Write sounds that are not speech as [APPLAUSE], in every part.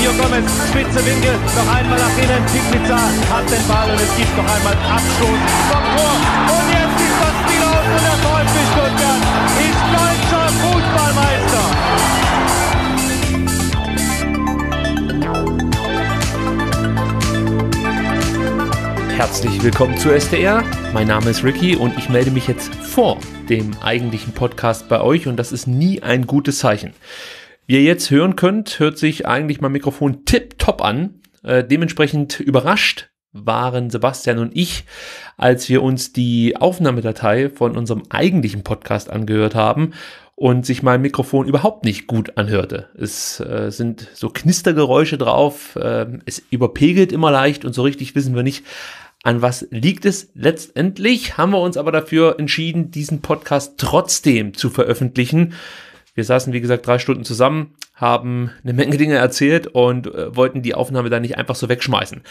Mario Gomez, spitze Winkel, noch einmal nach innen. Pikica hat den Ball und es gibt noch einmal Abstoß vom Tor. Und jetzt ist das Spiel aus und der VfB Stuttgart ist deutscher Fußballmeister. Herzlich willkommen zu SDR. Mein Name ist Ricky und ich melde mich jetzt vor dem eigentlichen Podcast bei euch und das ist nie ein gutes Zeichen. Wie ihr jetzt hören könnt, hört sich eigentlich mein Mikrofon tipptopp an. Äh, dementsprechend überrascht waren Sebastian und ich, als wir uns die Aufnahmedatei von unserem eigentlichen Podcast angehört haben und sich mein Mikrofon überhaupt nicht gut anhörte. Es äh, sind so Knistergeräusche drauf, äh, es überpegelt immer leicht und so richtig wissen wir nicht, an was liegt es? Letztendlich haben wir uns aber dafür entschieden, diesen Podcast trotzdem zu veröffentlichen. Wir saßen, wie gesagt, drei Stunden zusammen, haben eine Menge Dinge erzählt und äh, wollten die Aufnahme dann nicht einfach so wegschmeißen.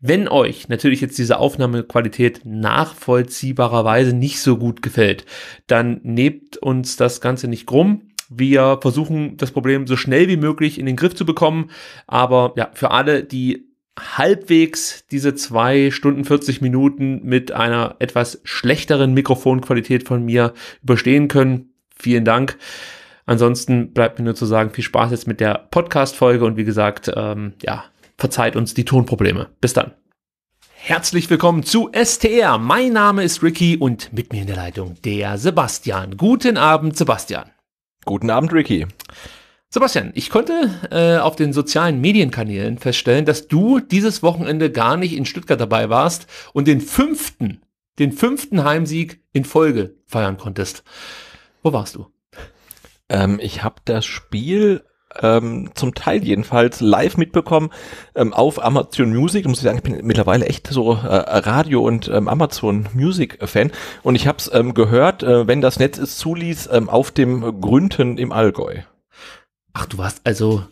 Wenn euch natürlich jetzt diese Aufnahmequalität nachvollziehbarerweise nicht so gut gefällt, dann nehmt uns das Ganze nicht krumm. Wir versuchen, das Problem so schnell wie möglich in den Griff zu bekommen. Aber ja, für alle, die halbwegs diese zwei Stunden 40 Minuten mit einer etwas schlechteren Mikrofonqualität von mir überstehen können, vielen Dank. Ansonsten bleibt mir nur zu sagen, viel Spaß jetzt mit der Podcast-Folge und wie gesagt, ähm, ja, verzeiht uns die Tonprobleme. Bis dann. Herzlich willkommen zu STR. Mein Name ist Ricky und mit mir in der Leitung der Sebastian. Guten Abend, Sebastian. Guten Abend, Ricky. Sebastian, ich konnte äh, auf den sozialen Medienkanälen feststellen, dass du dieses Wochenende gar nicht in Stuttgart dabei warst und den fünften, den fünften Heimsieg in Folge feiern konntest. Wo warst du? Ähm, ich habe das Spiel ähm, zum Teil jedenfalls live mitbekommen ähm, auf Amazon Music. Da muss ich sagen, ich bin mittlerweile echt so äh, Radio- und ähm, Amazon Music-Fan. Und ich habe es ähm, gehört, äh, wenn das Netz es zuließ, ähm, auf dem Gründen im Allgäu. Ach, du warst also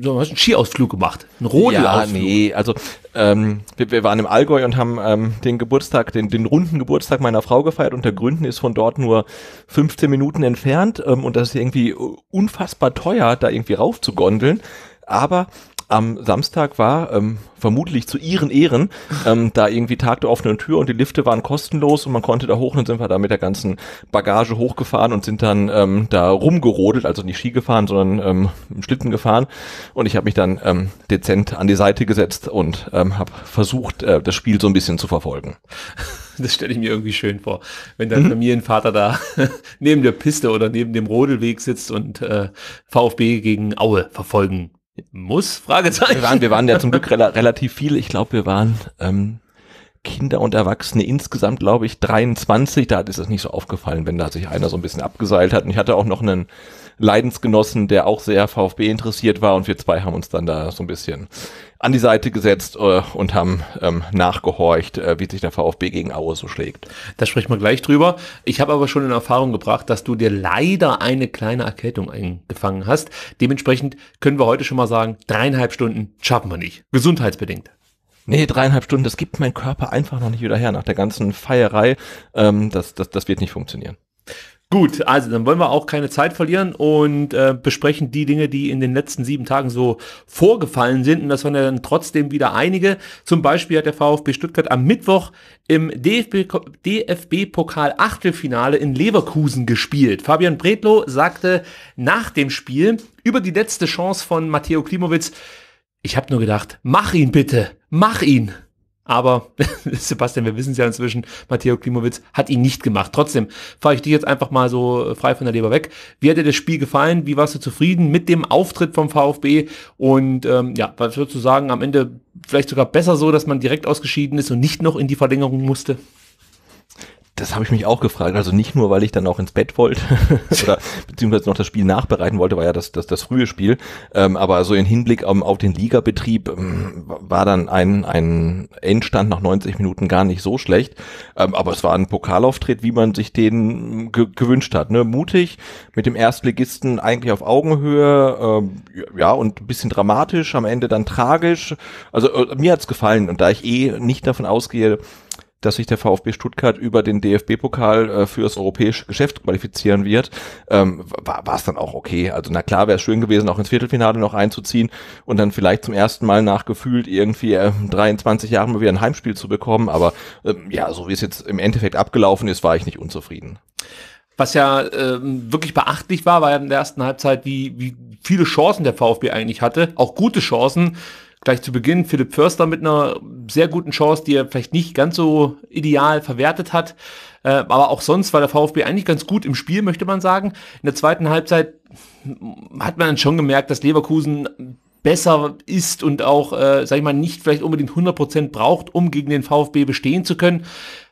so hast einen Skiausflug gemacht, einen Rodelausflug. Ja, nee, also ähm, wir, wir, waren im Allgäu und haben ähm, den Geburtstag, den, den runden Geburtstag meiner Frau gefeiert und der Gründen ist von dort nur 15 Minuten entfernt ähm, und das ist irgendwie unfassbar teuer, da irgendwie rauf zu gondeln. Aber am Samstag war, ähm, vermutlich zu ihren Ehren, ähm, da irgendwie Tag der offenen Tür und die Lifte waren kostenlos und man konnte da hoch und dann sind wir da mit der ganzen Bagage hochgefahren und sind dann ähm, da rumgerodelt, also nicht Ski gefahren, sondern ähm, Schlitten gefahren und ich habe mich dann ähm, dezent an die Seite gesetzt und ähm, habe versucht, äh, das Spiel so ein bisschen zu verfolgen. [LAUGHS] Das stelle ich mir irgendwie schön vor, wenn dein mhm. Familienvater da [LAUGHS] neben der Piste oder neben dem Rodelweg sitzt und äh, VfB gegen Aue verfolgen muss? Fragezeichen. Wir waren, wir waren ja zum Glück rela relativ viele. Ich glaube, wir waren ähm, Kinder und Erwachsene insgesamt, glaube ich, 23. Da ist es nicht so aufgefallen, wenn da sich einer so ein bisschen abgeseilt hat. Und ich hatte auch noch einen Leidensgenossen, der auch sehr VfB interessiert war und wir zwei haben uns dann da so ein bisschen an die Seite gesetzt äh, und haben ähm, nachgehorcht, äh, wie sich der VfB gegen Aue so schlägt. Da sprechen wir gleich drüber. Ich habe aber schon in Erfahrung gebracht, dass du dir leider eine kleine Erkältung eingefangen hast. Dementsprechend können wir heute schon mal sagen, dreieinhalb Stunden schaffen wir nicht. Gesundheitsbedingt. Nee, dreieinhalb Stunden, das gibt mein Körper einfach noch nicht wieder her nach der ganzen Feierei. Ähm, das, das, das wird nicht funktionieren. Gut, also dann wollen wir auch keine Zeit verlieren und äh, besprechen die Dinge, die in den letzten sieben Tagen so vorgefallen sind. Und das waren ja dann trotzdem wieder einige. Zum Beispiel hat der VfB Stuttgart am Mittwoch im DFB-Pokal-Achtelfinale in Leverkusen gespielt. Fabian Bredlow sagte nach dem Spiel über die letzte Chance von Matteo Klimowitz, ich habe nur gedacht, mach ihn bitte, mach ihn. Aber [LAUGHS] Sebastian, wir wissen es ja inzwischen, Matteo Klimowitz hat ihn nicht gemacht. Trotzdem fahre ich dich jetzt einfach mal so äh, frei von der Leber weg. Wie hat dir das Spiel gefallen? Wie warst du zufrieden mit dem Auftritt vom VfB? Und ähm, ja, was würdest du sagen, am Ende vielleicht sogar besser so, dass man direkt ausgeschieden ist und nicht noch in die Verlängerung musste? Das habe ich mich auch gefragt. Also nicht nur, weil ich dann auch ins Bett wollte [LAUGHS] oder beziehungsweise noch das Spiel nachbereiten wollte, war ja das, das, das frühe Spiel. Ähm, aber so in Hinblick auf, auf den Ligabetrieb ähm, war dann ein, ein Endstand nach 90 Minuten gar nicht so schlecht. Ähm, aber es war ein Pokalauftritt, wie man sich den hm, ge gewünscht hat. Ne? Mutig, mit dem Erstligisten eigentlich auf Augenhöhe, ähm, ja, und ein bisschen dramatisch, am Ende dann tragisch. Also äh, mir hat's gefallen und da ich eh nicht davon ausgehe, dass sich der VfB Stuttgart über den DFB-Pokal äh, für europäische Geschäft qualifizieren wird, ähm, war es dann auch okay. Also na klar wäre es schön gewesen, auch ins Viertelfinale noch einzuziehen und dann vielleicht zum ersten Mal nachgefühlt irgendwie äh, 23 Jahren mal wieder ein Heimspiel zu bekommen. Aber ähm, ja, so wie es jetzt im Endeffekt abgelaufen ist, war ich nicht unzufrieden. Was ja ähm, wirklich beachtlich war, war ja in der ersten Halbzeit, wie, wie viele Chancen der VfB eigentlich hatte, auch gute Chancen gleich zu Beginn Philipp Förster mit einer sehr guten Chance, die er vielleicht nicht ganz so ideal verwertet hat. Äh, aber auch sonst war der VfB eigentlich ganz gut im Spiel, möchte man sagen. In der zweiten Halbzeit hat man dann schon gemerkt, dass Leverkusen besser ist und auch, äh, sag ich mal, nicht vielleicht unbedingt 100% braucht, um gegen den VfB bestehen zu können.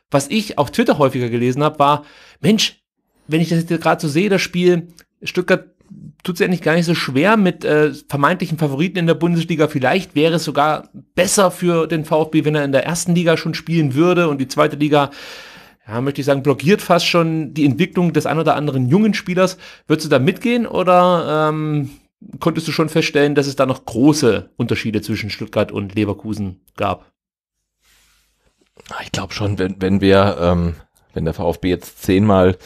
Was ich auf Twitter häufiger gelesen habe, war, Mensch, wenn ich das jetzt gerade so sehe, das Spiel, Stuttgart tut es eigentlich gar nicht so schwer mit äh, vermeintlichen Favoriten in der Bundesliga. Vielleicht wäre es sogar besser für den VfB, wenn er in der ersten Liga schon spielen würde und die zweite Liga, ja, möchte ich sagen, blockiert fast schon die Entwicklung des ein oder anderen jungen Spielers. Würdest du da mitgehen oder ähm, konntest du schon feststellen, dass es da noch große Unterschiede zwischen Stuttgart und Leverkusen gab? Ich glaube schon, wenn, wenn wir, ähm, wenn der VfB jetzt zehnmal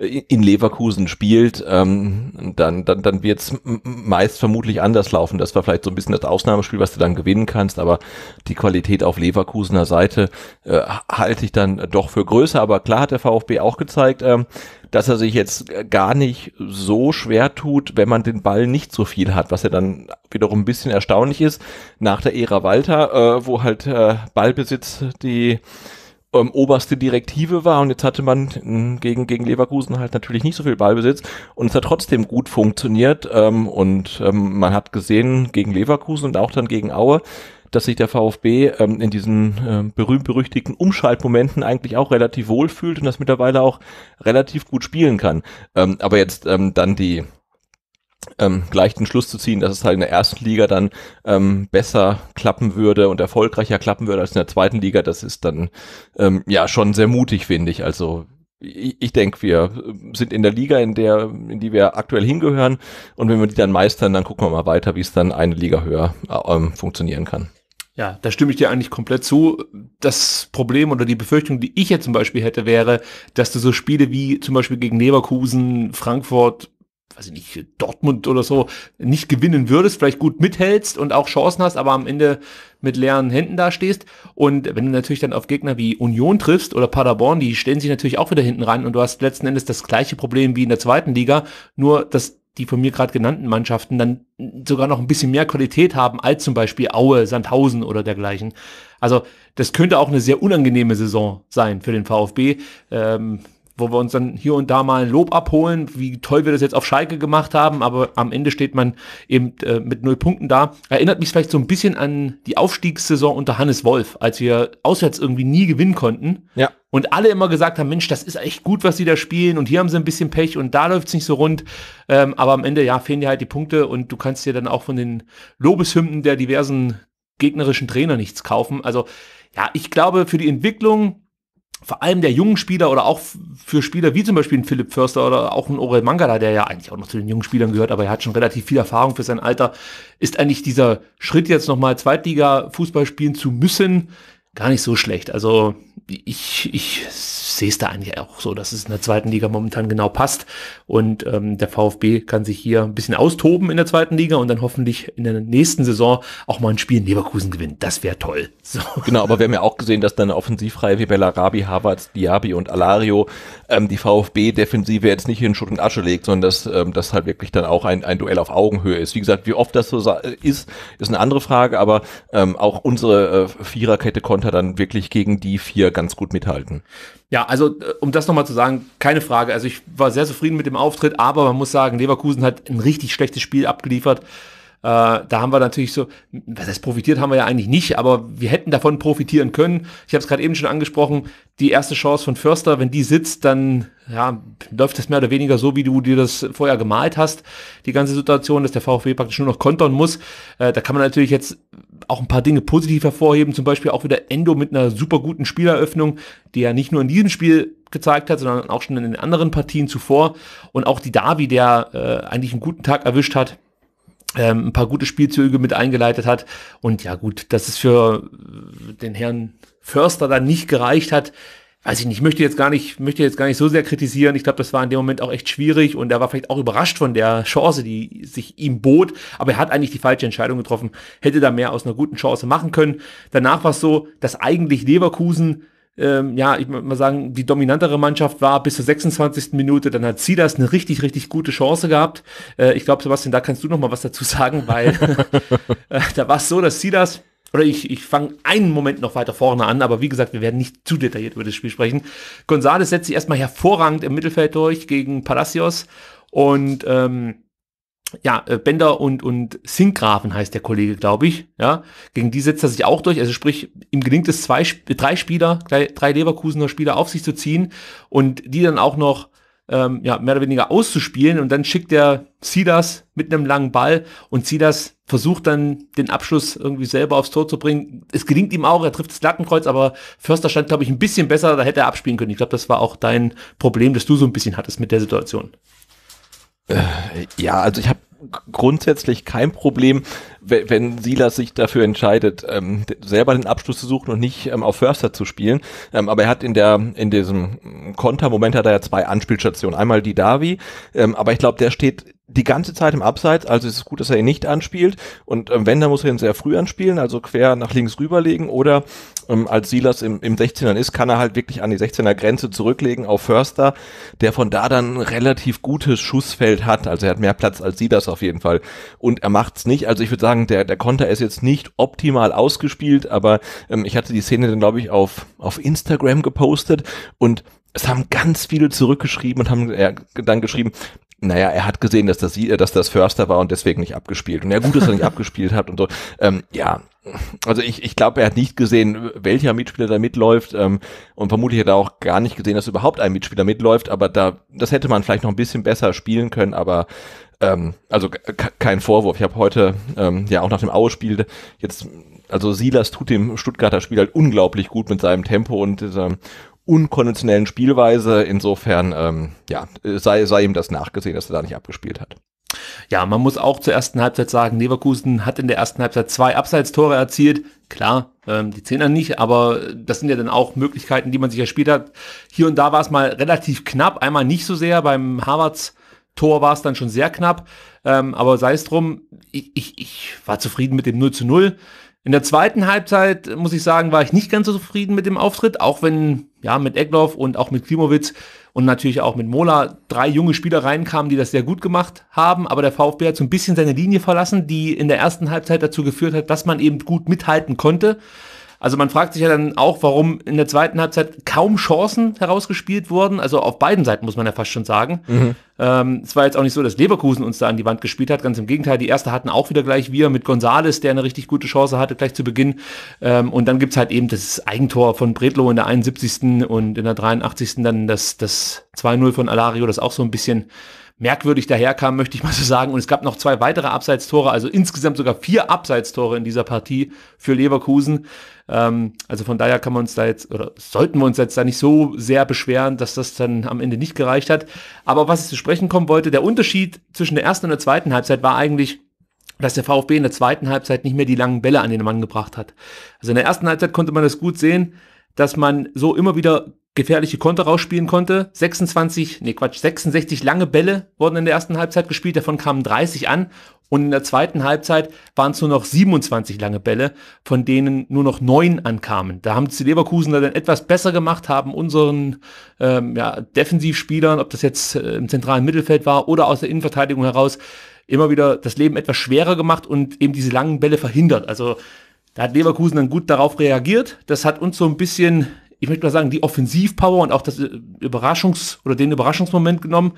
äh, in Leverkusen spielt, ähm, dann, dann, dann wird es meist vermutlich anders laufen. Das war vielleicht so ein bisschen das Ausnahmespiel, was du dann gewinnen kannst, aber die Qualität auf Leverkusener Seite äh, halte ich dann doch für größer. Aber klar hat der VfB auch gezeigt, ähm, dass er sich jetzt gar nicht so schwer tut, wenn man den Ball nicht so viel hat, was ja dann wiederum ein bisschen erstaunlich ist nach der Ära Walter, äh, wo halt äh, Ballbesitz die ähm, oberste Direktive war und jetzt hatte man hm, gegen, gegen Leverkusen halt natürlich nicht so viel Ballbesitz und es hat trotzdem gut funktioniert ähm, und ähm, man hat gesehen gegen Leverkusen und auch dann gegen Aue, dass sich der VfB ähm, in diesen ähm, berühmt-berüchtigten Umschaltmomenten eigentlich auch relativ wohl fühlt und das mittlerweile auch relativ gut spielen kann. Ähm, aber jetzt ähm, dann die ähm, gleich den Schluss zu ziehen, dass es halt in der ersten Liga dann ähm, besser klappen würde und erfolgreicher klappen würde als in der zweiten Liga, das ist dann ähm, ja schon sehr mutig, finde ich. Also ich, ich denke, wir äh, sind in der Liga, in der, in die wir aktuell hingehören und wenn wir die dann meistern, dann gucken wir mal weiter, wie es dann eine Liga höher äh, ähm, funktionieren kann. Ja, da stimme ich dir eigentlich komplett zu. Das Problem oder die Befürchtung, die ich jetzt zum Beispiel hätte, wäre, dass du so Spiele wie zum Beispiel gegen Leverkusen, Frankfurt, weiß ich nicht, Dortmund oder so nicht gewinnen würdest, vielleicht gut mithältst und auch Chancen hast, aber am Ende mit leeren Händen dastehst. Und wenn du natürlich dann auf Gegner wie Union triffst oder Paderborn, die stellen sich natürlich auch wieder hinten rein und du hast letzten Endes das gleiche Problem wie in der zweiten Liga, nur dass die von mir gerade genannten Mannschaften dann sogar noch ein bisschen mehr Qualität haben als zum Beispiel Aue, Sandhausen oder dergleichen. Also das könnte auch eine sehr unangenehme Saison sein für den VfB. Ähm, wo wir uns dann hier und da mal ein Lob abholen, wie toll wir das jetzt auf Schalke gemacht haben, aber am Ende steht man eben äh, mit null Punkten da. Erinnert mich vielleicht so ein bisschen an die Aufstiegssaison unter Hannes Wolf, als wir auswärts irgendwie nie gewinnen konnten. Ja. Und alle immer gesagt haben, Mensch, das ist echt gut, was sie da spielen und hier haben sie ein bisschen Pech und da läuft es nicht so rund. Ähm, aber am Ende, ja, fehlen dir halt die Punkte und du kannst dir dann auch von den Lobeshymnen der diversen gegnerischen Trainer nichts kaufen. Also ja, ich glaube, für die Entwicklung vor allem der jungen Spieler oder auch für Spieler wie zum Beispiel ein Philipp Förster oder auch ein Orel Mangala, der ja eigentlich auch noch zu den jungen Spielern gehört, aber er hat schon relativ viel Erfahrung für sein Alter, ist eigentlich dieser Schritt jetzt nochmal Zweitliga-Fußball spielen zu müssen gar nicht so schlecht. Also ich, ich sehe es da eigentlich auch so, dass es in der zweiten Liga momentan genau passt. Und ähm, der VfB kann sich hier ein bisschen austoben in der zweiten Liga und dann hoffentlich in der nächsten Saison auch mal ein Spiel in Leverkusen gewinnen. Das wäre toll. So. Genau, aber wir haben ja auch gesehen, dass dann Offensivreihe wie Bellarabi, Havertz, Diaby und Alario ähm, die VfB-Defensive jetzt nicht in Schutt und Asche legt, sondern dass ähm, das halt wirklich dann auch ein, ein Duell auf Augenhöhe ist. Wie gesagt, wie oft das so ist, ist eine andere Frage, aber ähm, auch unsere äh, Viererkette konnte Konter dann wirklich gegen die vier ganz gut mithalten. Ja, also äh, um das nochmal zu sagen, keine Frage. Also ich war sehr zufrieden mit dem Auftritt, aber man muss sagen, Leverkusen hat ein richtig schlechtes Spiel abgeliefert. Äh, da haben wir natürlich so, was heißt profitiert haben wir ja eigentlich nicht, aber wir hätten davon profitieren können. Ich habe es gerade eben schon angesprochen, die erste Chance von Förster, wenn die sitzt, dann ja, läuft das mehr oder weniger so, wie du dir das vorher gemalt hast, die ganze Situation, dass der VfB praktisch nur noch kontern muss. Äh, da kann man natürlich jetzt auch ein paar Dinge positiv hervorheben, zum Beispiel auch wieder Endo mit einer super guten Spieleröffnung, die er nicht nur in diesem Spiel gezeigt hat, sondern auch schon in den anderen Partien zuvor. Und auch die Davi, der äh, eigentlich einen guten Tag erwischt hat, ähm, ein paar gute Spielzüge mit eingeleitet hat. Und ja gut, dass es für den Herrn Förster dann nicht gereicht hat, weiß ich nicht, möchte jetzt gar nicht, möchte jetzt gar nicht so sehr kritisieren. Ich glaube, das war in dem Moment auch echt schwierig und er war vielleicht auch überrascht von der Chance, die sich ihm bot. Aber er hat eigentlich die falsche Entscheidung getroffen, hätte da mehr aus einer guten Chance machen können. Danach war es so, dass eigentlich Leverkusen ähm, ja, ich würde mal sagen, die dominantere Mannschaft war bis zur 26. Minute, dann hat Silas eine richtig, richtig gute Chance gehabt. Äh, ich glaube, Sebastian, da kannst du noch mal was dazu sagen, weil [LAUGHS] [LAUGHS] äh, da war es so, dass Silas oder ich, ich fange einen Moment noch weiter vorne an, aber wie gesagt, wir werden nicht zu detailliert über das Spiel sprechen. González setzt sich erstmal hervorragend im Mittelfeld durch gegen Palacios und ähm, ja, äh, Bender und, und Sinkgrafen heißt der Kollege, glaube ich. Ja, gegen die setzt er sich auch durch. Also sprich, ihm gelingt es, zwei, drei Spieler, drei Leverkusener Spieler auf sich zu ziehen und die dann auch noch ähm, ja, mehr oder weniger auszuspielen und dann schickt er Sidas mit einem langen Ball und Sidas versucht dann den Abschluss irgendwie selber aufs Tor zu bringen. Es gelingt ihm auch, er trifft das Lattenkreuz, aber Förster stand, glaube ich, ein bisschen besser, da hätte er abspielen können. Ich glaube, das war auch dein Problem, das du so ein bisschen hattest mit der Situation. Äh, ja, also ich habe grundsätzlich kein Problem, wenn wenn Silas sich dafür entscheidet, ähm, selber den Abschluss zu suchen und nicht ähm, auf Förster zu spielen. Ähm, aber er hat in der in diesem Kontermoment hat er ja zwei Anspielstationen. Einmal die Davi, ähm, aber ich glaube, der steht die ganze Zeit im Abseits, also ist es gut, dass er ihn nicht anspielt. Und ähm, wenn, dann muss er ihn sehr früh anspielen, also quer nach links rüberlegen oder ähm, als Silas im, im 16er ist, kann er halt wirklich an die 16er Grenze zurücklegen auf Förster, der von da dann relativ gutes Schussfeld hat. Also er hat mehr Platz als Silas auf jeden Fall. Und er macht's nicht. Also ich würde sagen, der, der Konter ist jetzt nicht optimal ausgespielt, aber ähm, ich hatte die Szene dann, glaube ich, auf, auf Instagram gepostet und es haben ganz viele zurückgeschrieben und haben äh, dann geschrieben, naja, er hat gesehen, dass das, äh, dass das Förster war und deswegen nicht abgespielt. Und ja, gut, dass er nicht [LAUGHS] abgespielt hat und so. Ähm, ja, also ich, ich glaube, er hat nicht gesehen, welcher Mitspieler da mitläuft ähm, und vermutlich hat er auch gar nicht gesehen, dass überhaupt ein Mitspieler mitläuft, aber da, das hätte man vielleicht noch ein bisschen besser spielen können, aber ähm, also kein Vorwurf. Ich habe heute ähm, ja auch nach dem Aue-Spiel jetzt, also Silas tut dem Stuttgarter Spiel halt unglaublich gut mit seinem Tempo und dieser unkonventionellen Spielweise. Insofern, ähm, ja, sei, sei ihm das nachgesehen, dass er da nicht abgespielt hat. Ja, man muss auch zur ersten Halbzeit sagen, Leverkusen hat in der ersten Halbzeit zwei Abseitstore erzielt. Klar, ähm, die Zehner nicht, aber das sind ja dann auch Möglichkeiten, die man sich erspielt hat. Hier und da war es mal relativ knapp, einmal nicht so sehr, beim Harvards Tor war es dann schon sehr knapp, ähm, aber sei es drum, ich, ich, ich war zufrieden mit dem 0 zu 0. In der zweiten Halbzeit, muss ich sagen, war ich nicht ganz so zufrieden mit dem Auftritt, auch wenn, ja, mit Egloff und auch mit Klimowitz und natürlich auch mit Mola drei junge Spieler reinkamen, die das sehr gut gemacht haben, aber der VfB hat so ein bisschen seine Linie verlassen, die in der ersten Halbzeit dazu geführt hat, dass man eben gut mithalten konnte. Also man fragt sich ja dann auch, warum in der zweiten Halbzeit kaum Chancen herausgespielt wurden. Also auf beiden Seiten muss man ja fast schon sagen. Mhm. Ähm, es war jetzt auch nicht so, dass Leverkusen uns da an die Wand gespielt hat. Ganz im Gegenteil, die erste hatten auch wieder gleich wir mit Gonzales, der eine richtig gute Chance hatte gleich zu Beginn. Ähm, und dann gibt's halt eben das Eigentor von Bredlow in der 71. und in der 83. dann das, das 2-0 von Alario, das auch so ein bisschen merkwürdig daherkam, möchte ich mal so sagen. Und es gab noch zwei weitere Abseitstore, also insgesamt sogar vier Abseitstore in dieser Partie für Leverkusen. Ähm, also von daher kann man uns da jetzt, oder sollten wir uns jetzt da nicht so sehr beschweren, dass das dann am Ende nicht gereicht hat. Aber was ich zu sprechen kommen wollte, der Unterschied zwischen der ersten und der zweiten Halbzeit war eigentlich, dass der VfB in der zweiten Halbzeit nicht mehr die langen Bälle an den Mann gebracht hat. Also in der ersten Halbzeit konnte man das gut sehen, dass man so immer wieder gefährliche Konter rausspielen konnte. 26, nee Quatsch, 66 lange Bälle wurden in der ersten Halbzeit gespielt, davon kamen 30 an und in der zweiten Halbzeit waren es nur noch 27 lange Bälle, von denen nur noch neun ankamen. Da haben die Leverkusener dann etwas besser gemacht, haben unseren ähm, ja, Defensivspielern, ob das jetzt äh, im zentralen Mittelfeld war oder aus der Innenverteidigung heraus, immer wieder das Leben etwas schwerer gemacht und eben diese langen Bälle verhindert. Also da hat Leverkusen dann gut darauf reagiert. Das hat uns so ein bisschen ich möchte mal sagen, die Offensivpower und auch das äh, Überraschungs- oder den Überraschungsmoment genommen.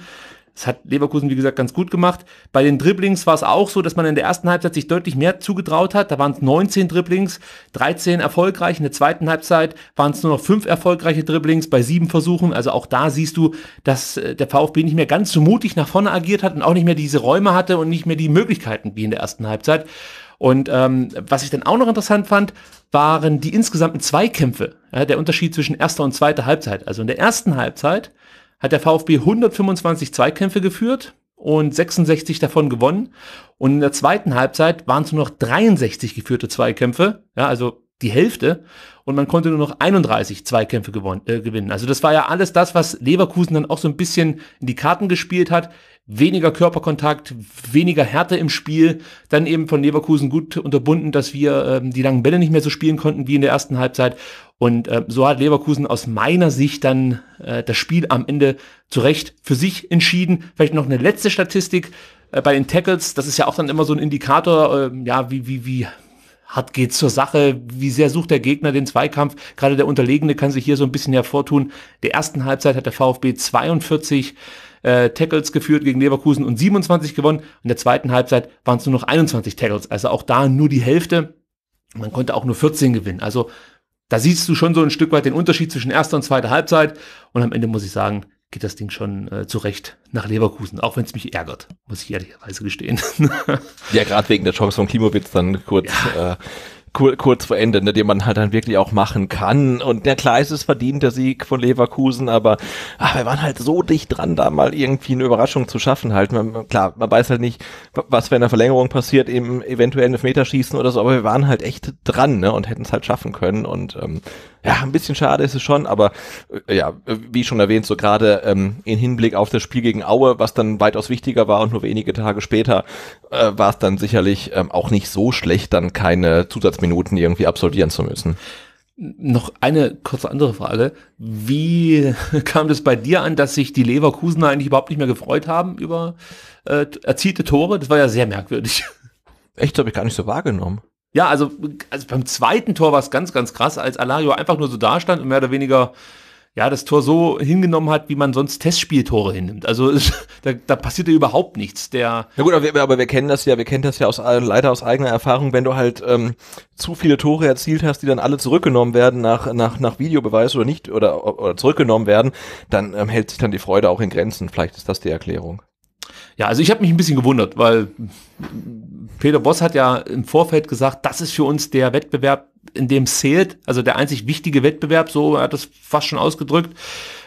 Das hat Leverkusen, wie gesagt, ganz gut gemacht. Bei den Dribblings war es auch so, dass man in der ersten Halbzeit sich deutlich mehr zugetraut hat. Da waren es 19 Dribblings, 13 erfolgreich. In der zweiten Halbzeit waren es nur noch fünf erfolgreiche Dribblings bei sieben Versuchen. Also auch da siehst du, dass äh, der VfB nicht mehr ganz so mutig nach vorne agiert hat und auch nicht mehr diese Räume hatte und nicht mehr die Möglichkeiten wie in der ersten Halbzeit. Und ähm, was ich dann auch noch interessant fand, waren die insgesamten Zweikämpfe. Ja, der Unterschied zwischen erster und zweiter Halbzeit. Also in der ersten Halbzeit hat der VfB 125 Zweikämpfe geführt und 66 davon gewonnen. Und in der zweiten Halbzeit waren es nur noch 63 geführte Zweikämpfe. Ja, also die Hälfte und man konnte nur noch 31 Zweikämpfe gewonnen, äh, gewinnen. Also das war ja alles das, was Leverkusen dann auch so ein bisschen in die Karten gespielt hat. Weniger Körperkontakt, weniger Härte im Spiel, dann eben von Leverkusen gut unterbunden, dass wir ähm, die langen Bälle nicht mehr so spielen konnten wie in der ersten Halbzeit. Und äh, so hat Leverkusen aus meiner Sicht dann äh, das Spiel am Ende zu Recht für sich entschieden. Vielleicht noch eine letzte Statistik äh, bei den Tackles, das ist ja auch dann immer so ein Indikator, äh, ja, wie, wie, wie, hart geht's zur Sache, wie sehr sucht der Gegner den Zweikampf. Gerade der Unterlegene kann sich hier so ein bisschen hervortun. Der ersten Halbzeit hat der VfB 42 äh, Tackles geführt gegen Leverkusen und 27 gewonnen. In der zweiten Halbzeit waren es nur noch 21 Tackles, also auch da nur die Hälfte. Man konnte auch nur 14 gewinnen. Also da siehst du schon so ein Stück weit den Unterschied zwischen erster und zweiter Halbzeit. Und am Ende muss ich sagen, geht das Ding schon äh, zurecht nach Leverkusen, auch wenn es mich ärgert, muss ich ehrlicherweise gestehen. [LAUGHS] ja, gerade wegen der Chance von Klimowitz dann kurz. Ja. Äh, kurz vor Ende, ne, den man halt dann wirklich auch machen kann. Und der klar ist es verdient, der Sieg von Leverkusen, aber ach, wir waren halt so dicht dran, da mal irgendwie eine Überraschung zu schaffen halt. Man, klar, man weiß halt nicht, was für eine Verlängerung passiert, eben eventuell einen Meterschießen oder so, aber wir waren halt echt dran ne, und hätten es halt schaffen können. Und ähm, ja, ein bisschen schade ist es schon, aber äh, ja, wie schon erwähnt, so gerade ähm, in Hinblick auf das Spiel gegen Aue, was dann weitaus wichtiger war und nur wenige Tage später, äh, war es dann sicherlich ähm, auch nicht so schlecht, dann keine Zusatzminuten irgendwie absolvieren zu müssen. Noch eine kurze andere Frage. Wie [LAUGHS] kam das bei dir an, dass sich die Leverkusener eigentlich überhaupt nicht mehr gefreut haben über äh, erzielte Tore? Das war ja sehr merkwürdig. Echt, das habe ich gar nicht so wahrgenommen. Ja, also, also beim zweiten Tor war es ganz, ganz krass, als Alario einfach nur so da stand und mehr oder weniger ja, das Tor so hingenommen hat, wie man sonst Testspieltore hinnimmt. Also [LAUGHS] da, da passiert ja überhaupt nichts. Der ja gut, aber wir, aber wir kennen das ja, wir kennen das ja aus, leider aus eigener Erfahrung, wenn du halt ähm, zu viele Tore erzielt hast, die dann alle zurückgenommen werden nach, nach, nach Videobeweis oder nicht oder, oder zurückgenommen werden, dann ähm, hält sich dann die Freude auch in Grenzen. Vielleicht ist das die Erklärung. Ja, also ich habe mich ein bisschen gewundert, weil Peter Boss hat ja im Vorfeld gesagt, das ist für uns der Wettbewerb, in dem es zählt, also der einzig wichtige Wettbewerb, so er hat es fast schon ausgedrückt.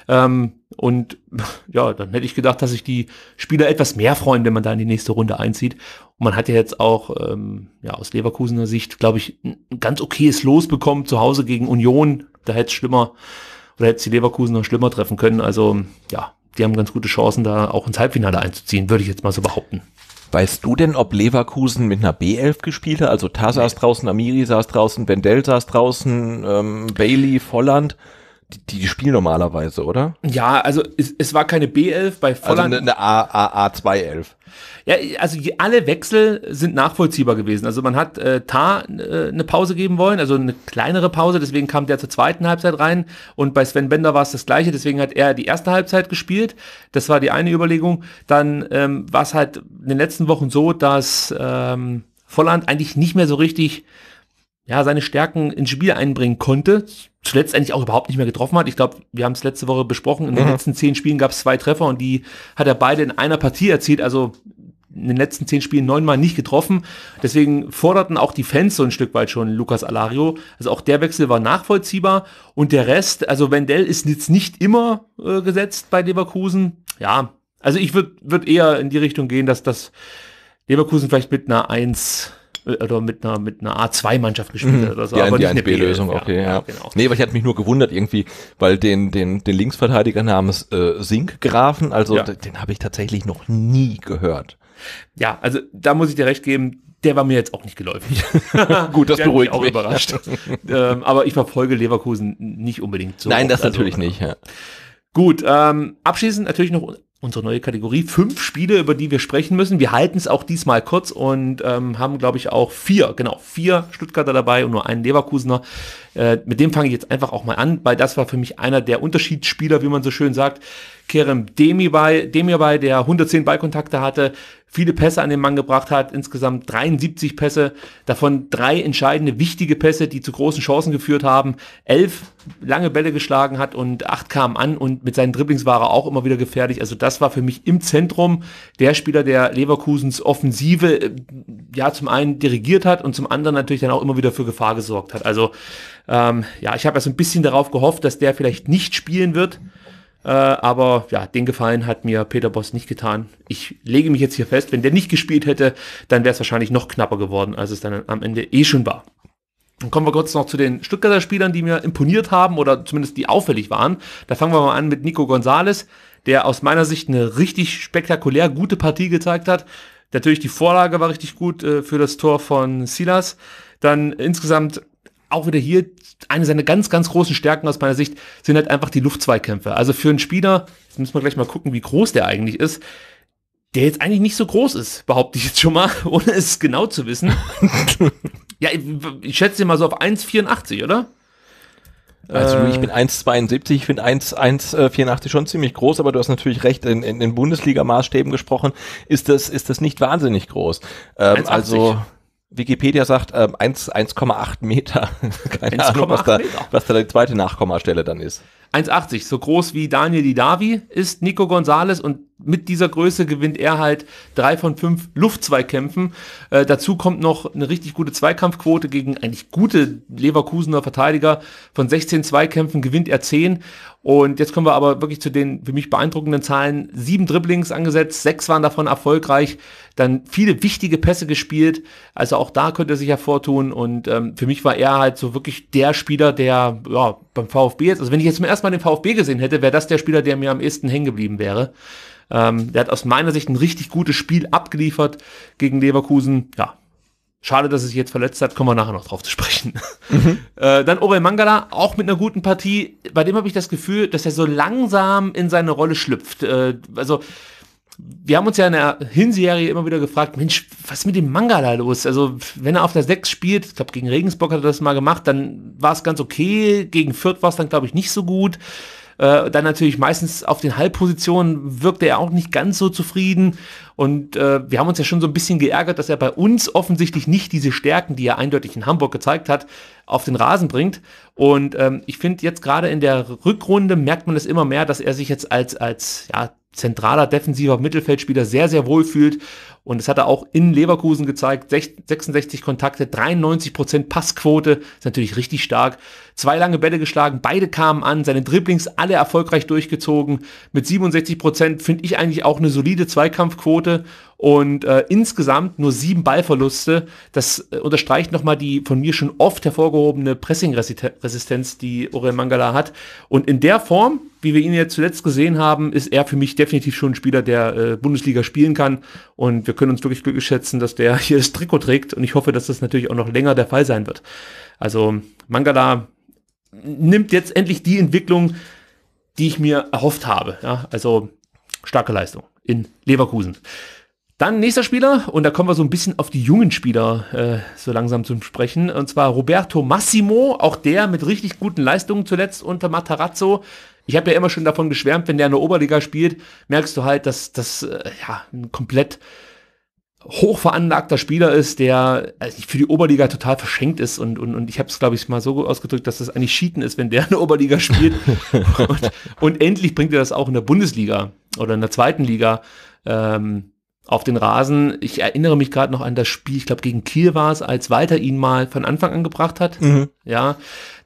Ähm, und ja, dann hätte ich gedacht, dass sich die Spieler etwas mehr freuen, wenn man da in die nächste Runde einzieht. Und man hat ja jetzt auch ähm, ja, aus Leverkusener Sicht, glaube ich, ein ganz okayes Los bekommen zu Hause gegen Union. Da hätte es schlimmer oder hätte es die Leverkusener schlimmer treffen können. Also ja, die haben ganz gute Chancen, da auch ins Halbfinale einzuziehen, würde ich jetzt mal so behaupten. Weißt du denn, ob Leverkusen mit einer B11 gespielt hat? Also Tah saß draußen, Amiri saß draußen, Wendell saß draußen, ähm, Bailey, Volland die, die spielen normalerweise, oder? Ja, also es, es war keine B11 bei also Volland. Also eine, eine A, A, A211. Ja, also alle Wechsel sind nachvollziehbar gewesen. Also man hat äh, Tar äh, eine Pause geben wollen, also eine kleinere Pause, deswegen kam der zur zweiten Halbzeit rein und bei Sven Bender war es das gleiche, deswegen hat er die erste Halbzeit gespielt. Das war die eine Überlegung. Dann ähm, war es halt in den letzten Wochen so, dass ähm, Volland eigentlich nicht mehr so richtig ja, seine Stärken ins Spiel einbringen konnte. Zuletzt eigentlich auch überhaupt nicht mehr getroffen hat. Ich glaube, wir haben es letzte Woche besprochen. In mhm. den letzten zehn Spielen gab es zwei Treffer und die hat er beide in einer Partie erzielt. Also in den letzten zehn Spielen neunmal nicht getroffen. Deswegen forderten auch die Fans so ein Stück weit schon Lukas Alario. Also auch der Wechsel war nachvollziehbar. Und der Rest, also Wendell ist jetzt nicht immer äh, gesetzt bei Leverkusen. Ja, also ich würde würd eher in die Richtung gehen, dass das Leverkusen vielleicht mit einer Eins äh, oder mit einer, mit einer A2-Mannschaft gespielt mhm. hat oder so. Die, aber die nicht eine B-Lösung, okay, ja. ja. genau. Nee, aber ich hatte mich nur gewundert irgendwie, weil den, den, den Linksverteidiger namens äh, Sinkgrafen, also ja. den habe ich tatsächlich noch nie gehört. Ja, also da muss ich dir recht geben, der war mir jetzt auch nicht geläufig. [LAUGHS] Gut, das beruhigt mich. auch überrascht. [LAUGHS] ähm, aber ich verfolge Leverkusen nicht unbedingt so. Nein, das also, natürlich nicht. Ja. Gut, ähm, abschließend natürlich noch unsere neue Kategorie. Fünf Spiele, über die wir sprechen müssen. Wir halten es auch diesmal kurz und ähm, haben, glaube ich, auch vier, genau, vier Stuttgarter dabei und nur einen Leverkusener. Äh, mit dem fange ich jetzt einfach auch mal an, weil das war für mich einer der Unterschiedsspieler, wie man so schön sagt. Kerem Demirbay, Demirbay, der 110 Ballkontakte hatte, viele Pässe an den Mann gebracht hat, insgesamt 73 Pässe, davon drei entscheidende wichtige Pässe, die zu großen Chancen geführt haben, elf lange Bälle geschlagen hat und acht kamen an und mit seinen Dribblings war er auch immer wieder gefährlich. Also das war für mich im Zentrum der Spieler, der Leverkusens Offensive äh, ja zum einen dirigiert hat und zum anderen natürlich dann auch immer wieder für Gefahr gesorgt hat. Also ähm, ja, ich habe ja so ein bisschen darauf gehofft, dass der vielleicht nicht spielen wird. Äh, aber ja, den Gefallen hat mir Peter Boss nicht getan. Ich lege mich jetzt hier fest, wenn der nicht gespielt hätte, dann wäre es wahrscheinlich noch knapper geworden, als es dann am Ende eh schon war. Dann kommen wir kurz noch zu den Stuttgarter Spielern, die mir imponiert haben oder zumindest die auffällig waren. Da fangen wir mal an mit Nico Gonzales, der aus meiner Sicht eine richtig spektakulär gute Partie gezeigt hat. Natürlich die Vorlage war richtig gut äh, für das Tor von Silas. Dann insgesamt auch wieder hier eine seiner ganz, ganz großen Stärken aus meiner Sicht sind halt einfach die Luftzweikämpfe. Also für einen Spieler, jetzt müssen wir gleich mal gucken, wie groß der eigentlich ist, der jetzt eigentlich nicht so groß ist, behaupte ich jetzt schon mal, [LAUGHS] ohne es genau zu wissen. [LAUGHS] ja, ich, ich schätze den mal so auf 1,84, oder? Also äh. ich bin 1,72, ich finde 1,84 schon ziemlich groß, aber du hast natürlich recht, in, in, in Bundesliga-Maßstäben gesprochen, ist das, ist das nicht wahnsinnig groß. Ähm, also Wikipedia sagt äh, 1,8 Meter. [LAUGHS] Keine 1, Ahnung, was da, Meter? was da die zweite Nachkommastelle dann ist. 1,80, so groß wie Daniel Didavi ist Nico Gonzalez und mit dieser Größe gewinnt er halt drei von fünf Luftzweikämpfen. Äh, dazu kommt noch eine richtig gute Zweikampfquote gegen eigentlich gute Leverkusener Verteidiger. Von 16 Zweikämpfen gewinnt er 10. Und jetzt kommen wir aber wirklich zu den für mich beeindruckenden Zahlen. Sieben Dribblings angesetzt, sechs waren davon erfolgreich, dann viele wichtige Pässe gespielt. Also auch da könnte er sich hervortun. Und ähm, für mich war er halt so wirklich der Spieler, der ja, beim VfB jetzt, also wenn ich jetzt mal erstmal den VfB gesehen hätte, wäre das der Spieler, der mir am ehesten hängen geblieben wäre. Ähm, der hat aus meiner Sicht ein richtig gutes Spiel abgeliefert gegen Leverkusen. Ja, Schade, dass es sich jetzt verletzt hat, kommen wir nachher noch drauf zu sprechen. Mhm. [LAUGHS] Äh, dann Orel Mangala, auch mit einer guten Partie. Bei dem habe ich das Gefühl, dass er so langsam in seine Rolle schlüpft. Äh, also wir haben uns ja in der Hinserie immer wieder gefragt, Mensch, was ist mit dem Manga da los? Also, wenn er auf der 6 spielt, ich glaube, gegen Regensburg hat er das mal gemacht, dann war es ganz okay, gegen Fürth war es dann, glaube ich, nicht so gut. Äh, dann natürlich meistens auf den Halbpositionen wirkte er auch nicht ganz so zufrieden. Und äh, wir haben uns ja schon so ein bisschen geärgert, dass er bei uns offensichtlich nicht diese Stärken, die er eindeutig in Hamburg gezeigt hat, auf den Rasen bringt. Und ähm, ich finde jetzt gerade in der Rückrunde merkt man es immer mehr, dass er sich jetzt als, als ja, zentraler defensiver Mittelfeldspieler sehr, sehr wohl fühlt. Und das hat er auch in Leverkusen gezeigt. 66 Kontakte, 93% Passquote, ist natürlich richtig stark. Zwei lange Bälle geschlagen, beide kamen an, seine Dribblings alle erfolgreich durchgezogen. Mit 67% finde ich eigentlich auch eine solide Zweikampfquote. Und äh, insgesamt nur sieben Ballverluste. Das äh, unterstreicht nochmal die von mir schon oft hervorgehobene Pressingresistenz, die Orel Mangala hat. Und in der Form wie wir ihn jetzt zuletzt gesehen haben, ist er für mich definitiv schon ein Spieler, der äh, Bundesliga spielen kann. Und wir können uns wirklich glücklich schätzen, dass der [LAUGHS] hier das Trikot trägt. Und ich hoffe, dass das natürlich auch noch länger der Fall sein wird. Also Mangala nimmt jetzt endlich die Entwicklung, die ich mir erhofft habe. Ja, also starke Leistung in Leverkusen. Dann nächster Spieler, und da kommen wir so ein bisschen auf die jungen Spieler äh, so langsam zum Sprechen, und zwar Roberto Massimo, auch der mit richtig guten Leistungen zuletzt unter Matarazzo, ich habe ja immer schon davon geschwärmt, wenn der in der Oberliga spielt, merkst du halt, dass das äh, ja, ein komplett hochveranlagter Spieler ist, der also für die Oberliga total verschenkt ist und, und, und ich habe es, glaube ich, mal so ausgedrückt, dass das eigentlich Cheaten ist, wenn der in der Oberliga spielt. [LAUGHS] und, und endlich bringt er das auch in der Bundesliga oder in der zweiten Liga. Ähm, auf den Rasen. Ich erinnere mich gerade noch an das Spiel, ich glaube gegen Kiel war es, als Walter ihn mal von Anfang an gebracht hat. Mhm. Ja,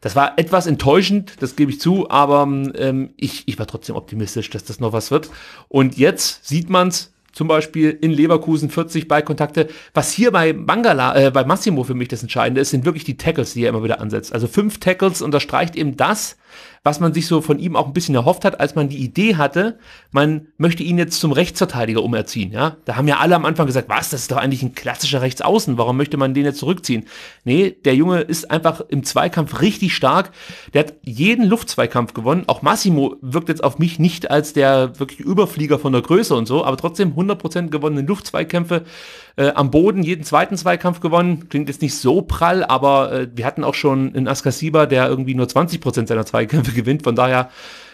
das war etwas enttäuschend, das gebe ich zu, aber ähm, ich, ich war trotzdem optimistisch, dass das noch was wird. Und jetzt sieht man's zum Beispiel in Leverkusen 40 Ballkontakte. Was hier bei Mangala, äh, bei Massimo für mich das Entscheidende ist, sind wirklich die Tackles, die er immer wieder ansetzt. Also fünf Tackles unterstreicht eben das, was man sich so von ihm auch ein bisschen erhofft hat, als man die Idee hatte, man möchte ihn jetzt zum Rechtsverteidiger umerziehen. Ja? Da haben ja alle am Anfang gesagt, was, das ist doch eigentlich ein klassischer Rechtsaußen, warum möchte man den jetzt zurückziehen? Nee, der Junge ist einfach im Zweikampf richtig stark. Der hat jeden Luftzweikampf gewonnen. Auch Massimo wirkt jetzt auf mich nicht als der wirklich Überflieger von der Größe und so, aber trotzdem 100% gewonnene Luftzweikämpfe äh, am Boden jeden zweiten Zweikampf gewonnen. Klingt jetzt nicht so prall, aber äh, wir hatten auch schon in Askasiba, der irgendwie nur 20 seiner Zweikämpfe [LAUGHS] gewinnt. Von daher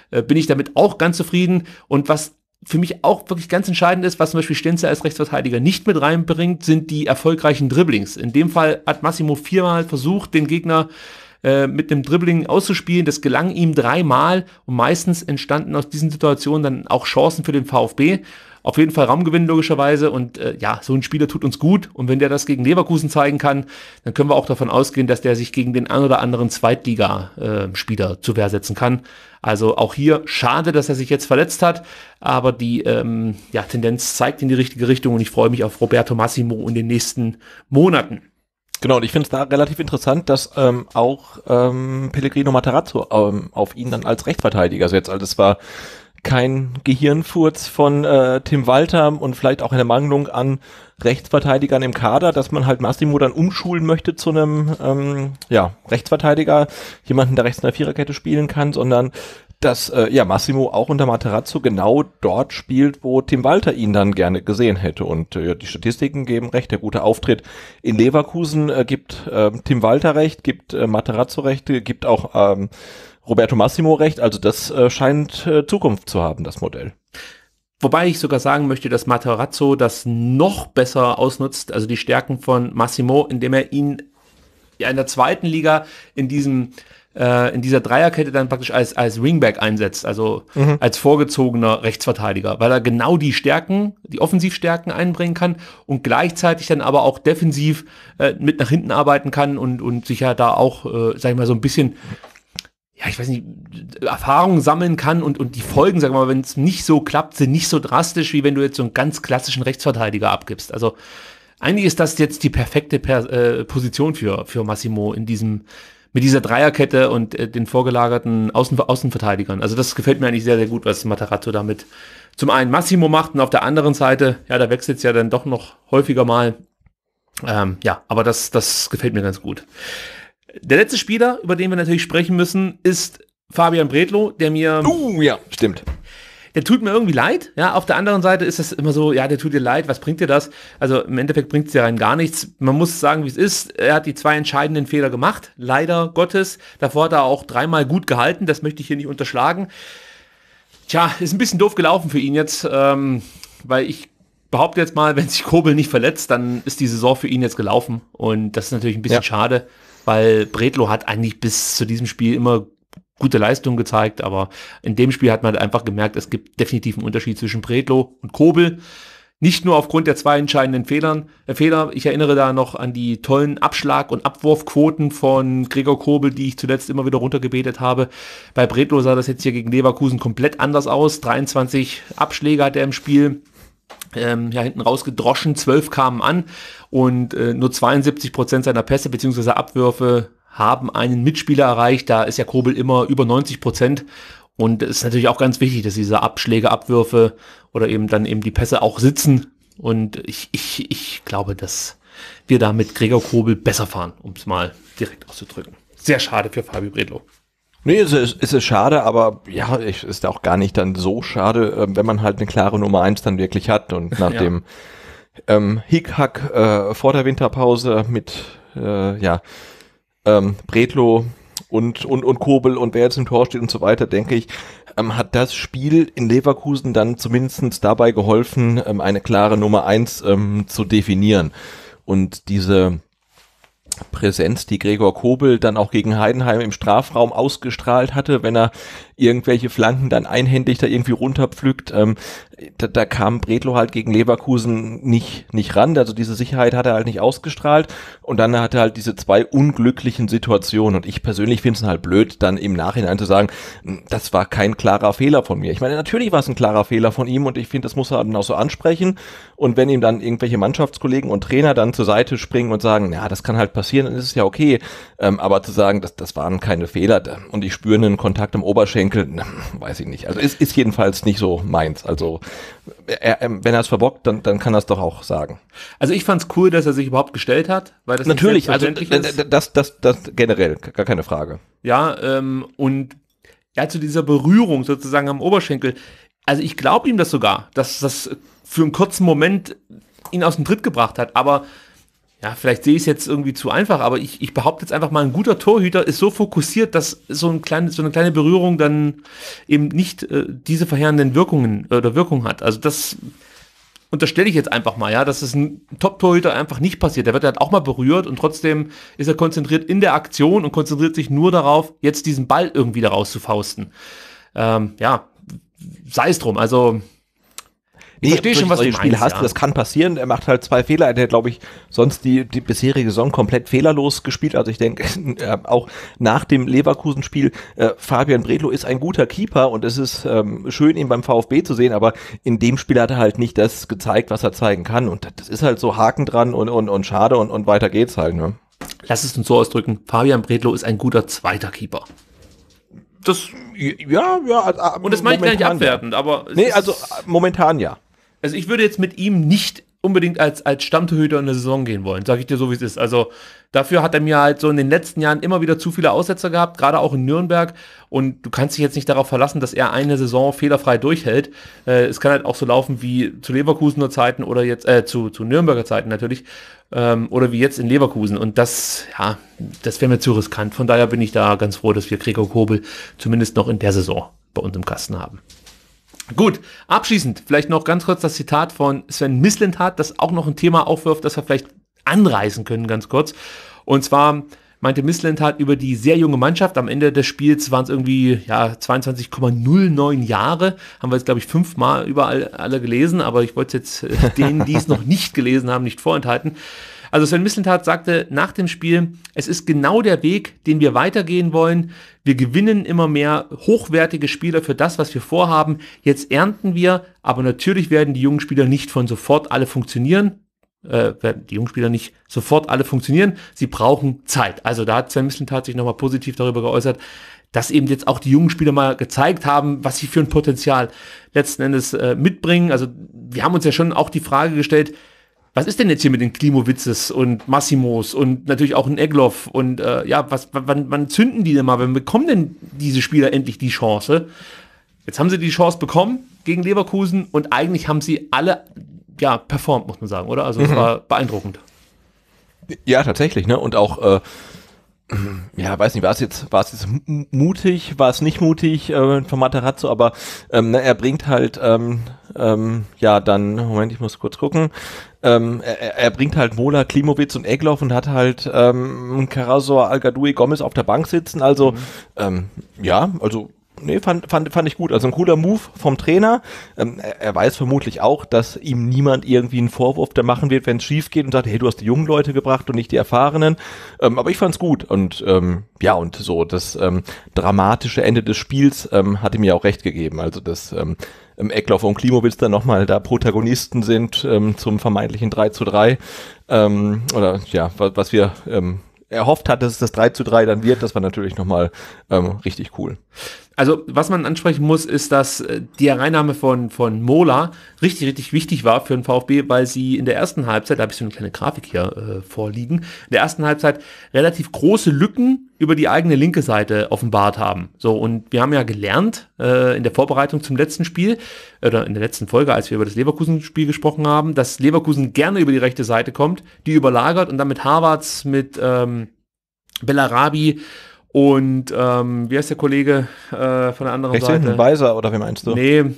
äh, bin ich damit auch ganz zufrieden. Und was für mich auch wirklich ganz entscheidend ist, was zum Beispiel Stenzel als Rechtsverteidiger nicht mit reinbringt, sind die erfolgreichen Dribblings. In dem Fall hat Massimo viermal versucht, den Gegner äh, äh, mit einem Dribbling auszuspielen. Das gelang ihm dreimal und meistens entstanden aus diesen Situationen dann auch Chancen für den VfB. Auf jeden Fall Raumgewinn logischerweise und äh, ja, so ein Spieler tut uns gut und wenn der das gegen Leverkusen zeigen kann, dann können wir auch davon ausgehen, dass der sich gegen den ein oder anderen Zweitligaspieler äh, zu Wehr setzen kann. Also auch hier schade, dass er sich jetzt verletzt hat, aber die ähm, ja, Tendenz zeigt in die richtige Richtung und ich freue mich auf Roberto Massimo in den nächsten Monaten. Genau, und ich finde es da relativ interessant, dass ähm, auch ähm, Pellegrino Matarazzo ähm, auf ihn dann als Rechtsverteidiger setzt. Also es war kein Gehirnfurz von äh, Tim Walter und vielleicht auch eine Mangelung an Rechtsverteidigern im Kader, dass man halt Massimo dann umschulen möchte zu einem ähm, ja, Rechtsverteidiger, jemanden, der rechts in der Viererkette spielen kann, sondern dass äh, ja Massimo auch unter Materazzo genau dort spielt, wo Tim Walter ihn dann gerne gesehen hätte. Und äh, die Statistiken geben recht, der gute Auftritt in Leverkusen äh, gibt äh, Tim Walter recht, gibt äh, Materazzo recht, gibt auch ähm, Roberto Massimo recht. Also das äh, scheint äh, Zukunft zu haben, das Modell. Wobei ich sogar sagen möchte, dass Materazzo das noch besser ausnutzt, also die Stärken von Massimo, indem er ihn ja in der zweiten Liga in diesem äh, in dieser Dreierkette dann praktisch als, als Ringback einsetzt, also mhm. als vorgezogener Rechtsverteidiger, weil er genau die Stärken, die Offensivstärken einbringen kann und gleichzeitig dann aber auch defensiv äh, mit nach hinten arbeiten kann und, und sich ja da auch, äh, sag ich mal, so ein bisschen ja, ich weiß nicht, Erfahrungen sammeln kann und, und die Folgen, sag ich mal, wenn es nicht so klappt, sind nicht so drastisch, wie wenn du jetzt so einen ganz klassischen Rechtsverteidiger abgibst. Also eigentlich ist das jetzt die perfekte per äh, Position für, für Massimo in diesem, mit dieser Dreierkette und äh, den vorgelagerten Außen Außenverteidigern. Also das gefällt mir eigentlich sehr, sehr gut, was Matarazzo damit zum einen Massimo macht und auf der anderen Seite, ja, da wechselt es ja dann doch noch häufiger mal. Ähm, ja, aber das, das gefällt mir ganz gut. Der letzte Spieler, über den wir natürlich sprechen müssen, ist Fabian Bredlo, der mir... Uh, ja, stimmt der tut mir irgendwie leid. Ja, auf der anderen Seite ist es immer so, ja, der tut dir leid, was bringt dir das? Also im Endeffekt bringt es dir rein gar nichts. Man muss sagen, wie es ist. Er hat die zwei entscheidenden Fehler gemacht, leider Gottes. Davor hat er auch dreimal gut gehalten, das möchte ich hier nicht unterschlagen. Tja, ist ein bisschen doof gelaufen für ihn jetzt, ähm, weil ich behaupte jetzt mal, wenn sich Kobel nicht verletzt, dann ist die Saison für ihn jetzt gelaufen. Und das ist natürlich ein bisschen ja. schade, weil Bredlo hat eigentlich bis zu diesem Spiel immer gute Leistung gezeigt, aber in dem Spiel hat man halt einfach gemerkt, es gibt definitiv einen Unterschied zwischen Predlo und Kobel. Nicht nur aufgrund der zwei entscheidenden Fehlern, äh, Fehler, ich erinnere da noch an die tollen Abschlag- und Abwurfquoten von Gregor Kobel, die ich zuletzt immer wieder runtergebetet habe. Bei Bredlo sah das jetzt hier gegen Leverkusen komplett anders aus. 23 Abschläge hat er im Spiel, ähm, ja hinten rausgedroschen, 12 kamen an und äh, nur 72 Prozent seiner Pässe bzw. Abwürfe haben einen Mitspieler erreicht. Da ist ja Kobel immer über 90 Prozent. Und es ist natürlich auch ganz wichtig, dass diese Abschläge, Abwürfe oder eben dann eben die Pässe auch sitzen. Und ich, ich, ich glaube, dass wir da mit Gregor Kobel besser fahren, um es mal direkt auszudrücken. Sehr schade für Fabio Bredlo. Nee, es ist, es ist schade, aber ja, es ist auch gar nicht dann so schade, äh, wenn man halt eine klare Nummer eins dann wirklich hat. Und [LAUGHS] nach ja. dem ähm, Hickhack äh, vor der Winterpause mit, äh, ja, ähm, Bretlo und, und, und Kobel und wer jetzt im Tor steht und so weiter, denke ich, ähm, hat das Spiel in Leverkusen dann zumindest dabei geholfen, ähm, eine klare Nummer eins ähm, zu definieren. Und diese Präsenz, die Gregor Kobel dann auch gegen Heidenheim im Strafraum ausgestrahlt hatte, wenn er irgendwelche Flanken dann einhändig da irgendwie runterpflückt. Ähm, da, da kam Bredlo halt gegen Leverkusen nicht, nicht ran. Also diese Sicherheit hat er halt nicht ausgestrahlt. Und dann hat er halt diese zwei unglücklichen Situationen. Und ich persönlich finde es halt blöd, dann im Nachhinein zu sagen, hm, das war kein klarer Fehler von mir. Ich meine, natürlich war es ein klarer Fehler von ihm und ich finde, das muss er dann halt auch so ansprechen. Und wenn ihm dann irgendwelche Mannschaftskollegen und Trainer dann zur Seite springen und sagen, na, das kann halt passieren, dann ist es ja okay. Ähm, aber zu sagen, das, das waren keine Fehler und ich spüre einen Kontakt am Oberschenkel, denke, weiß ich nicht. Also es ist jedenfalls nicht so meins. Also er, äh, äh, wenn er es verbockt, dann, dann kann er es doch auch sagen. Also ich fand es cool, dass er sich überhaupt gestellt hat, weil das natürlich also äh, ist. das das das generell gar keine Frage. Ja ähm, und ja zu dieser Berührung sozusagen am Oberschenkel. Also ich glaube ihm das sogar, dass das für einen kurzen Moment ihn aus dem Tritt gebracht hat, aber ja, vielleicht sehe ich es jetzt irgendwie zu einfach, aber ich, ich behaupte jetzt einfach mal, ein guter Torhüter ist so fokussiert, dass so, ein klein, so eine kleine Berührung dann eben nicht äh, diese verheerenden Wirkungen äh, oder Wirkung hat. Also das unterstelle ich jetzt einfach mal, ja, dass es ein Top-Torhüter einfach nicht passiert. Der wird halt auch mal berührt und trotzdem ist er konzentriert in der Aktion und konzentriert sich nur darauf, jetzt diesen Ball irgendwie daraus zu fausten. Ähm, ja, sei es drum. Also nee, verstehe schon, was du meinst. Spiel hast, ja. das kann passieren. Er macht halt zwei Fehler. Er hat, glaube ich, sonst die, die bisherige Saison komplett fehlerlos gespielt. Also ich denke, äh, [LAUGHS] auch nach dem Leverkusen-Spiel, äh, Fabian Bredlo ist ein guter Keeper und es ist ähm, schön, ihn beim VfB zu sehen, aber in dem Spiel hat er halt nicht das gezeigt, was er zeigen kann. Und das ist halt so Haken dran und, und, und schade und, und weiter geht's halt. Ne? Lass es uns so ausdrücken. Fabian Bredlo ist ein guter zweiter Keeper. Das ja, ja. und das meine ich gar nicht abwertend, aber. Nee, also momentan ja also ich würde jetzt mit ihm nicht unbedingt als, als Stammtorhüter in der Saison gehen wollen, sage ich dir so, wie es ist. Also dafür hat er mir halt so in den letzten Jahren immer wieder zu viele Aussetzer gehabt, gerade auch in Nürnberg. Und du kannst dich jetzt nicht darauf verlassen, dass er eine Saison fehlerfrei durchhält. Äh, es kann halt auch so laufen wie zu Leverkusener Zeiten oder jetzt, äh, zu, zu Nürnberger Zeiten natürlich, ähm, oder wie jetzt in Leverkusen. Und das, ja, das wäre mir zu riskant. Von daher bin ich da ganz froh, dass wir Gregor Kobel zumindest noch in der Saison bei uns im Kasten haben. Gut, abschließend vielleicht noch ganz kurz das Zitat von Sven Mislintat, das auch noch ein Thema aufwirft, das wir vielleicht anreißen können, ganz kurz. Und zwar meinte Mislintat über die sehr junge Mannschaft. Am Ende des Spiels waren es irgendwie ja, 22,09 Jahre. Haben wir jetzt, glaube ich, fünfmal überall alle gelesen, aber ich wollte jetzt äh, denen, die es noch nicht gelesen haben, nicht vorenthalten. Also Sven Mislintat sagte nach dem Spiel, es ist genau der Weg, den wir weitergehen wollen. Wir gewinnen immer mehr hochwertige Spieler für das, was wir vorhaben. Jetzt ernten wir, aber natürlich werden die jungen Spieler nicht von sofort alle funktionieren. Äh, werden die jungen Spieler nicht sofort alle funktionieren. Sie brauchen Zeit. Also da hat Sven Mislintat sich nochmal positiv darüber geäußert, dass eben jetzt auch die jungen Spieler mal gezeigt haben, was sie für ein Potenzial letzten Endes äh, mitbringen. Also wir haben uns ja schon auch die Frage gestellt, was ist denn jetzt hier mit den Klimowitzes und Massimos und natürlich auch ein Egloff und äh, ja, was, wann, wann zünden die denn mal? Wann bekommen denn diese Spieler endlich die Chance? Jetzt haben sie die Chance bekommen gegen Leverkusen und eigentlich haben sie alle ja performt, muss man sagen, oder? Also es mhm. war beeindruckend. Ja, tatsächlich, ne? Und auch äh, ja, weiß nicht, war es jetzt, war es jetzt mutig, war es nicht mutig äh, von Materazzo, aber ähm, na, ne, er bringt halt ähm, ähm, ja dann, Moment, ich muss kurz gucken, ähm, er, er, bringt halt Mola, Klimowitz und Egloff und hat halt ähm, Karasor, Algadui, Gomez auf der Bank sitzen. Also mhm. ähm, ja, also nee, fand, fand, fand ich gut. Also ein cooler Move vom Trainer. Ähm, er, er, weiß vermutlich auch, dass ihm niemand irgendwie einen Vorwurf da machen wird, wenn es schief geht und sagt, hey, du hast die jungen Leute gebracht und nicht die Erfahrenen. Ähm, aber ich fand's gut. Und ähm, ja, und so das ähm, dramatische Ende des Spiels ähm, hat ihm ja auch recht gegeben. Also das ähm, im Ecklauf und Klimowitz dann nochmal da Protagonisten sind ähm, zum vermeintlichen 3 zu 3. Ähm, oder ja, was, was wir ähm, erhofft hat, dass es das 3 zu 3 dann wird, das war natürlich nochmal ähm, richtig cool also was man ansprechen muss, ist, dass äh, die Hereinnahme von, von Mola richtig, richtig wichtig war für den VfB, weil sie in der ersten Halbzeit, da habe ich so eine kleine Grafik hier äh, vorliegen, in der ersten Halbzeit relativ große Lücken über die eigene linke Seite offenbart haben. So, und wir haben ja gelernt äh, in der Vorbereitung zum letzten Spiel oder in der letzten Folge, als wir über das Leverkusen-Spiel gesprochen haben, dass Leverkusen gerne über die rechte Seite kommt, die überlagert und dann mit Harvards, mit ähm, Bellarabi und ähm, wie heißt der Kollege äh, von der anderen Rechts Seite? Hinten, Weiser oder wie meinst du? Nee, äh,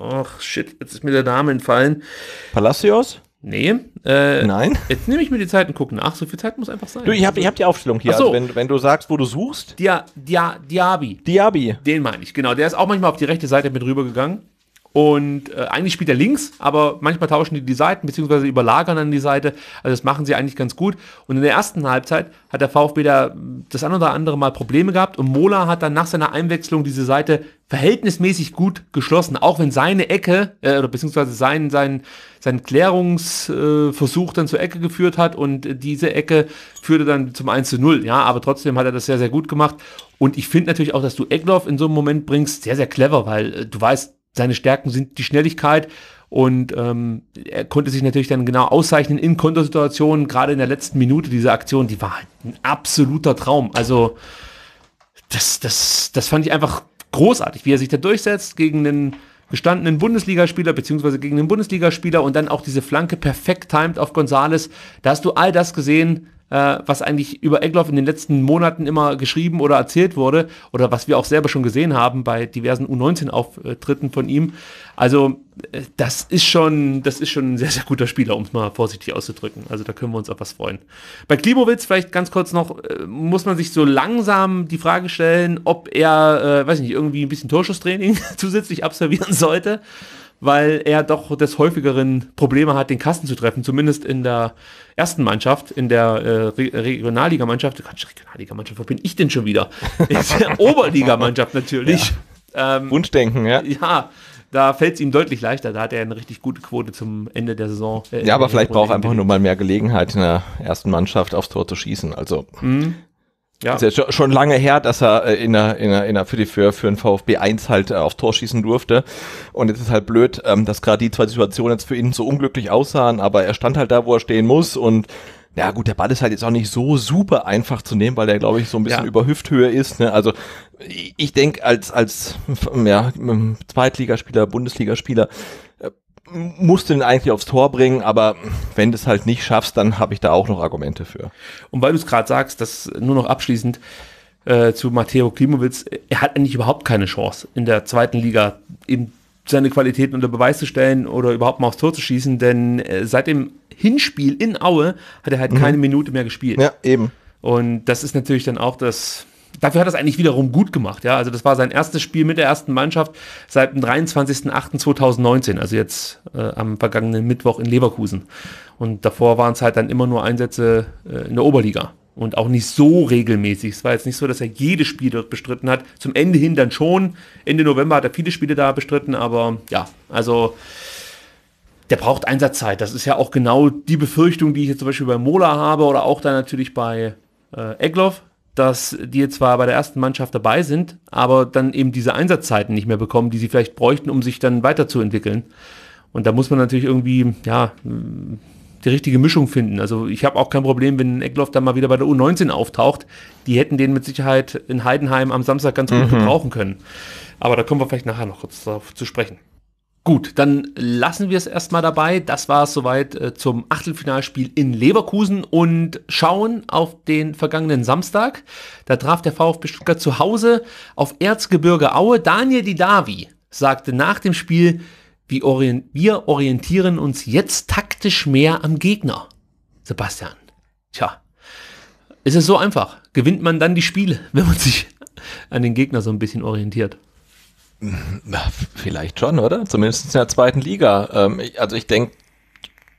ach shit, jetzt ist mir der Name entfallen. Palacios? Nee. Äh, Nein. Jetzt nehme ich mir die Zeit und gucke nach. So viel Zeit muss einfach sein. Du, ich habe hab die Aufstellung hier. Also so. Also wenn, wenn, du sagst, wo du suchst. Dia, Dia, Diaby. Diaby. Den meine ich, genau. Der ist auch manchmal auf die rechte Seite mit rübergegangen. Und äh, eigentlich spielt er links, aber manchmal tauschen die die Seiten beziehungsweise überlagern dann die Seite. Also das machen sie eigentlich ganz gut. Und in der ersten Halbzeit hat der VfB da das ein oder andere Mal Probleme gehabt und Mola hat dann nach seiner Einwechslung diese Seite verhältnismäßig gut geschlossen, auch wenn seine Ecke äh, oder beziehungsweise sein sein sein Klärungsversuch äh, dann zur Ecke geführt hat und diese Ecke führte dann zum 1 zu 0. Ja, aber trotzdem hat er das sehr sehr gut gemacht. Und ich finde natürlich auch, dass du Eckloff in so einem Moment bringst, sehr, sehr clever, weil äh, du weißt, seine Stärken sind die Schnelligkeit und ähm, er konnte sich natürlich dann genau auszeichnen in Kontersituationen, gerade in der letzten Minute dieser Aktion, die war ein absoluter Traum. Also das, das, das fand ich einfach großartig, wie er sich da durchsetzt gegen einen gestandenen Bundesligaspieler beziehungsweise gegen einen Bundesligaspieler und dann auch diese Flanke perfekt timed auf Gonzales. Da hast du all das gesehen, äh, was eigentlich über Egloff in den letzten Monaten immer geschrieben oder erzählt wurde oder was wir auch selber schon gesehen haben bei diversen U19-Auftritten von ihm. Also äh, das ist schon, das ist schon ein sehr, sehr guter Spieler, um es mal vorsichtig auszudrücken. Also da können wir uns auf was freuen. Bei Klibowitz vielleicht ganz kurz noch, äh, muss man sich so langsam die Frage stellen, ob er, äh, weiß nicht, irgendwie ein bisschen Torschusstraining [LAUGHS] zusätzlich absolvieren sollte weil er doch des häufigeren Probleme hat, den Kasten zu treffen, zumindest in der ersten Mannschaft, in der äh, Re Regionalligamannschaft. Regionalligamannschaft, wo bin ich denn schon wieder? [LAUGHS] In der Oberligamannschaft natürlich. Ja. Ähm, Wunschdenken, ja. Ja, da fällt es ihm deutlich leichter. Da hat er eine richtig gute Quote zum Ende der Saison. Äh, ja, aber vielleicht braucht er einfach nur mal mehr Gelegenheit in der ersten Mannschaft aufs Tor zu schießen. Also mhm. Ja. Also ist ja schon lange her, dass er äh, in der, in der, in der für, die, für, für den VfB 1 halt äh, auf Tor schießen durfte. Und jetzt ist halt blöd, ähm, dass gerade die zwei Situationen jetzt für ihn so unglücklich aussahen, aber er stand halt da, wo er stehen muss und ja gut, der Ball ist halt jetzt auch nicht so super einfach zu nehmen, weil der, glaube ich, so ein bisschen ja. über Hüfthöhe ist. Ne? Also ich denke, als, als ja, Zweitligaspieler, Bundesligaspieler musste ihn eigentlich aufs Tor bringen, aber wenn du es halt nicht schaffst, dann habe ich da auch noch Argumente für. Und weil du es gerade sagst, das nur noch abschließend äh, zu Matteo Klimowitz, er hat eigentlich überhaupt keine Chance in der zweiten Liga eben seine Qualitäten unter Beweis zu stellen oder überhaupt mal aufs Tor zu schießen, denn äh, seit dem Hinspiel in Aue hat er halt mhm. keine Minute mehr gespielt. Ja, eben. Und das ist natürlich dann auch das Dafür hat er es eigentlich wiederum gut gemacht. Ja? Also das war sein erstes Spiel mit der ersten Mannschaft seit dem 23.08.2019, also jetzt äh, am vergangenen Mittwoch in Leverkusen. Und davor waren es halt dann immer nur Einsätze äh, in der Oberliga. Und auch nicht so regelmäßig. Es war jetzt nicht so, dass er jedes Spiel dort bestritten hat. Zum Ende hin dann schon. Ende November hat er viele Spiele da bestritten, aber ja, also der braucht Einsatzzeit. Das ist ja auch genau die Befürchtung, die ich jetzt zum Beispiel bei Mola habe oder auch dann natürlich bei äh, Egloff, dass die zwar bei der ersten Mannschaft dabei sind, aber dann eben diese Einsatzzeiten nicht mehr bekommen, die sie vielleicht bräuchten, um sich dann weiterzuentwickeln. Und da muss man natürlich irgendwie, ja, die richtige Mischung finden. Also ich habe auch kein Problem, wenn Eckloff dann mal wieder bei der U19 auftaucht. Die hätten den mit Sicherheit in Heidenheim am Samstag ganz gut mhm. gebrauchen können. Aber da kommen wir vielleicht nachher noch kurz darauf zu sprechen. Gut, dann lassen wir es erstmal dabei. Das war es soweit äh, zum Achtelfinalspiel in Leverkusen und schauen auf den vergangenen Samstag. Da traf der VfB Stuttgart zu Hause auf Erzgebirge Aue. Daniel Didavi sagte nach dem Spiel, wir, orient wir orientieren uns jetzt taktisch mehr am Gegner. Sebastian, tja, ist es so einfach? Gewinnt man dann die Spiele, [LAUGHS] wenn man sich an den Gegner so ein bisschen orientiert? Vielleicht schon, oder? Zumindest in der zweiten Liga. Ähm, also ich denke,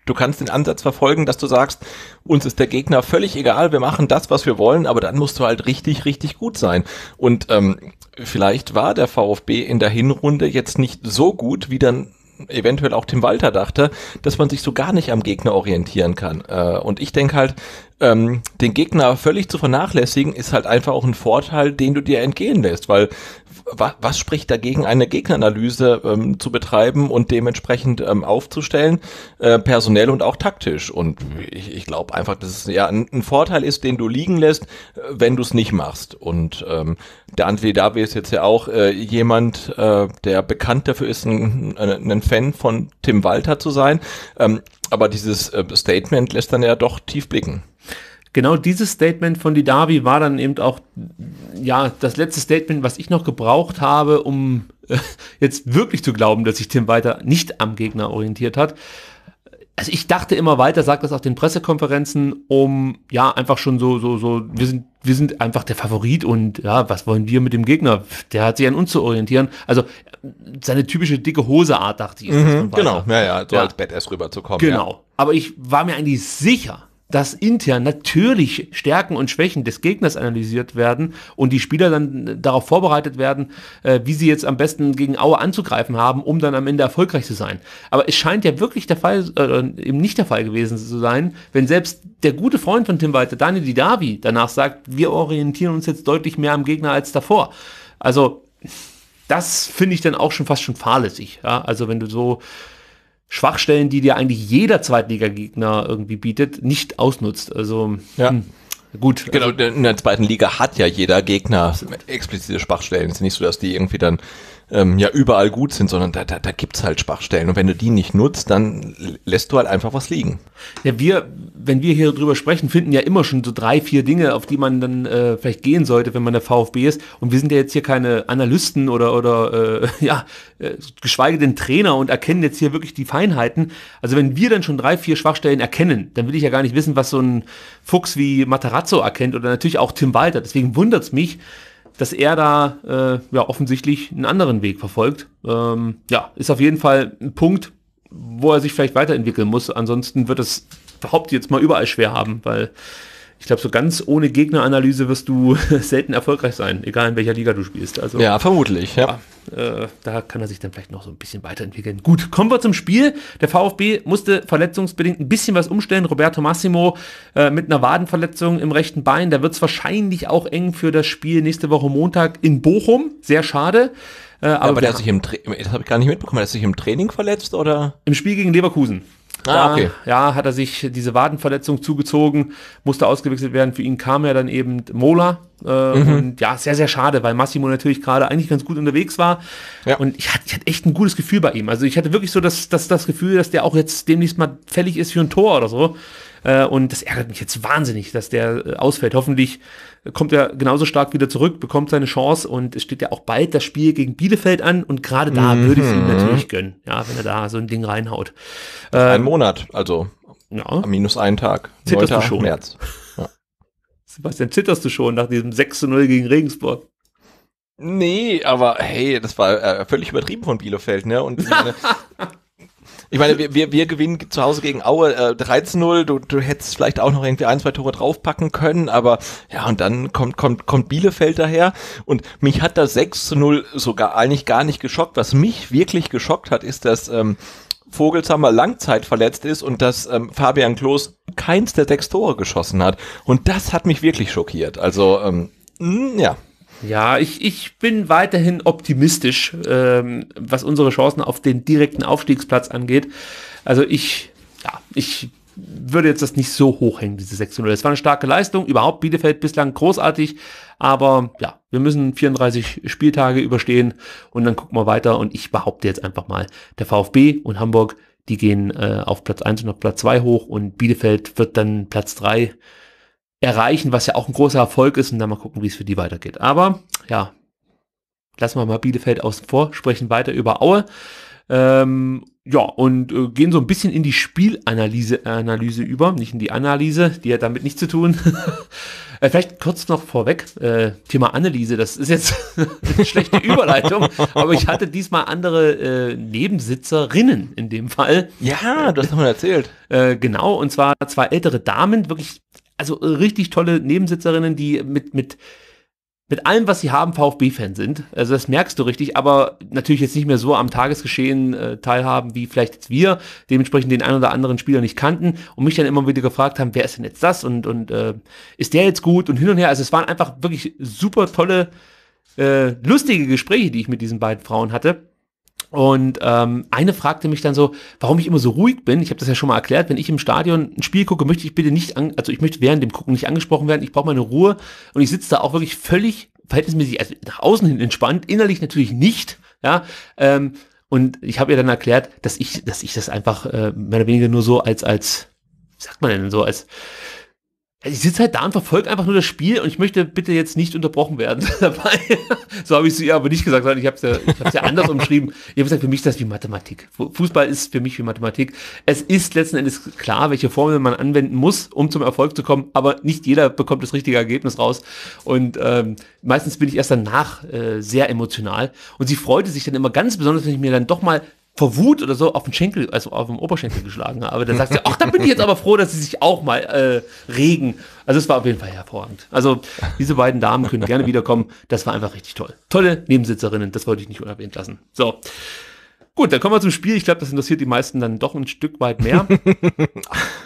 du kannst den Ansatz verfolgen, dass du sagst, uns ist der Gegner völlig egal, wir machen das, was wir wollen, aber dann musst du halt richtig, richtig gut sein. Und ähm, vielleicht war der VfB in der Hinrunde jetzt nicht so gut, wie dann eventuell auch Tim Walter dachte, dass man sich so gar nicht am Gegner orientieren kann. Äh, und ich denke halt, ähm, den Gegner völlig zu vernachlässigen, ist halt einfach auch ein Vorteil, den du dir entgehen lässt, weil was, was spricht dagegen, eine Gegneranalyse ähm, zu betreiben und dementsprechend ähm, aufzustellen, äh, personell und auch taktisch. Und ich, ich glaube einfach, dass es ja ein, ein, Vorteil ist, den du liegen lässt, äh, wenn du es nicht machst. Und ähm, der Anthony Davi ist jetzt ja auch äh, jemand, äh, der bekannt dafür ist, ein, ein, Fan von Tim Walter zu sein. Ähm, aber dieses äh, Statement lässt dann ja doch tief blicken genau dieses Statement von Didavi war dann eben auch ja das letzte Statement, was ich noch gebraucht habe, um äh, jetzt wirklich zu glauben, dass sich Tim weiter nicht am Gegner orientiert hat. Also ich dachte immer weiter, sagt das auf den Pressekonferenzen, um ja einfach schon so so so wir sind wir sind einfach der Favorit und ja, was wollen wir mit dem Gegner? Der hat sich an uns zu orientieren. Also seine typische dicke Hose Art dachte ich. Mhm, genau, ja ja, so ja. als Badass rüberzukommen. Genau, ja. aber ich war mir eigentlich sicher, dass intern natürlich Stärken und Schwächen des Gegners analysiert werden und die Spieler dann äh, darauf vorbereitet werden, äh, wie sie jetzt am besten gegen Aue anzugreifen haben, um dann am Ende erfolgreich zu sein. Aber es scheint ja wirklich der Fall, äh, eben nicht der Fall gewesen zu sein, wenn selbst der gute Freund von Tim Walter, Daniel Didavi, danach sagt, wir orientieren uns jetzt deutlich mehr am Gegner als davor. Also, das finde ich dann auch schon fast schon fahrlässig. Ja? Also, wenn du so Schwachstellen, die dir eigentlich jeder Zweitligagegner irgendwie bietet, nicht ausnutzt. Also ja. Hm, gut. Genau, in der zweiten Liga hat ja jeder Gegner explizite Schwachstellen. Es ist nicht so, dass die irgendwie dann ähm, ja überall gut sind, sondern da, da, da gibt halt Schwachstellen. Und wenn du die nicht nutzt, dann lässt du halt einfach was liegen. Ja, wir, wenn wir hier drüber sprechen, finden ja immer schon so drei, vier Dinge, auf die man dann äh, vielleicht gehen sollte, wenn man der VfB ist. Und wir sind ja jetzt hier keine Analysten oder, oder äh, [LAUGHS] ja, äh, geschweige denn Trainer und erkennen jetzt hier wirklich die Feinheiten. Also wenn wir dann schon drei, vier Schwachstellen erkennen, dann will ich ja gar nicht wissen, was so ein Fuchs wie Matarazzo erkennt oder natürlich auch Tim Walter. Deswegen wundert's mich, dass er da äh, ja offensichtlich einen anderen Weg verfolgt. Ähm, ja, ist auf jeden Fall ein Punkt, wo er sich vielleicht weiterentwickeln muss. Ansonsten wird es überhaupt jetzt mal überall schwer haben, weil ich glaube, so ganz ohne Gegneranalyse wirst du [LAUGHS] selten erfolgreich sein, egal in welcher Liga du spielst. Also, ja, vermutlich, ja. ja äh, da kann er sich dann vielleicht noch so ein bisschen weiterentwickeln. Gut, kommen wir zum Spiel. Der VfB musste verletzungsbedingt ein bisschen was umstellen. Roberto Massimo äh, mit einer Wadenverletzung im rechten Bein. Da wird es wahrscheinlich auch eng für das Spiel nächste Woche Montag in Bochum. Sehr schade. Äh, aber, ja, aber der hat sich im, Tra das habe ich gar nicht mitbekommen, der hat sich im Training verletzt oder? Im Spiel gegen Leverkusen ah, okay. Ja, hat er sich diese Wadenverletzung zugezogen, musste ausgewechselt werden. Für ihn kam ja dann eben Mola. Äh, mhm. Und ja, sehr, sehr schade, weil Massimo natürlich gerade eigentlich ganz gut unterwegs war. Ja. Und ich hatte, ich hatte echt ein gutes Gefühl bei ihm. Also ich hatte wirklich so das, das, das Gefühl, dass der auch jetzt demnächst mal fällig ist für ein Tor oder so. Äh, und das ärgert mich jetzt wahnsinnig, dass der äh, ausfällt. Hoffentlich kommt er genauso stark wieder zurück, bekommt seine Chance und es steht ja auch bald das Spiel gegen Bielefeld an und gerade da mhm. würde ich es ihm natürlich gönnen, ja, wenn er da so ein Ding reinhaut. Äh, ein ähm, Monat, also ja. minus einen Tag, zitterst 9. Du schon. März. Ja. Sebastian, zitterst du schon nach diesem 6 0 gegen Regensburg? Nee, aber hey, das war äh, völlig übertrieben von Bielefeld, ne? Und [LAUGHS] Ich meine, wir, wir, wir gewinnen zu Hause gegen Aue äh, 13-0. Du, du hättest vielleicht auch noch irgendwie ein, zwei Tore draufpacken können, aber ja, und dann kommt, kommt, kommt Bielefeld daher. Und mich hat das 6 zu 0 sogar eigentlich gar nicht geschockt. Was mich wirklich geschockt hat, ist, dass ähm, Vogelsammer Langzeit verletzt ist und dass ähm, Fabian Kloß keins der sechs Tore geschossen hat. Und das hat mich wirklich schockiert. Also, ähm, mh, ja. Ja, ich, ich bin weiterhin optimistisch, ähm, was unsere Chancen auf den direkten Aufstiegsplatz angeht. Also ich, ja, ich würde jetzt das nicht so hoch hängen, diese 6-0. Es war eine starke Leistung, überhaupt Bielefeld bislang großartig, aber ja, wir müssen 34 Spieltage überstehen und dann gucken wir weiter und ich behaupte jetzt einfach mal, der VfB und Hamburg, die gehen äh, auf Platz 1 und auf Platz 2 hoch und Bielefeld wird dann Platz 3 erreichen, was ja auch ein großer Erfolg ist und dann mal gucken, wie es für die weitergeht. Aber ja, lassen wir mal Bielefeld außen vor, sprechen weiter über Aue. Ähm, ja, und äh, gehen so ein bisschen in die Spielanalyse Analyse über, nicht in die Analyse, die hat damit nichts zu tun. [LAUGHS] äh, vielleicht kurz noch vorweg, äh, Thema Analyse, das ist jetzt [LAUGHS] eine schlechte Überleitung, aber ich hatte diesmal andere äh, Nebensitzerinnen in dem Fall. Ja, du hast nochmal erzählt. Äh, genau, und zwar zwei ältere Damen, wirklich also äh, richtig tolle Nebensitzerinnen, die mit, mit, mit allem, was sie haben, VfB-Fan sind. Also das merkst du richtig, aber natürlich jetzt nicht mehr so am Tagesgeschehen äh, teilhaben, wie vielleicht jetzt wir dementsprechend den einen oder anderen Spieler nicht kannten und mich dann immer wieder gefragt haben, wer ist denn jetzt das und, und äh, ist der jetzt gut und hin und her. Also es waren einfach wirklich super tolle, äh, lustige Gespräche, die ich mit diesen beiden Frauen hatte. Und ähm, eine fragte mich dann so, warum ich immer so ruhig bin. Ich habe das ja schon mal erklärt, wenn ich im Stadion ein Spiel gucke, möchte ich bitte nicht, an, also ich möchte während dem Gucken nicht angesprochen werden. Ich brauche meine Ruhe und ich sitze da auch wirklich völlig verhältnismäßig also nach außen hin entspannt, innerlich natürlich nicht. Ja, ähm, und ich habe ihr dann erklärt, dass ich, dass ich das einfach äh, mehr oder weniger nur so als als, wie sagt man denn so als ich sitze halt da und verfolge einfach nur das Spiel und ich möchte bitte jetzt nicht unterbrochen werden [LAUGHS] dabei. so habe ich es ihr aber nicht gesagt, sondern ich habe es ja, ich hab's ja anders umschrieben. Ich habe gesagt, für mich ist das wie Mathematik. Fußball ist für mich wie Mathematik. Es ist letzten Endes klar, welche Formel man anwenden muss, um zum Erfolg zu kommen, aber nicht jeder bekommt das richtige Ergebnis raus. Und ähm, meistens bin ich erst danach äh, sehr emotional. Und sie freute sich dann immer ganz besonders, wenn ich mir dann doch mal vor Wut oder so auf den Schenkel, also auf dem Oberschenkel geschlagen habe. Dann sagt sie, ach, da bin ich jetzt aber froh, dass sie sich auch mal äh, regen. Also es war auf jeden Fall hervorragend. Also diese beiden Damen können gerne wiederkommen. Das war einfach richtig toll. Tolle Nebensitzerinnen, das wollte ich nicht unerwähnt lassen. So. Gut, dann kommen wir zum Spiel. Ich glaube, das interessiert die meisten dann doch ein Stück weit mehr. [LAUGHS] äh,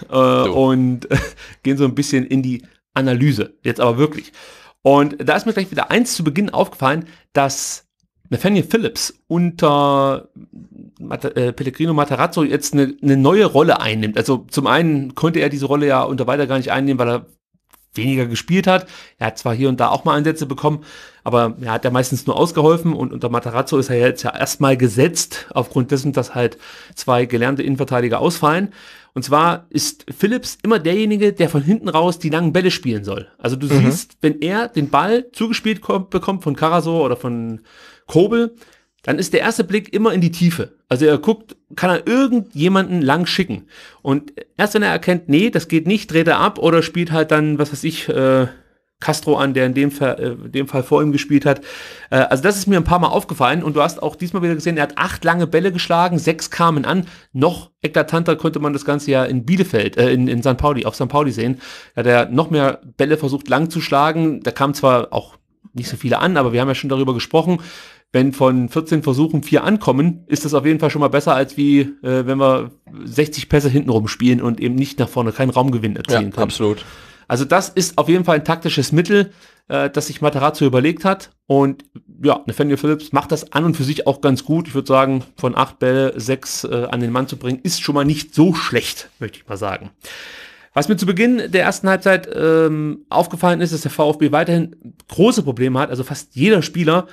so. Und äh, [LAUGHS] gehen so ein bisschen in die Analyse. Jetzt aber wirklich. Und da ist mir gleich wieder eins zu Beginn aufgefallen, dass Nathaniel Phillips unter äh, Pellegrino Matarazzo jetzt eine, eine neue Rolle einnimmt. Also zum einen konnte er diese Rolle ja unter weiter gar nicht einnehmen, weil er weniger gespielt hat. Er hat zwar hier und da auch mal Einsätze bekommen, aber er hat ja meistens nur ausgeholfen und unter Matarazzo ist er jetzt ja erstmal gesetzt, aufgrund dessen, dass halt zwei gelernte Innenverteidiger ausfallen. Und zwar ist Phillips immer derjenige, der von hinten raus die langen Bälle spielen soll. Also du mhm. siehst, wenn er den Ball zugespielt kommt, bekommt von Caraso oder von Kobel, dann ist der erste Blick immer in die Tiefe. Also er guckt, kann er irgendjemanden lang schicken. Und erst wenn er erkennt, nee, das geht nicht, dreht er ab oder spielt halt dann, was weiß ich, äh, Castro an, der in dem Fall, äh, dem Fall vor ihm gespielt hat. Äh, also das ist mir ein paar Mal aufgefallen und du hast auch diesmal wieder gesehen, er hat acht lange Bälle geschlagen, sechs kamen an. Noch eklatanter konnte man das Ganze ja in Bielefeld, äh, in, in St. Pauli, auf St. Pauli sehen. Da hat er noch mehr Bälle versucht lang zu schlagen. Da kamen zwar auch nicht so viele an, aber wir haben ja schon darüber gesprochen wenn von 14 Versuchen vier ankommen, ist das auf jeden Fall schon mal besser, als wie äh, wenn wir 60 Pässe hintenrum spielen und eben nicht nach vorne keinen Raumgewinn erzielen ja, können. Absolut. Also das ist auf jeden Fall ein taktisches Mittel, äh, das sich Matarazzo überlegt hat. Und ja, Nathaniel Phillips macht das an und für sich auch ganz gut. Ich würde sagen, von acht Bälle sechs äh, an den Mann zu bringen, ist schon mal nicht so schlecht, möchte ich mal sagen. Was mir zu Beginn der ersten Halbzeit ähm, aufgefallen ist, dass der VfB weiterhin große Probleme hat. Also fast jeder Spieler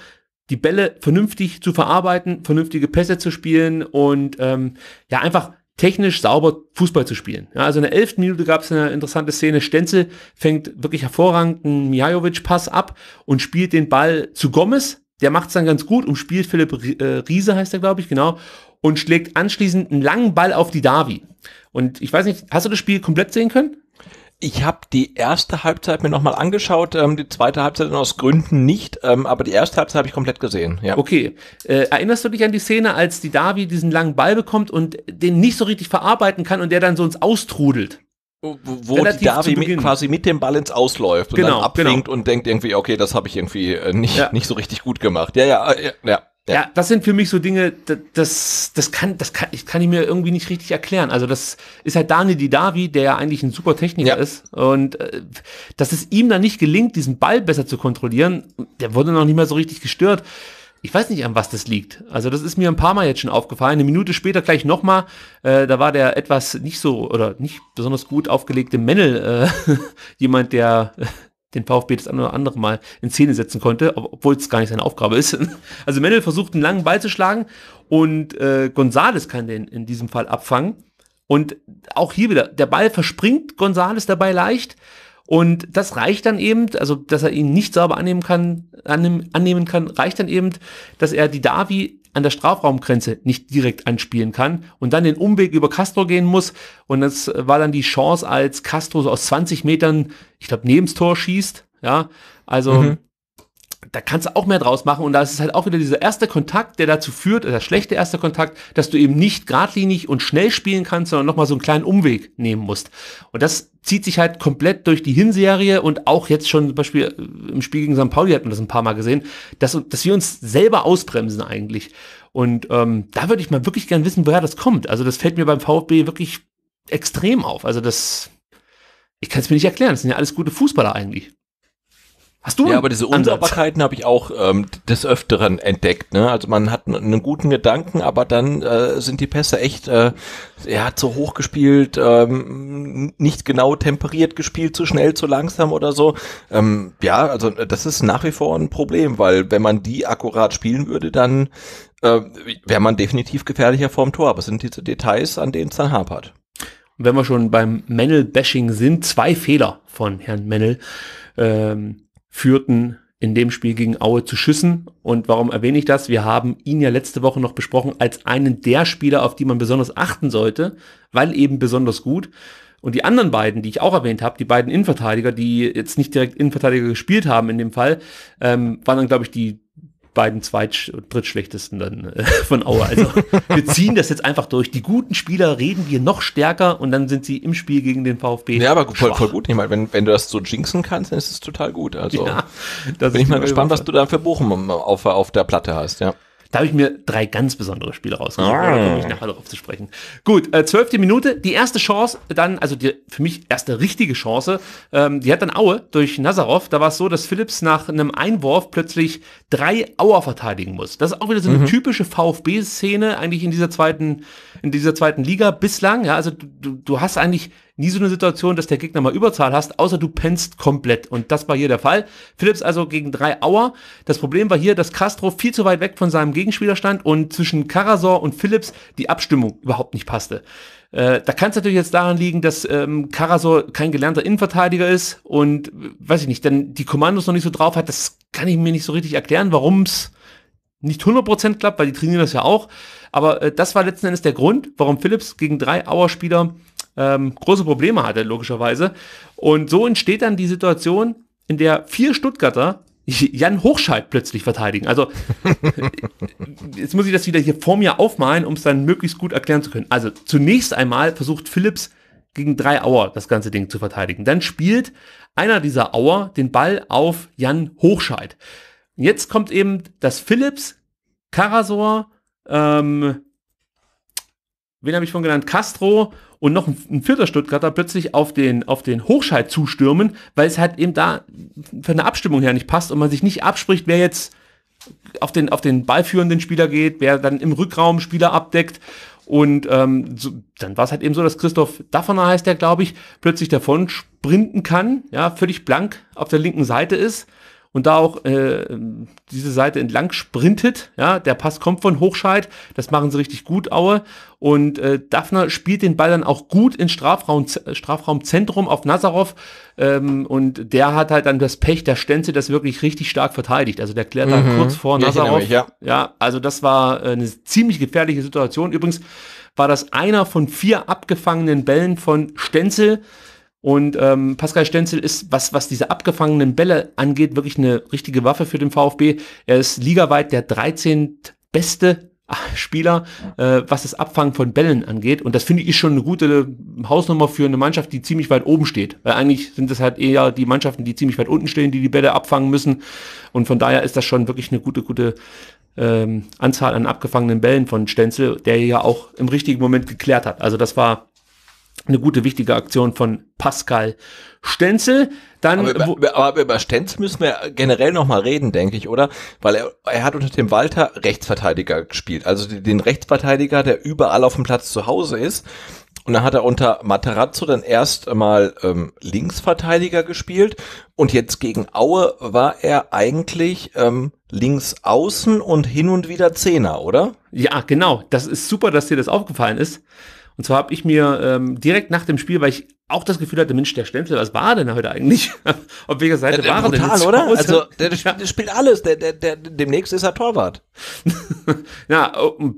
die Bälle vernünftig zu verarbeiten, vernünftige Pässe zu spielen und ähm, ja, einfach technisch sauber Fußball zu spielen. Ja, also in der elften Minute gab es eine interessante Szene. Stenzel fängt wirklich hervorragend einen Mijajovic-Pass ab und spielt den Ball zu Gomez. Der macht es dann ganz gut, und spielt Philipp äh, Riese, heißt er, glaube ich, genau, und schlägt anschließend einen langen Ball auf die Davi. Und ich weiß nicht, hast du das Spiel komplett sehen können? Ich habe die erste Halbzeit mir nochmal angeschaut, ähm, die zweite Halbzeit aus Gründen nicht, ähm, aber die erste Halbzeit habe ich komplett gesehen. Ja. Okay. Äh, erinnerst du dich an die Szene, als die Davi diesen langen Ball bekommt und den nicht so richtig verarbeiten kann und der dann so uns austrudelt? Wo, wo Relativ die Davi mit, quasi mit dem Ball ins Ausläuft und genau, dann genau. abwinkt genau. und denkt irgendwie, okay, das habe ich irgendwie äh, nicht, ja. nicht so richtig gut gemacht. Ja, ja, äh, ja. ja. Ja. das sind für mich so Dinge, das, das kann, das kann, ich kann ich mir irgendwie nicht richtig erklären. Also das ist halt Dani Didavi, der ja eigentlich ein super Techniker ja. ist und äh, dass es ihm dann nicht gelingt, diesen Ball besser zu kontrollieren, der wurde noch nicht mal so richtig gestört. Ich weiß nicht, an was das liegt. Also das ist mir ein paar Mal jetzt schon aufgefallen. Eine Minute später gleich nochmal, äh, da war der etwas nicht so oder nicht besonders gut aufgelegte Männel, äh, [LAUGHS] jemand, der den VfB das eine oder andere Mal in Szene setzen konnte, obwohl es gar nicht seine Aufgabe ist. [LAUGHS] Also Mendel versucht einen langen Ball zu schlagen und äh, Gonzales kann den in diesem Fall abfangen. Und auch hier wieder, der Ball verspringt Gonzales dabei leicht. Und das reicht dann eben, also dass er ihn nicht sauber annehmen kann, annehmen, annehmen kann, reicht dann eben, dass er die Davi an der Strafraumgrenze nicht direkt anspielen kann und dann den Umweg über Castro gehen muss. Und das war dann die Chance, als Castro so aus 20 Metern, ich glaube, neben Tor schießt. Ja, also mhm da kannst du auch mehr draus machen und da ist es halt auch wieder dieser erste Kontakt, der dazu führt, der schlechte erste Kontakt, dass du eben nicht geradlinig und schnell spielen kannst, sondern nochmal so einen kleinen Umweg nehmen musst. Und das zieht sich halt komplett durch die Hinserie und auch jetzt schon zum Beispiel äh, im Spiel gegen St. Pauli hat man das ein paar Mal gesehen, dass, dass wir uns selber ausbremsen eigentlich. Und ähm, da würde ich mal wirklich gern wissen, woher das kommt. Also das fällt mir beim VfB wirklich extrem auf. Also das, ich kann es mir nicht erklären. Das sind ja alles gute Fußballer eigentlich. Hast du? Ja, aber diese Unsauberkeiten Unsauberheiten habe ich auch ähm, des Öfteren entdeckt. Ne? Also man hat einen guten Gedanken, aber dann äh, sind die Pässe echt, äh, er hat zu hoch gespielt, ähm, nicht genau temperiert gespielt, zu schnell, zu langsam oder so. Ähm, ja, also äh, das ist nach wie vor ein Problem, weil wenn man die akkurat spielen würde, dann äh, wäre man definitiv gefährlicher vorm Tor. Aber es sind diese Details, an denen es dann hapert. Und wenn wir schon beim Mennel-Bashing sind, zwei Fehler von Herrn Mennel. Ähm, führten in dem Spiel gegen Aue zu Schüssen. Und warum erwähne ich das? Wir haben ihn ja letzte Woche noch besprochen als einen der Spieler, auf die man besonders achten sollte, weil eben besonders gut. Und die anderen beiden, die ich auch erwähnt habe, die beiden Innenverteidiger, die jetzt nicht direkt Innenverteidiger gespielt haben in dem Fall, ähm, waren dann, glaube ich, die beiden zweit- und drittschlechtesten dann äh, von Aue. Also [LAUGHS] wir ziehen das jetzt einfach durch. Die guten Spieler reden wir noch stärker und dann sind sie im Spiel gegen den VfB. Ja, aber voll, voll gut. Ich meine, wenn, wenn du das so jinxen kannst, dann ist es total gut. Also ja, bin ich mal gespannt, was du da für Bochum auf, auf der Platte hast, ja. Da habe ich mir drei ganz besondere Spiele rausgesucht. Ah. Da komme ich nachher darauf zu sprechen. Gut, äh, zwölfte Minute, die erste Chance, dann, also die für mich erste richtige Chance, ähm, die hat dann Aue durch Nazarov. Da war es so, dass Phillips nach einem Einwurf plötzlich drei Auer verteidigen muss. Das ist auch wieder so eine mhm. typische VfB-Szene eigentlich in dieser zweiten, in dieser zweiten Liga bislang. Ja, also du, du hast eigentlich nie so eine Situation, dass der Gegner mal Überzahl hast, außer du pennst komplett. Und das war hier der Fall. Phillips also gegen drei Auer. Das Problem war hier, dass Castro viel zu weit weg von seinem Gegenspieler stand und zwischen Karasor und Phillips die Abstimmung überhaupt nicht passte. Äh, da kann es natürlich jetzt daran liegen, dass ähm, Karasor kein gelernter Innenverteidiger ist und äh, weiß ich nicht, denn die Kommandos noch nicht so drauf hat. Das kann ich mir nicht so richtig erklären, warum es nicht 100% klappt, weil die trainieren das ja auch. Aber äh, das war letzten Endes der Grund, warum Phillips gegen drei Auer-Spieler ähm, große Probleme hatte, logischerweise. Und so entsteht dann die Situation, in der vier Stuttgarter Jan Hochscheid plötzlich verteidigen. Also [LAUGHS] jetzt muss ich das wieder hier vor mir aufmalen, um es dann möglichst gut erklären zu können. Also zunächst einmal versucht Philips gegen drei Auer das ganze Ding zu verteidigen. Dann spielt einer dieser Auer den Ball auf Jan Hochscheid. Jetzt kommt eben, dass Philips, Karasor, ähm, wen habe ich schon genannt, Castro und noch ein, ein vierter Stuttgarter plötzlich auf den, auf den Hochscheid zustürmen, weil es halt eben da von der Abstimmung her nicht passt und man sich nicht abspricht, wer jetzt auf den, auf den ballführenden Spieler geht, wer dann im Rückraum Spieler abdeckt. Und ähm, so, dann war es halt eben so, dass Christoph Daffner heißt der, glaube ich, plötzlich davon sprinten kann, ja, völlig blank auf der linken Seite ist und da auch äh, diese Seite entlang sprintet. Ja, der Pass kommt von Hochscheid, das machen sie richtig gut, Aue. Und äh, Daphner spielt den Ball dann auch gut ins Strafraum, Strafraumzentrum auf Nazarov. Ähm, und der hat halt dann das Pech, der Stenze das wirklich richtig stark verteidigt. Also der klärt dann mhm. kurz vor Nazarov. ja. ja, also das war äh, eine ziemlich gefährliche Situation. Übrigens war das einer von vier abgefangenen Bällen von Stenzel. Und ähm, Pascal Stenzel ist, was, was diese abgefangenen Bälle angeht, wirklich eine richtige Waffe für den VfB. Er ist ligaweit der 13. beste ah, Spieler, äh, was das Abfangen von Bällen angeht. Und das finde ich schon eine gute Hausnummer für eine Mannschaft, die ziemlich weit oben steht. Weil eigentlich sind es halt eher die Mannschaften, die ziemlich weit unten stehen, die die Bälle abfangen müssen. Und von daher ist das schon wirklich eine gute, gute ähm, Anzahl an abgefangenen Bällen von Stenzel, der ja auch im richtigen Moment geklärt hat. Also das war eine gute, wichtige Aktion von Pascal Stenzel. Dann, aber, über, über, aber über Stenzel müssen wir generell nochmal reden, denke ich, oder? Weil er, er hat unter dem Walter Rechtsverteidiger gespielt. Also den Rechtsverteidiger, der überall auf dem Platz zu Hause ist. Und dann hat er unter Materazzo dann erst mal ähm, Linksverteidiger gespielt. Und jetzt gegen Aue war er eigentlich ähm, links außen und hin und wieder Zehner, oder? Ja, genau. Das ist super, dass dir das aufgefallen ist. Und zwar habe ich mir ähm, direkt nach dem Spiel, weil ich auch das Gefühl hatte, Mensch, der Stempel, was war denn heute eigentlich? [LAUGHS] Auf welcher Seite ja, war brutal, er denn? Total, oder? Also, der, der, spielt alles. Der, der, der, demnächst ist er Torwart. [LAUGHS] ja, oh,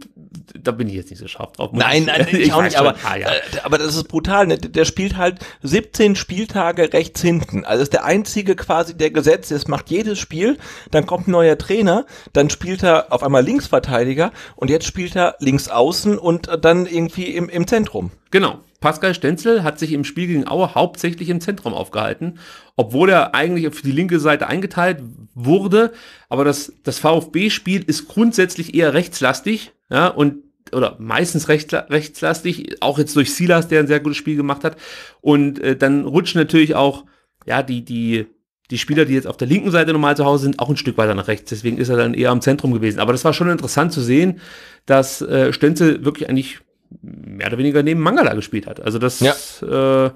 da bin ich jetzt nicht so scharf drauf. Nein, nein, ich, ich auch nicht, aber, ah, ja. Äh, aber das ist brutal. Ne? Der spielt halt 17 Spieltage rechts hinten. Also ist der einzige quasi, der gesetzt ist, macht jedes Spiel, dann kommt ein neuer Trainer, dann spielt er auf einmal Linksverteidiger und jetzt spielt er links außen und äh, dann irgendwie im, im Zentrum. Genau. Pascal Stenzel hat sich im Spiel gegen Aue hauptsächlich im Zentrum aufgehalten, obwohl er eigentlich für die linke Seite eingeteilt wurde. Aber das, das VfB-Spiel ist grundsätzlich eher rechtslastig ja, und oder meistens recht, rechtslastig, auch jetzt durch Silas, der ein sehr gutes Spiel gemacht hat. Und äh, dann rutschen natürlich auch ja, die, die, die Spieler, die jetzt auf der linken Seite normal zu Hause sind, auch ein Stück weiter nach rechts. Deswegen ist er dann eher am Zentrum gewesen. Aber das war schon interessant zu sehen, dass äh, Stenzel wirklich eigentlich mehr oder weniger neben Mangala gespielt hat. Also das ja. äh,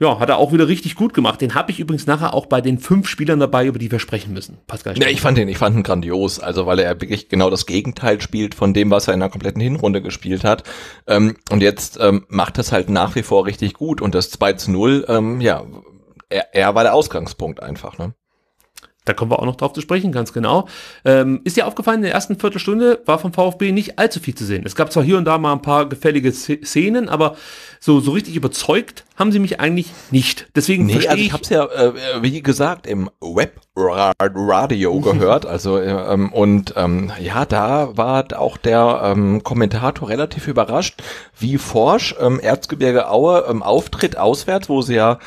ja, hat er auch wieder richtig gut gemacht. Den habe ich übrigens nachher auch bei den fünf Spielern dabei, über die wir sprechen müssen. Pascal. Ja, ich fand ihn, ich fand ihn grandios. Also, weil er wirklich genau das Gegenteil spielt von dem, was er in der kompletten Hinrunde gespielt hat. Ähm, und jetzt ähm, macht das halt nach wie vor richtig gut. Und das 2 zu 0, ähm, ja, er, er war der Ausgangspunkt einfach, ne? Da kommen wir auch noch drauf zu sprechen, ganz genau. Ähm, ist dir aufgefallen, in der ersten Viertelstunde war vom VfB nicht allzu viel zu sehen. Es gab zwar hier und da mal ein paar gefällige Szenen, aber so, so richtig überzeugt haben sie mich eigentlich nicht. Deswegen nee, also ich, ich habe es ja, äh, wie gesagt, im Webradio [LAUGHS] gehört. Also äh, ähm, und ähm, ja, da war auch der ähm, Kommentator relativ überrascht, wie forsch ähm, Erzgebirge Aue ähm, auftritt auswärts, wo sie ja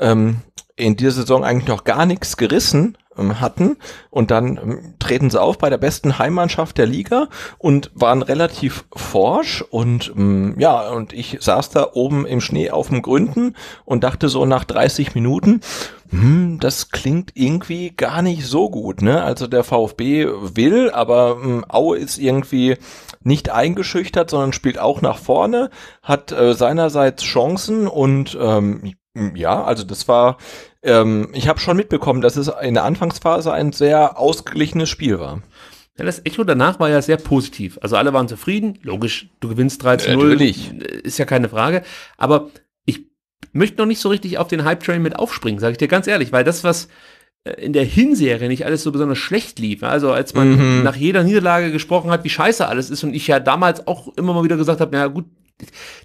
ähm, in dieser Saison eigentlich noch gar nichts gerissen ähm, hatten. Und dann ähm, treten sie auf bei der besten Heimmannschaft der Liga und waren relativ forsch. Und ähm, ja, und ich saß da oben im Schnee auf dem Gründen und dachte so nach 30 Minuten, hm, das klingt irgendwie gar nicht so gut. Ne? Also der VfB will, aber hm, Aue ist irgendwie nicht eingeschüchtert, sondern spielt auch nach vorne, hat äh, seinerseits Chancen und ähm, ja, also das war ähm, ich habe schon mitbekommen, dass es in der Anfangsphase ein sehr ausgeglichenes Spiel war. Ja, das Echo danach war ja sehr positiv. Also alle waren zufrieden. Logisch, du gewinnst 3 zu 0. Natürlich. Ist ja keine Frage. Aber ich möchte noch nicht so richtig auf den Hype-Train mit aufspringen, sage ich dir ganz ehrlich, weil das, was äh, in der Hinserie nicht alles so besonders schlecht lief. Ne? Also als man mhm. nach jeder Niederlage gesprochen hat, wie scheiße alles ist und ich ja damals auch immer mal wieder gesagt habe, na gut,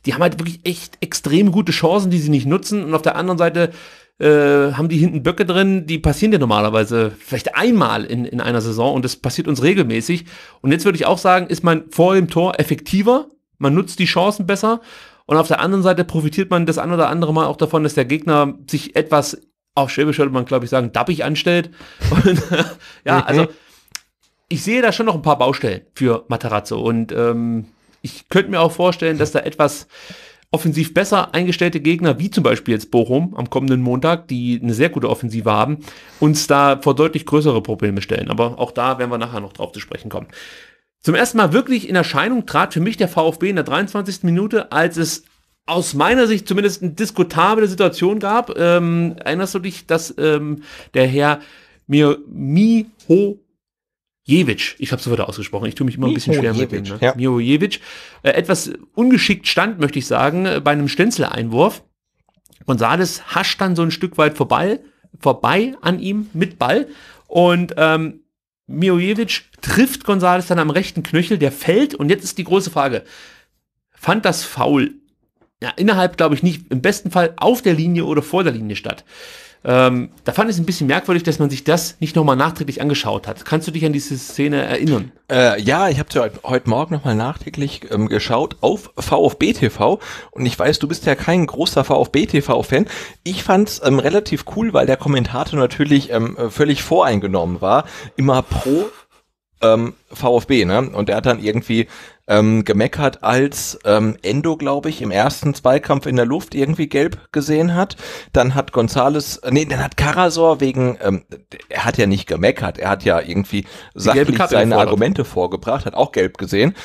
die haben halt wirklich echt extrem gute Chancen, die sie nicht nutzen und auf der anderen Seite äh, haben die hinten Böcke drin, die passieren ja normalerweise vielleicht einmal in, in einer Saison und das passiert uns regelmäßig. Und jetzt würde ich auch sagen, ist man vor dem Tor effektiver, man nutzt die Chancen besser und auf der anderen Seite profitiert man das ein oder andere Mal auch davon, dass der Gegner sich etwas, auf Schwäbisch würde man glaube ich sagen, dappig anstellt. [LAUGHS] Und, ja, mhm. also ich sehe da schon noch ein paar Baustellen für Matarazzo und ähm, ich könnte mir auch vorstellen, dass da etwas offensiv besser eingestellte Gegner, wie zum Beispiel jetzt Bochum am kommenden Montag, die eine sehr gute Offensive haben, uns da vor deutlich größere Probleme stellen. Aber auch da werden wir nachher noch drauf zu sprechen kommen. Zum ersten Mal wirklich in Erscheinung trat für mich der VfB in der 23. Minute, als es aus meiner Sicht zumindest eine diskutable Situation gab. Ähm, erinnerst du dich, dass ähm, der Herr mir Miho Jevic, ich habe es wieder ausgesprochen, ich tue mich immer ein bisschen schwer Jevic, mit dem. Ne? Ja. Miro Jevic, äh, etwas ungeschickt stand, möchte ich sagen, äh, bei einem Stenzeleinwurf. einwurf Gonzales hascht dann so ein Stück weit vorbei, vorbei an ihm mit Ball und ähm, Mirojevic trifft Gonzales dann am rechten Knöchel, der fällt und jetzt ist die große Frage, fand das Foul ja, innerhalb, glaube ich, nicht, im besten Fall auf der Linie oder vor der Linie statt? Ähm, da fand ich es ein bisschen merkwürdig, dass man sich das nicht nochmal nachträglich angeschaut hat. Kannst du dich an diese Szene erinnern? Äh, ja, ich habe ja heute, heute Morgen nochmal nachträglich ähm, geschaut auf VfB TV und ich weiß, du bist ja kein großer VfB TV-Fan. Ich fand es ähm, relativ cool, weil der Kommentator natürlich ähm, völlig voreingenommen war, immer pro ähm, VfB, ne? Und der hat dann irgendwie ähm, gemeckert, als ähm, Endo, glaube ich, im ersten Zweikampf in der Luft irgendwie gelb gesehen hat. Dann hat Gonzales, äh, nee, dann hat Karasor wegen, ähm, er hat ja nicht gemeckert, er hat ja irgendwie sachlich seine Argumente vorgebracht, hat auch gelb gesehen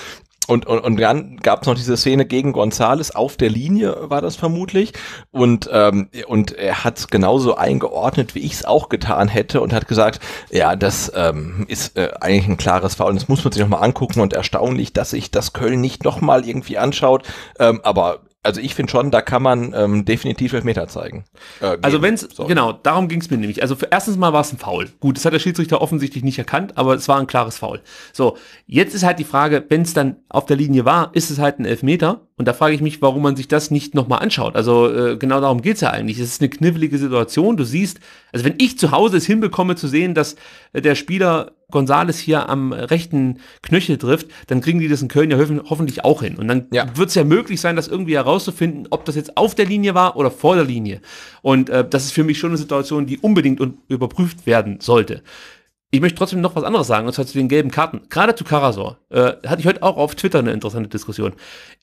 und, und, und dann gab es noch diese Szene gegen Gonzales auf der Linie, war das vermutlich. Und, ähm, und er hat es genauso eingeordnet, wie ich es auch getan hätte und hat gesagt, ja, das ähm, ist äh, eigentlich ein klares Foul. Das muss man sich nochmal angucken und erstaunlich, dass sich das Köln nicht nochmal irgendwie anschaut. Ähm, aber also ich finde schon, da kann man ähm, definitiv Elfmeter zeigen. Äh, also wenn es, genau, darum ging es mir nämlich. Also für, erstens mal war es ein Foul. Gut, das hat der Schiedsrichter offensichtlich nicht erkannt, aber es war ein klares Foul. So, jetzt ist halt die Frage, wenn es dann auf der Linie war, ist es halt ein Elfmeter? Und da frage ich mich, warum man sich das nicht nochmal anschaut. Also äh, genau darum geht es ja eigentlich. Es ist eine knifflige Situation. Du siehst, also wenn ich zu Hause es hinbekomme zu sehen, dass äh, der Spieler Gonzales hier am rechten Knöchel trifft, dann kriegen die das in Köln ja hoffentlich auch hin. Und dann ja. wird es ja möglich sein, das irgendwie herauszufinden, ob das jetzt auf der Linie war oder vor der Linie. Und äh, das ist für mich schon eine Situation, die unbedingt un überprüft werden sollte. Ich möchte trotzdem noch was anderes sagen, und zwar zu den gelben Karten. Gerade zu Karasor. Äh, hatte ich heute auch auf Twitter eine interessante Diskussion.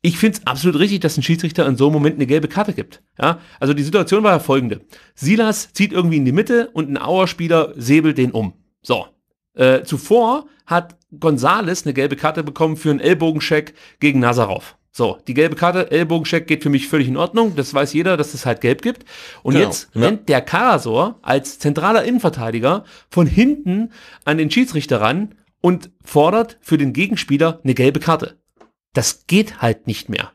Ich finde es absolut richtig, dass ein Schiedsrichter in so einem Moment eine gelbe Karte gibt. Ja? Also die Situation war ja folgende. Silas zieht irgendwie in die Mitte und ein Auerspieler säbelt den um. So. Äh, zuvor hat Gonzales eine gelbe Karte bekommen für einen Ellbogencheck gegen Nazarov. So, die gelbe Karte, Ellbogencheck geht für mich völlig in Ordnung. Das weiß jeder, dass es halt gelb gibt. Und genau, jetzt ja. rennt der Karasor als zentraler Innenverteidiger von hinten an den Schiedsrichter ran und fordert für den Gegenspieler eine gelbe Karte. Das geht halt nicht mehr.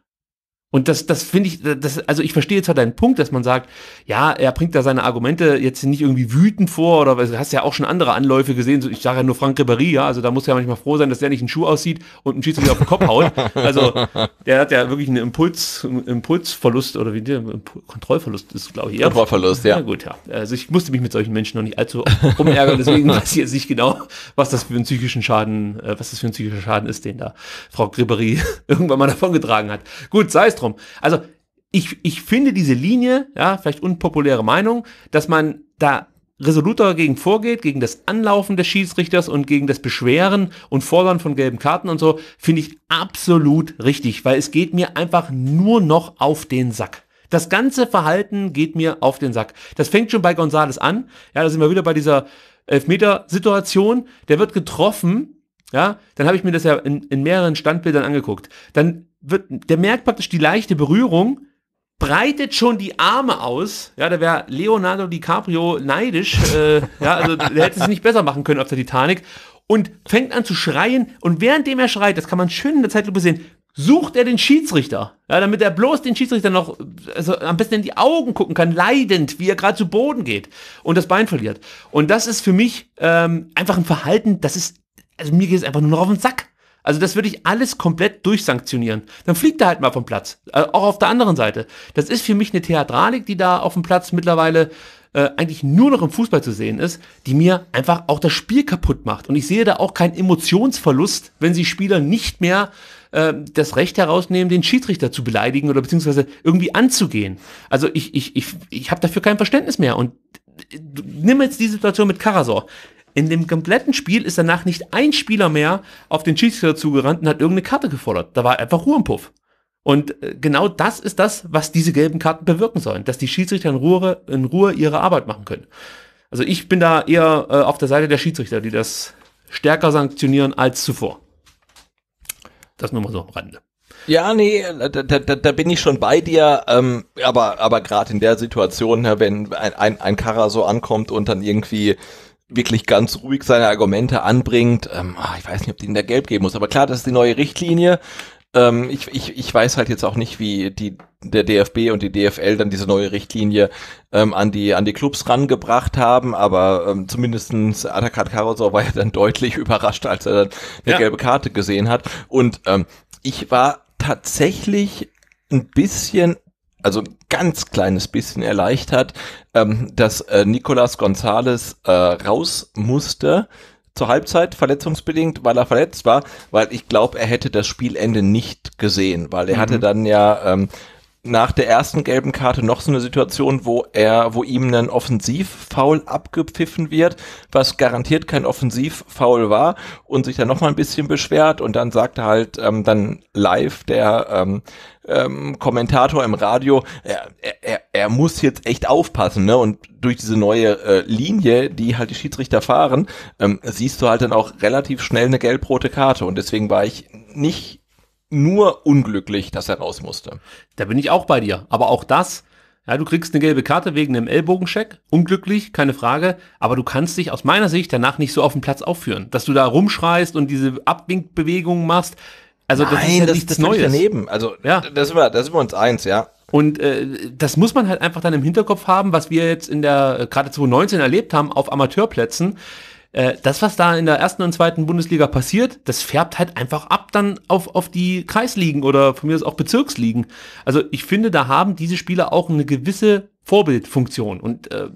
Und das, das finde ich, das, also ich verstehe zwar deinen Punkt, dass man sagt, ja, er bringt da seine Argumente jetzt nicht irgendwie wütend vor oder du hast ja auch schon andere Anläufe gesehen. So, ich sage ja nur Frank Ribéry, ja, also da muss ja manchmal froh sein, dass der nicht einen Schuh aussieht und einen Schiedsrichter auf den Kopf haut. Also der hat ja wirklich einen Impuls, Impulsverlust oder wie Kontrollverlust ist, glaube ich. Eher. Kontrollverlust, ja. Na gut, ja. Also ich musste mich mit solchen Menschen noch nicht allzu rumärgern, deswegen [LAUGHS] weiß ich jetzt nicht genau, was das für einen psychischen Schaden, äh, was das für ein psychischer Schaden ist, den da Frau Ribéry [LAUGHS] irgendwann mal davongetragen hat. Gut, sei es drum andersrum. Also ich, ich finde diese Linie, ja, vielleicht unpopuläre Meinung, dass man da resoluter gegen vorgeht, gegen das Anlaufen des Schiedsrichters und gegen das Beschweren und Fordern von gelben Karten und so, finde ich absolut richtig, weil es geht mir einfach nur noch auf den Sack. Das ganze Verhalten geht mir auf den Sack. Das fängt schon bei Gonzales an. Ja, da sind wir wieder bei dieser Elfmeter-Situation. Der wird getroffen. Ja, dann habe ich mir das ja in, in mehreren Standbildern angeguckt. Dann wird, der merkt praktisch die leichte Berührung, breitet schon die Arme aus. Ja, da wäre Leonardo DiCaprio neidisch. Äh, ja, also der hätte es nicht besser machen können auf der Titanic. Und fängt an zu schreien. Und währenddem er schreit, das kann man schön in der Zeitlupe sehen, sucht er den Schiedsrichter. Ja, damit er bloß den Schiedsrichter noch also am besten in die Augen gucken kann, leidend, wie er gerade zu Boden geht und das Bein verliert. Und das ist für mich ähm, einfach ein Verhalten, das ist, also mir geht es einfach nur noch auf den Sack. Also das würde ich alles komplett durchsanktionieren. Dann fliegt er halt mal vom Platz. Also auch auf der anderen Seite. Das ist für mich eine Theatralik, die da auf dem Platz mittlerweile äh, eigentlich nur noch im Fußball zu sehen ist, die mir einfach auch das Spiel kaputt macht. Und ich sehe da auch keinen Emotionsverlust, wenn sie Spieler nicht mehr äh, das Recht herausnehmen, den Schiedsrichter zu beleidigen oder beziehungsweise irgendwie anzugehen. Also ich, ich, ich, ich habe dafür kein Verständnis mehr. Und nimm jetzt die Situation mit Karasor. In dem kompletten Spiel ist danach nicht ein Spieler mehr auf den Schiedsrichter zugerannt und hat irgendeine Karte gefordert. Da war einfach Ruhe im Puff. Und äh, genau das ist das, was diese gelben Karten bewirken sollen, dass die Schiedsrichter in Ruhe, in Ruhe ihre Arbeit machen können. Also ich bin da eher äh, auf der Seite der Schiedsrichter, die das stärker sanktionieren als zuvor. Das nur mal so am Rande. Ja, nee, da, da, da bin ich schon bei dir, ähm, aber, aber gerade in der Situation, ne, wenn ein, ein, ein Karrer so ankommt und dann irgendwie wirklich ganz ruhig seine Argumente anbringt. Ähm, ah, ich weiß nicht, ob die in der gelb geben muss, aber klar, das ist die neue Richtlinie. Ähm, ich, ich, ich weiß halt jetzt auch nicht, wie die, der DFB und die DFL dann diese neue Richtlinie ähm, an, die, an die Clubs rangebracht haben, aber ähm, zumindestens Atakat Karosor war ja dann deutlich [LAUGHS] überrascht, als er dann eine ja. gelbe Karte gesehen hat. Und ähm, ich war tatsächlich ein bisschen also ganz kleines bisschen erleichtert, ähm, dass äh, Nicolas Gonzales äh, raus musste zur Halbzeit, verletzungsbedingt, weil er verletzt war, weil ich glaube, er hätte das Spielende nicht gesehen, weil er mhm. hatte dann ja ähm, nach der ersten gelben Karte noch so eine Situation, wo er, wo ihm ein Offensivfoul abgepfiffen wird, was garantiert kein Offensivfoul war und sich dann nochmal ein bisschen beschwert und dann sagte halt ähm, dann live der ähm, ähm, Kommentator im Radio, er, er, er muss jetzt echt aufpassen, ne? Und durch diese neue äh, Linie, die halt die Schiedsrichter fahren, ähm, siehst du halt dann auch relativ schnell eine gelb-rote Karte. Und deswegen war ich nicht nur unglücklich, dass er raus musste. Da bin ich auch bei dir. Aber auch das, ja, du kriegst eine gelbe Karte wegen einem Ellbogencheck. Unglücklich, keine Frage. Aber du kannst dich aus meiner Sicht danach nicht so auf dem Platz aufführen. Dass du da rumschreist und diese Abwinkbewegungen machst, also das Nein, ist ja das, nichts das Neues. daneben. Also ja. das sind wir, da sind wir uns eins, ja. Und äh, das muss man halt einfach dann im Hinterkopf haben, was wir jetzt in der äh, gerade 2019 erlebt haben auf Amateurplätzen. Äh, das, was da in der ersten und zweiten Bundesliga passiert, das färbt halt einfach ab dann auf, auf die Kreisligen oder von mir aus auch Bezirksligen. Also ich finde, da haben diese Spieler auch eine gewisse Vorbildfunktion. Und äh,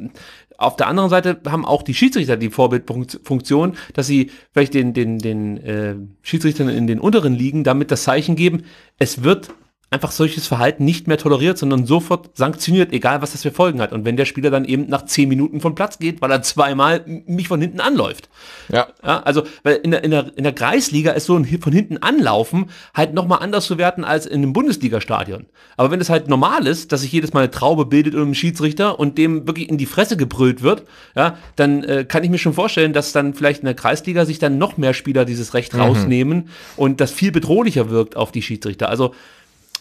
auf der anderen Seite haben auch die Schiedsrichter die Vorbildfunktion, dass sie vielleicht den, den, den äh, Schiedsrichtern in den unteren Ligen damit das Zeichen geben, es wird einfach solches Verhalten nicht mehr toleriert, sondern sofort sanktioniert, egal was das für Folgen hat. Und wenn der Spieler dann eben nach zehn Minuten vom Platz geht, weil er zweimal mich von hinten anläuft. Ja. ja also, weil in der, in, der, in der Kreisliga ist so ein von hinten anlaufen halt nochmal anders zu werten als in einem Bundesliga-Stadion. Aber wenn es halt normal ist, dass sich jedes Mal eine Traube bildet und ein Schiedsrichter und dem wirklich in die Fresse gebrüllt wird, ja, dann äh, kann ich mir schon vorstellen, dass dann vielleicht in der Kreisliga sich dann noch mehr Spieler dieses Recht mhm. rausnehmen und das viel bedrohlicher wirkt auf die Schiedsrichter. Also,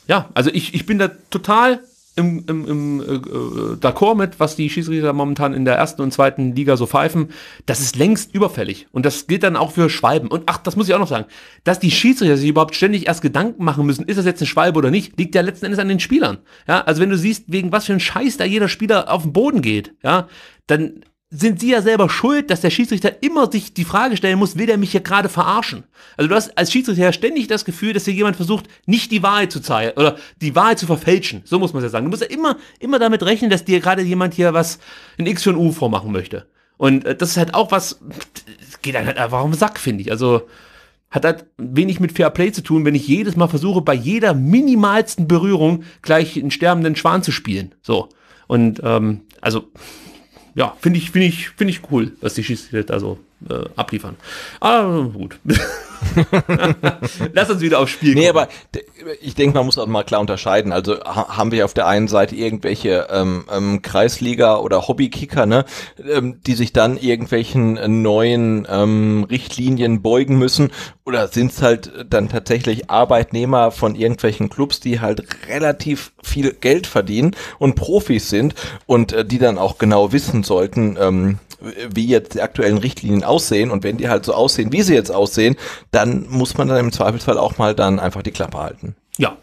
ja, also ich, ich bin da total im, im, im äh, äh, D'accord mit, was die Schiedsrichter momentan in der ersten und zweiten Liga so pfeifen. Das ist längst überfällig. Und das gilt dann auch für Schwalben. Und ach, das muss ich auch noch sagen, dass die Schiedsrichter sich überhaupt ständig erst Gedanken machen müssen, ist das jetzt ein Schwalbe oder nicht, liegt ja letzten Endes an den Spielern. Ja, also wenn du siehst, wegen was für ein Scheiß da jeder Spieler auf den Boden geht, ja, dann sind sie ja selber schuld, dass der Schiedsrichter immer sich die Frage stellen muss, will der mich hier gerade verarschen? Also du hast als Schiedsrichter ständig das Gefühl, dass hier jemand versucht, nicht die Wahrheit zu zeigen oder die Wahrheit zu verfälschen. So muss man es ja sagen. Du musst ja immer, immer damit rechnen, dass dir gerade jemand hier was, ein X für ein U vormachen möchte. Und äh, das ist halt auch was, geht dann halt einfach um den Sack, finde ich. Also hat halt wenig mit Fair Play zu tun, wenn ich jedes Mal versuche, bei jeder minimalsten Berührung gleich einen sterbenden Schwan zu spielen. So. Und ähm, also ja, finde ich, finde ich, finde ich cool, was die Schiedsrichter da so also, äh, abliefern. Aber gut. [LAUGHS] [LAUGHS] Lass uns wieder aufs Spiel nee, Nee, aber ich denke, man muss auch mal klar unterscheiden. Also haben wir auf der einen Seite irgendwelche ähm, ähm, Kreisliga- oder Hobbykicker, ne, ähm, die sich dann irgendwelchen neuen ähm, Richtlinien beugen müssen oder sind es halt dann tatsächlich Arbeitnehmer von irgendwelchen Clubs, die halt relativ viel Geld verdienen und Profis sind und äh, die dann auch genau wissen sollten, ähm, wie jetzt die aktuellen Richtlinien aussehen und wenn die halt so aussehen, wie sie jetzt aussehen, dann muss man dann im Zweifelsfall auch mal dann einfach die Klappe halten. Ja,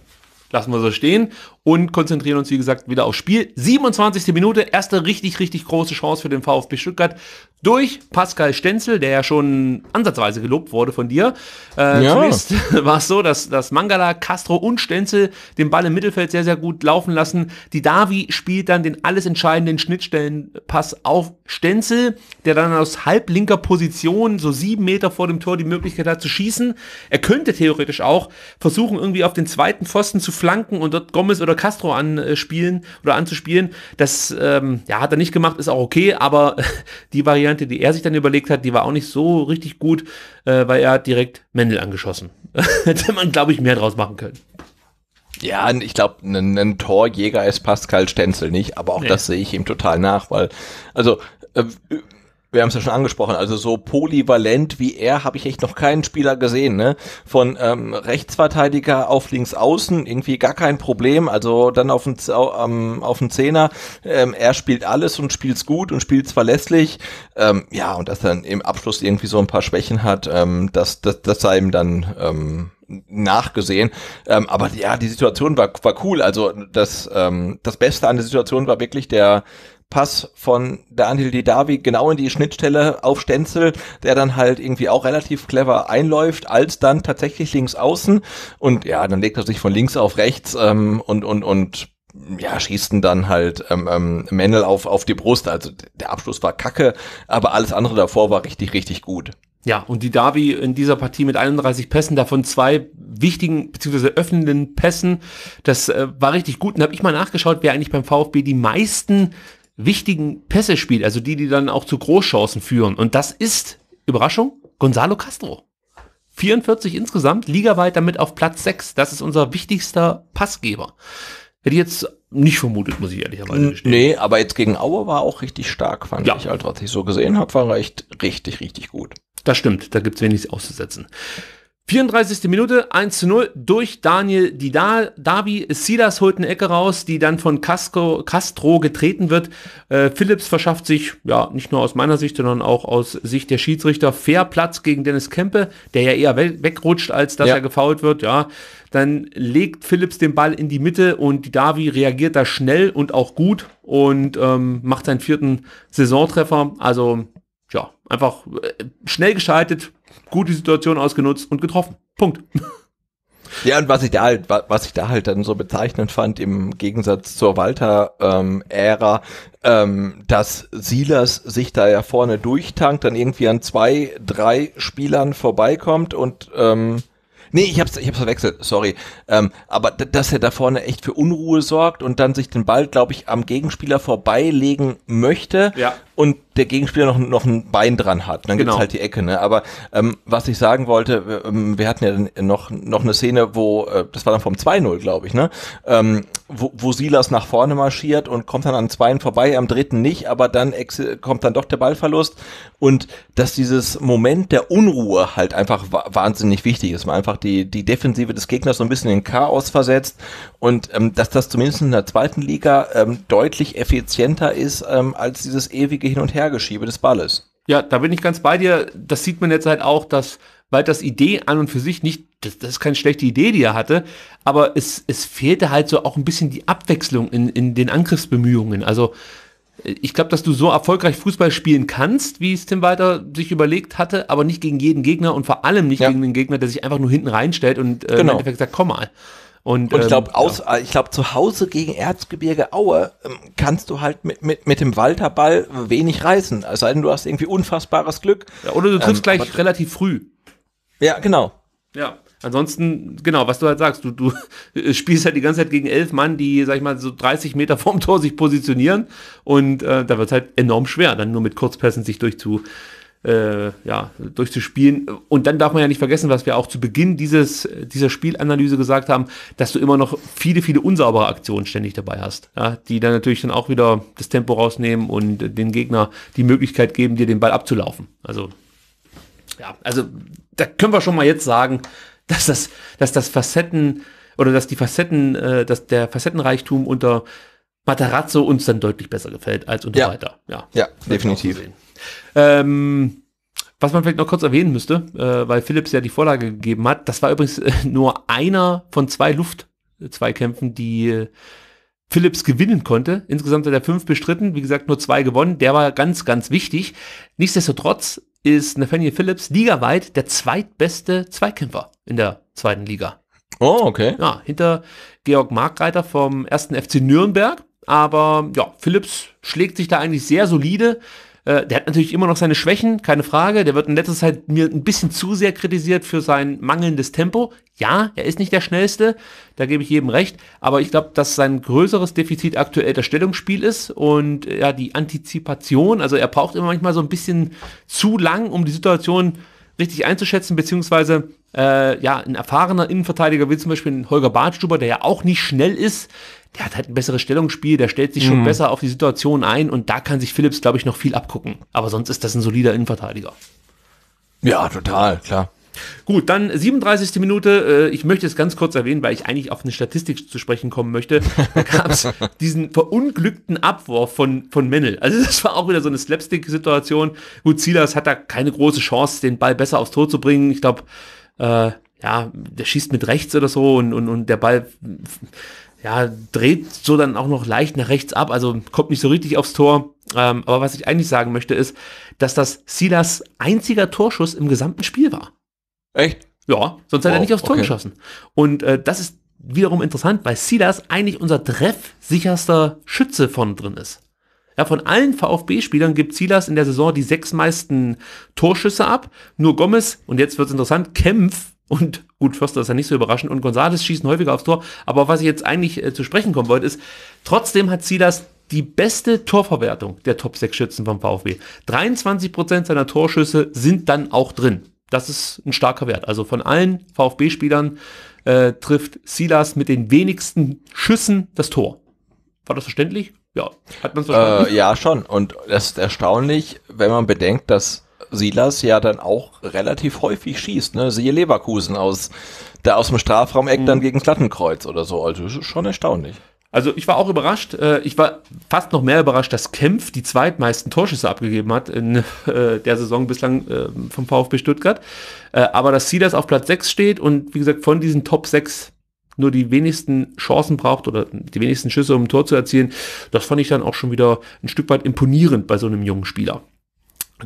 lassen wir so stehen und konzentrieren uns, wie gesagt, wieder aufs Spiel. 27. Minute, erste richtig, richtig große Chance für den VfB Stuttgart durch Pascal Stenzel, der ja schon ansatzweise gelobt wurde von dir. Äh, ja. Zunächst [LAUGHS] war es so, dass, dass Mangala, Castro und Stenzel den Ball im Mittelfeld sehr, sehr gut laufen lassen. Die Davi spielt dann den alles entscheidenden Schnittstellenpass auf Stenzel, der dann aus halblinker Position, so sieben Meter vor dem Tor, die Möglichkeit hat zu schießen. Er könnte theoretisch auch versuchen, irgendwie auf den zweiten Pfosten zu flanken und dort Gomez oder Raul Castro anspielen oder anzuspielen. Das ähm, ja, hat er nicht gemacht, ist auch okay, aber [LAUGHS] die Variante, die er sich dann überlegt hat, die war auch nicht so richtig gut, äh, weil er hat direkt Mendel angeschossen. [LAUGHS] Hätte man, glaube ich, mehr draus machen können. Ja, ich glaube, ein, ein Torjäger ist Pascal Stenzel nicht, aber auch nee. das sehe ich ihm total nach, weil, also äh, wir haben es ja schon angesprochen, also so polyvalent wie er habe ich echt noch keinen Spieler gesehen. Ne? Von ähm, Rechtsverteidiger auf links außen irgendwie gar kein Problem. Also dann auf den, ähm, auf den Zehner. Ähm, er spielt alles und spielt's gut und spielt's verlässlich. Ähm, ja, und dass dann im Abschluss irgendwie so ein paar Schwächen hat, ähm, das, das, das sei ihm dann... Ähm, nachgesehen. Ähm, aber ja, die Situation war, war cool. Also das, ähm, das Beste an der Situation war wirklich der Pass von der Didavi genau in die Schnittstelle auf Stenzel, der dann halt irgendwie auch relativ clever einläuft, als dann tatsächlich links außen und ja, dann legt er sich von links auf rechts ähm, und und und ja, schießen dann halt ähm, Männel ähm, auf, auf die Brust. Also der Abschluss war kacke, aber alles andere davor war richtig, richtig gut. Ja, und die Davi in dieser Partie mit 31 Pässen, davon zwei wichtigen bzw. öffnenden Pässen, das äh, war richtig gut. Und habe ich mal nachgeschaut, wer eigentlich beim VfB die meisten wichtigen Pässe spielt, also die, die dann auch zu Großchancen führen. Und das ist, Überraschung, Gonzalo Castro. 44 insgesamt, ligaweit damit auf Platz 6. Das ist unser wichtigster Passgeber. Hätte ich jetzt nicht vermutet, muss ich ehrlicherweise gestehen. Nee, aber jetzt gegen Aue war auch richtig stark, fand ja. ich. Also was ich so gesehen habe, war recht, richtig, richtig gut. Das stimmt, da gibt's wenigstens auszusetzen. 34. Minute 1 zu 0 durch Daniel Didal. Davi Silas holt eine Ecke raus, die dann von Casco, Castro getreten wird. Äh, Phillips verschafft sich, ja, nicht nur aus meiner Sicht, sondern auch aus Sicht der Schiedsrichter, fair Platz gegen Dennis Kempe, der ja eher we wegrutscht, als dass ja. er gefault wird. Ja, dann legt Phillips den Ball in die Mitte und Davi reagiert da schnell und auch gut und ähm, macht seinen vierten Saisontreffer. Also ja, einfach äh, schnell geschaltet, gut die Situation ausgenutzt und getroffen. Punkt. [LAUGHS] Ja, und was ich da halt, was ich da halt dann so bezeichnend fand, im Gegensatz zur Walter-Ära, ähm, ähm, dass Silas sich da ja vorne durchtankt, dann irgendwie an zwei, drei Spielern vorbeikommt und ähm, Nee, ich hab's, ich hab's verwechselt, sorry. Ähm, aber dass er da vorne echt für Unruhe sorgt und dann sich den Ball, glaube ich, am Gegenspieler vorbeilegen möchte. Ja und der Gegenspieler noch, noch ein Bein dran hat. Dann genau. gibt's halt die Ecke. Ne? Aber ähm, was ich sagen wollte, ähm, wir hatten ja noch, noch eine Szene, wo, äh, das war dann vom 2-0, glaube ich, ne? ähm, wo, wo Silas nach vorne marschiert und kommt dann an zweien vorbei, am dritten nicht, aber dann ex kommt dann doch der Ballverlust. Und dass dieses Moment der Unruhe halt einfach wahnsinnig wichtig ist. Man einfach die, die Defensive des Gegners so ein bisschen in Chaos versetzt und ähm, dass das zumindest in der zweiten Liga ähm, deutlich effizienter ist ähm, als dieses ewige Hin- und Hergeschiebe des Balles. Ja, da bin ich ganz bei dir. Das sieht man jetzt halt auch, dass Walters Idee an und für sich nicht, das, das, ist keine schlechte Idee, die er hatte, aber es, es fehlte halt so auch ein bisschen die Abwechslung in, in den Angriffsbemühungen. Also ich glaube, dass du so erfolgreich Fußball spielen kannst, wie es Tim Walter sich überlegt hatte, aber nicht gegen jeden Gegner und vor allem nicht ja. gegen den Gegner, der sich einfach nur hinten reinstellt und äh, genau. im Endeffekt sagt, komm mal. Und, und ich glaube, ähm, ja. Äh, ich glaube, zu Hause gegen Erzgebirge Aue ähm, kannst du halt mit, mit, mit dem Walterball wenig reißen. Es sei denn, du hast irgendwie unfassbares Glück. Ja, oder du triffst ähm, gleich relativ früh. Ja, genau. Ja. Ansonsten, genau, was du halt sagst, du, du [LAUGHS] spielst halt die ganze Zeit gegen elf Mann, die, sag ich mal, so 30 Meter vorm Tor sich positionieren und äh, da wird es halt enorm schwer, dann nur mit Kurzpässen sich durchzu, äh, ja, durchzuspielen. Und dann darf man ja nicht vergessen, was wir auch zu Beginn dieses, dieser Spielanalyse gesagt haben, dass du immer noch viele, viele unsaubere Aktionen ständig dabei hast, ja, die dann natürlich dann auch wieder das Tempo rausnehmen und den Gegner die Möglichkeit geben, dir den Ball abzulaufen. Also, ja, also da können wir schon mal jetzt sagen, dass das, dass das Facetten oder dass die Facetten, äh, dass der Facettenreichtum unter Matarazzo uns dann deutlich besser gefällt als unter ja. Weiter. Ja, ja definitiv. Ähm, was man vielleicht noch kurz erwähnen müsste, äh, weil Philips ja die Vorlage gegeben hat, das war übrigens äh, nur einer von zwei Luft-Zweikämpfen, die äh, Philips gewinnen konnte. Insgesamt hat er fünf bestritten, wie gesagt, nur zwei gewonnen. Der war ganz, ganz wichtig. Nichtsdestotrotz ist Nathaniel Phillips ligaweit der zweitbeste Zweikämpfer in der zweiten Liga. Oh, okay. Ja, hinter Georg Markreiter vom ersten FC Nürnberg. Aber ja, Phillips schlägt sich da eigentlich sehr solide. Äh, der hat natürlich immer noch seine Schwächen, keine Frage. Der wird in letzter Zeit mir ein bisschen zu sehr kritisiert für sein mangelndes Tempo. Ja, er ist nicht der schnellste, da gebe ich jedem recht. Aber ich glaube, dass sein größeres Defizit aktuell das Stellungsspiel ist und ja, die Antizipation. Also er braucht immer manchmal so ein bisschen zu lang, um die Situation richtig einzuschätzen, beziehungsweise äh, ja, ein erfahrener Innenverteidiger wie zum Beispiel Holger Badstuber, der ja auch nicht schnell ist, der hat halt ein besseres Stellungsspiel, der stellt sich schon mhm. besser auf die Situation ein und da kann sich Phillips, glaube ich, noch viel abgucken. Aber sonst ist das ein solider Innenverteidiger. Ja, total, klar. Gut, dann 37. Minute. Äh, ich möchte es ganz kurz erwähnen, weil ich eigentlich auf eine Statistik zu sprechen kommen möchte. Da [LAUGHS] gab es diesen verunglückten Abwurf von, von Mennel. Also das war auch wieder so eine Slapstick-Situation. Gut, Silas hat da keine große Chance, den Ball besser aufs Tor zu bringen. Ich glaube, äh, ja, der schießt mit rechts oder so und, und, und der Ball ja, dreht so dann auch noch leicht nach rechts ab, also kommt nicht so richtig aufs Tor. Ähm, aber was ich eigentlich sagen möchte, ist, dass das Silas einziger Torschuss im gesamten Spiel war. Echt? Ja, sonst wow, hat er nicht aufs Tor okay. geschossen. Und äh, das ist wiederum interessant, weil Silas eigentlich unser treffsicherster Schütze von drin ist. Ja, von allen VfB-Spielern gibt Silas in der Saison die sechs meisten Torschüsse ab. Nur Gomez, und jetzt wird es interessant, Kempf und Gut, Förster ist ja nicht so überraschend und Gonzales schießen häufiger aufs Tor. Aber was ich jetzt eigentlich äh, zu sprechen kommen wollte, ist, trotzdem hat Silas die beste Torverwertung der Top 6 Schützen vom VfB. 23% Prozent seiner Torschüsse sind dann auch drin. Das ist ein starker Wert. Also von allen VfB-Spielern äh, trifft Silas mit den wenigsten Schüssen das Tor. War das verständlich? Ja, hat man es verstanden? Äh, ja, schon. Und das ist erstaunlich, wenn man bedenkt, dass Silas ja dann auch relativ häufig schießt, ne? Siehe Leverkusen aus, da aus dem Strafraum Eck mhm. dann gegen Lattenkreuz oder so. Also das ist schon erstaunlich. Also ich war auch überrascht. äh, Ich war fast noch mehr überrascht, dass Kempf die zweitmeisten Torschüsse abgegeben hat in äh, der Saison bislang äh, vom VfB Stuttgart. Äh, aber dass Silas auf Platz 6 steht und wie gesagt von diesen Top 6 nur die wenigsten Chancen braucht oder die wenigsten Schüsse, um ein Tor zu erzielen, das fand ich dann auch schon wieder ein Stück weit imponierend bei so einem jungen Spieler.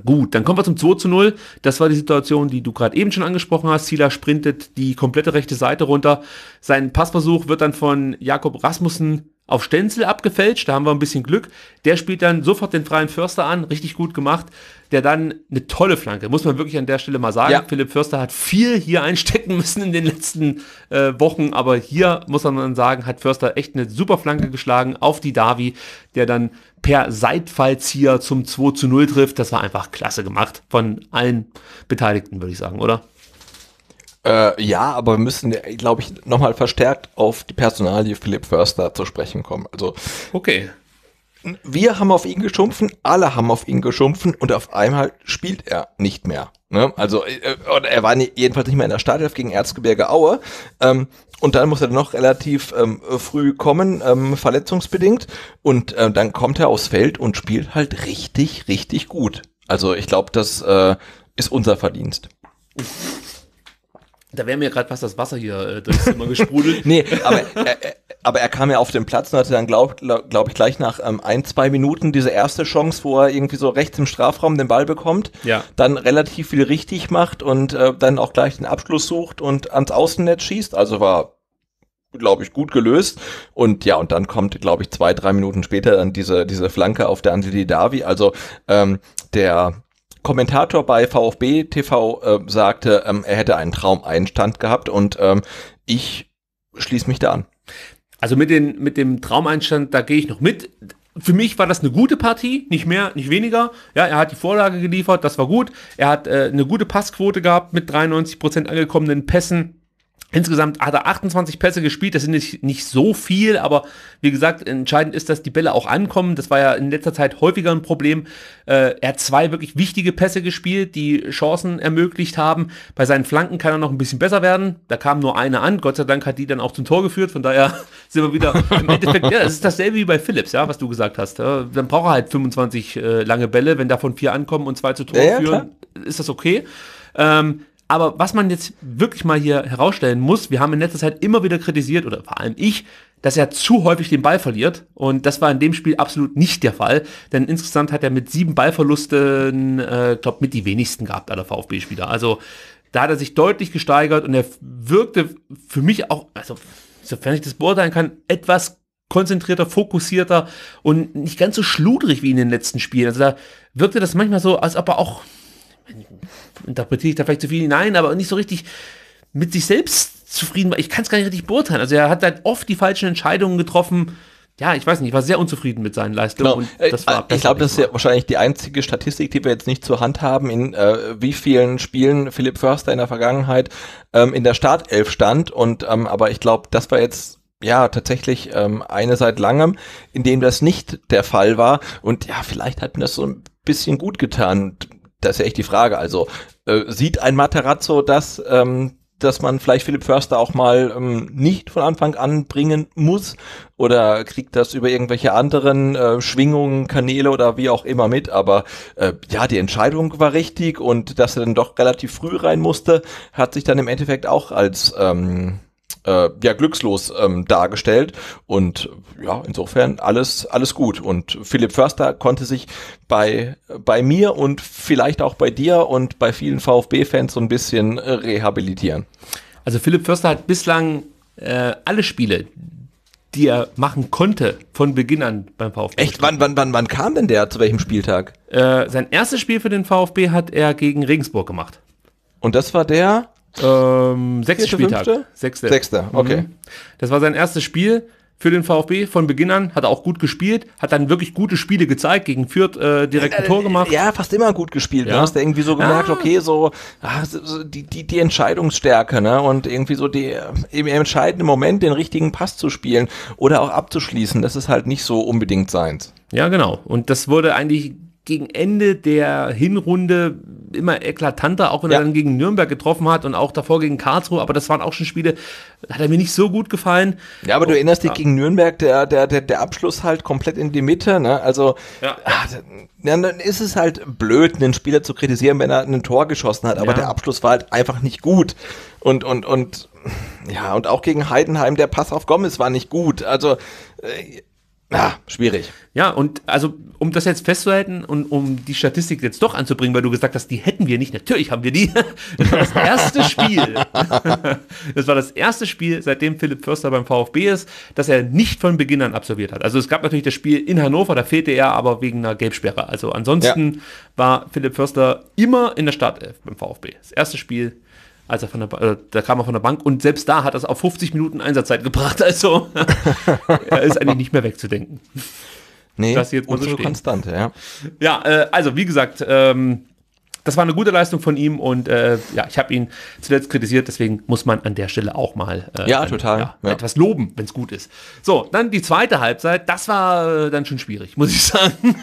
Gut, dann kommen wir zum 2 zu 0. Das war die Situation, die du gerade eben schon angesprochen hast. Sila sprintet die komplette rechte Seite runter. Sein Passversuch wird dann von Jakob Rasmussen auf Stenzel abgefälscht. Da haben wir ein bisschen Glück. Der spielt dann sofort den freien Förster an. Richtig gut gemacht der dann eine tolle Flanke, muss man wirklich an der Stelle mal sagen. Ja. Philipp Förster hat viel hier einstecken müssen in den letzten äh, Wochen, aber hier muss man dann sagen, hat Förster echt eine super Flanke geschlagen auf die Davi, der dann per Seitfallzieher zum 2 zu 0 trifft. Das war einfach klasse gemacht von allen Beteiligten, würde ich sagen, oder? Äh, ja, aber wir müssen, glaube ich, nochmal verstärkt auf die Personalie Philipp Förster zu sprechen kommen. Also, okay wir haben auf ihn geschumpfen, alle haben auf ihn geschumpfen und auf einmal spielt er nicht mehr. Ne? Also äh, äh, er war nie, jedenfalls nicht mehr in der Startelf gegen Erzgebirge Aue. Ähm, und dann muss er noch relativ ähm, früh kommen, ähm, verletzungsbedingt. Und äh, dann kommt er aufs Feld und spielt halt richtig, richtig gut. Also ich glaube, das äh, ist unser Verdienst. Da wäre mir gerade fast das Wasser hier äh, durchs Zimmer gesprudelt. [LAUGHS] nee, aber er, äh, aber er kam ja auf den Platz und hatte dann, glaube glaub ich, gleich nach ähm, ein, zwei Minuten diese erste Chance, wo er irgendwie so rechts im Strafraum den Ball bekommt, ja. dann relativ viel richtig macht und äh, dann auch gleich den Abschluss sucht und ans Außennetz schießt. Also war glaube ich, gut gelöst. Und ja, und dann kommt, glaube ich, zwei, drei Minuten später dann diese, diese Flanke auf der Anseli Davi. Also ähm, der Kommentator bei VfB TV äh, sagte, ähm, er hätte einen Traumeinstand gehabt und ähm, ich schließe mich da an. Also mit, den, mit dem Traumeinstand, da gehe ich noch mit. Für mich war das eine gute Partie, nicht mehr, nicht weniger. Ja, er hat die Vorlage geliefert, das war gut. Er hat äh, eine gute Passquote gehabt mit 93% Prozent angekommenen Pässen. Insgesamt hat er 28 Pässe gespielt, das sind nicht, nicht so viel, aber wie gesagt, entscheidend ist, dass die Bälle auch ankommen. Das war ja in letzter Zeit häufiger ein Problem. Äh, er hat zwei wirklich wichtige Pässe gespielt, die Chancen ermöglicht haben. Bei seinen Flanken kann er noch ein bisschen besser werden. Da kam nur eine an. Gott sei Dank hat die dann auch zum Tor geführt. Von daher [LAUGHS] sind wir wieder im Endeffekt, ja, es ist dasselbe wie bei Phillips, ja, was du gesagt hast. Ja, dann braucht er halt 25 äh, lange Bälle, wenn davon vier ankommen und zwei zu Tor ja, führen, klar. ist das okay. Ähm, aber was man jetzt wirklich mal hier herausstellen muss, wir haben in letzter Zeit immer wieder kritisiert, oder vor allem ich, dass er zu häufig den Ball verliert. Und das war in dem Spiel absolut nicht der Fall. Denn insgesamt hat er mit sieben Ballverlusten, äh, glaube mit die wenigsten gehabt aller VfB-Spieler. Also da hat er sich deutlich gesteigert und er wirkte für mich auch, also sofern ich das beurteilen kann, etwas konzentrierter, fokussierter und nicht ganz so schludrig wie in den letzten Spielen. Also da wirkte das manchmal so, als ob er auch interpretiere ich da vielleicht zu viel hinein, aber nicht so richtig mit sich selbst zufrieden war. Ich kann es gar nicht richtig beurteilen. Also er hat halt oft die falschen Entscheidungen getroffen. Ja, ich weiß nicht, ich war sehr unzufrieden mit seinen Leistungen. Genau. das war äh, ich glaube, das ist ja wahrscheinlich die einzige Statistik, die wir jetzt nicht zur Hand haben, in äh, wie vielen Spielen Philipp Förster in der Vergangenheit ähm, in der Startelf stand. Und ähm, aber ich glaube, das war jetzt ja, tatsächlich ähm, eine seit langem, in dem das nicht der Fall war. Und ja, vielleicht hat mir das so ein bisschen gut getan das ist ja echt die Frage. Also äh, sieht ein Materazzo das, ähm, dass man vielleicht Philipp Förster auch mal ähm, nicht von Anfang an bringen muss oder kriegt das über irgendwelche anderen äh, Schwingungen, Kanäle oder wie auch immer mit. Aber äh, ja, die Entscheidung war richtig und dass er dann doch relativ früh rein musste, hat sich dann im Endeffekt auch als ähm, äh, ja glückslos ähm, dargestellt und ja insofern alles alles gut und Philipp Förster konnte sich bei bei mir und vielleicht auch bei dir und bei vielen VfB-Fans so ein bisschen äh, rehabilitieren. Also Philipp Förster hat bislang äh, alle Spiele die er machen konnte von Beginn an beim VfB. Echt? Wann, wann, wann, wann kam denn der? Zu welchem Spieltag? Äh, sein erstes Spiel für den VfB hat er gegen Regensburg gemacht. Und das war der? Ähm, sechster Spieltag. Fünfte? Sechster. Sechster, mhm. okay. Das war sein erstes Spiel für den VfB von Beginn an, hat er auch gut gespielt, hat dann wirklich gute Spiele gezeigt, gegen Fürth äh, direkt ein äh, Tor gemacht. Ja, fast immer gut gespielt. Ja. Ne? Du hast ja irgendwie so gemerkt, ah. okay, so, ach, so die, die, die Entscheidungsstärke, ne? Und irgendwie so die im entscheidenden Moment den richtigen Pass zu spielen oder auch abzuschließen, das ist halt nicht so unbedingt seins. Ja, genau. Und das wurde eigentlich gegen Ende der Hinrunde immer eklatanter, auch wenn ja. er dann gegen Nürnberg getroffen hat und auch davor gegen Karlsruhe, aber das waren auch schon Spiele, hat er mir nicht so gut gefallen. Ja, aber du erinnerst dich gegen Nürnberg, der, der, der, der Abschluss halt komplett in die Mitte, ne? Also ja. ach, dann ist es halt blöd, einen Spieler zu kritisieren, wenn er ein Tor geschossen hat, aber der Abschluss war halt einfach nicht gut. Und, und, und ja, und auch gegen Heidenheim, der Pass auf Gomez war nicht gut. Also äh, ja, ah, schwierig. Ja, und also, um das jetzt festzuhalten und um die Statistik jetzt doch anzubringen, weil du gesagt hast, die hätten wir nicht. Natürlich haben wir die. Das war das erste Spiel. [LAUGHS] Das war das erste Spiel, seitdem Philipp Förster beim VfB ist, dass er nicht von Beginn an absolviert hat. Also es gab natürlich das Spiel in Hannover, da fehlte er aber wegen einer Gelbsperre. Also ansonsten ja. war Philipp Förster immer in der Startelf beim VfB. Das erste Spiel als er von der, ba also, da kam er von der Bank und selbst da hat er es auf 50 Minuten Einsatzzeit gebracht. Also [LAUGHS] er ist eigentlich nicht mehr wegzudenken. Nee, das jetzt mal so konstant, ja. Ja, äh, also wie gesagt, ähm, das war eine gute Leistung von ihm und äh, ja, ich habe ihn zuletzt kritisiert, deswegen muss man an der Stelle auch mal äh, ja, total. Ja, ja. etwas loben, wenn es gut ist. So, dann die zweite Halbzeit, das war äh, dann schon schwierig, muss ich [LAUGHS] sagen.